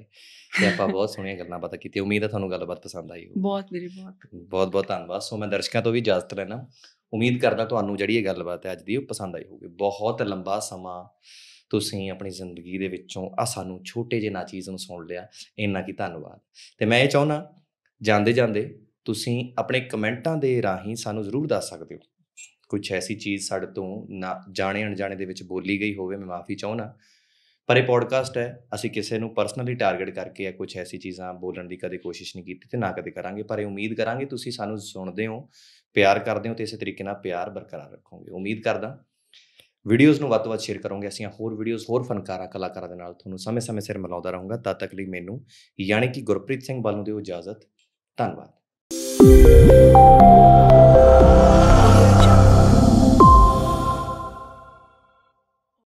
ਤੇ ਆਪਾਂ ਬਹੁਤ ਸੋਹਣੀਆਂ ਗੱਲਾਂ ਬਾਤਾਂ ਕੀਤੀ ਉਮੀਦ ਹੈ ਤੁਹਾਨੂੰ ਗੱਲਬਾਤ ਪਸੰਦ ਆਈ ਹੋਵੇ ਬਹੁਤ ਮੇਰੀ ਬਹੁਤ ਬਹੁਤ ਬਹੁਤ ਧੰਨਵਾਦ ਸੋ ਮੈਂ ਦਰਸ਼ਕਾਂ ਤੋਂ ਵੀ ਇਜਾਜ਼ਤ ਲੈਣਾ ਉਮੀਦ ਕਰਦਾ ਤੁਹਾਨੂੰ ਜਿਹੜੀ ਇਹ ਗੱਲਬਾਤ ਹੈ ਅੱਜ ਦੀ ਉਹ ਪਸੰਦ ਆਈ ਹੋਵੇ ਬਹੁਤ ਲੰਬਾ ਸਮਾਂ ਤੁਸੀਂ ਆਪਣੀ ਜ਼ਿੰਦਗੀ ਦੇ ਵਿੱਚੋਂ ਆ ਸਾਨੂੰ ਛੋਟੇ ਜਿਹੇ ਚੀਜ਼ ਨੂੰ ਸੁਣ ਲਿਆ ਇੰਨਾ ਕੀ ਧੰਨਵਾਦ ਤੇ ਮੈਂ ਇਹ ਚਾਹੁੰਦਾ ਜਾਂਦੇ ਜਾਂਦੇ ਤੁਸੀਂ ਆਪਣੇ ਕਮੈਂਟਾਂ ਦੇ ਰਾਹੀਂ ਸਾਨੂੰ ਜ਼ਰੂਰ ਦੱਸ ਸਕਦੇ ਹੋ ਕੁਝ ਐਸੀ ਚੀਜ਼ ਸਾਡੇ ਤੋਂ ਨਾ ਜਾਣੇ ਅਣਜਾਣੇ ਦੇ ਵਿੱਚ ਬੋਲੀ ਗਈ ਹੋਵੇ ਮੈਂ ਮਾਫੀ ਚਾਹੁੰਨਾ ਪਰ ਇਹ ਪੋਡਕਾਸਟ ਹੈ ਅਸੀਂ ਕਿਸੇ ਨੂੰ ਪਰਸਨਲੀ ਟਾਰਗੇਟ ਕਰਕੇ ਆ ਕੁਝ ਐਸੀ ਚੀਜ਼ਾਂ ਬੋਲਣ ਦੀ ਕਦੇ ਕੋਸ਼ਿਸ਼ ਨਹੀਂ ਕੀਤੀ ਤੇ ਨਾ ਕਦੇ ਕਰਾਂਗੇ ਪਰ ਇਹ ਉਮੀਦ ਕਰਾਂਗੇ ਤੁਸੀਂ ਸਾਨੂੰ ਸੁਣਦੇ ਹੋ ਪਿਆਰ ਕਰਦੇ ਹੋ ਤੇ ਇਸੇ ਤਰੀਕੇ ਨਾਲ ਪਿਆਰ ਬਰਕਰਾਰ ਰੱਖੋਗੇ ਉਮੀਦ ਕਰਦਾ ਵੀਡੀਓਜ਼ ਨੂੰ ਵੱਧ ਤੋਂ ਵੱਧ ਸ਼ੇਅਰ ਕਰੋਗੇ ਅਸੀਂ ਹੋਰ ਵੀਡੀਓਜ਼ ਹੋਰ ਫਨਕਾਰਾਂ ਕਲਾਕਾਰਾਂ ਦੇ ਨਾਲ ਤੁਹਾਨੂੰ ਸਮੇਂ-ਸਮੇਂ ਸਿਰ ਮਿਲਾਉਂਦਾ ਰਹੂੰਗਾ ਤਦ ਤੱਕ ਲਈ ਮੈਨੂੰ ਯਾਨੀ ਕਿ ਗੁਰਪ੍ਰੀਤ ਸਿੰਘ ਵੱਲੋਂ ਦਿਓ ਇਜਾਜ਼ਤ ਧੰਨਵਾਦ Música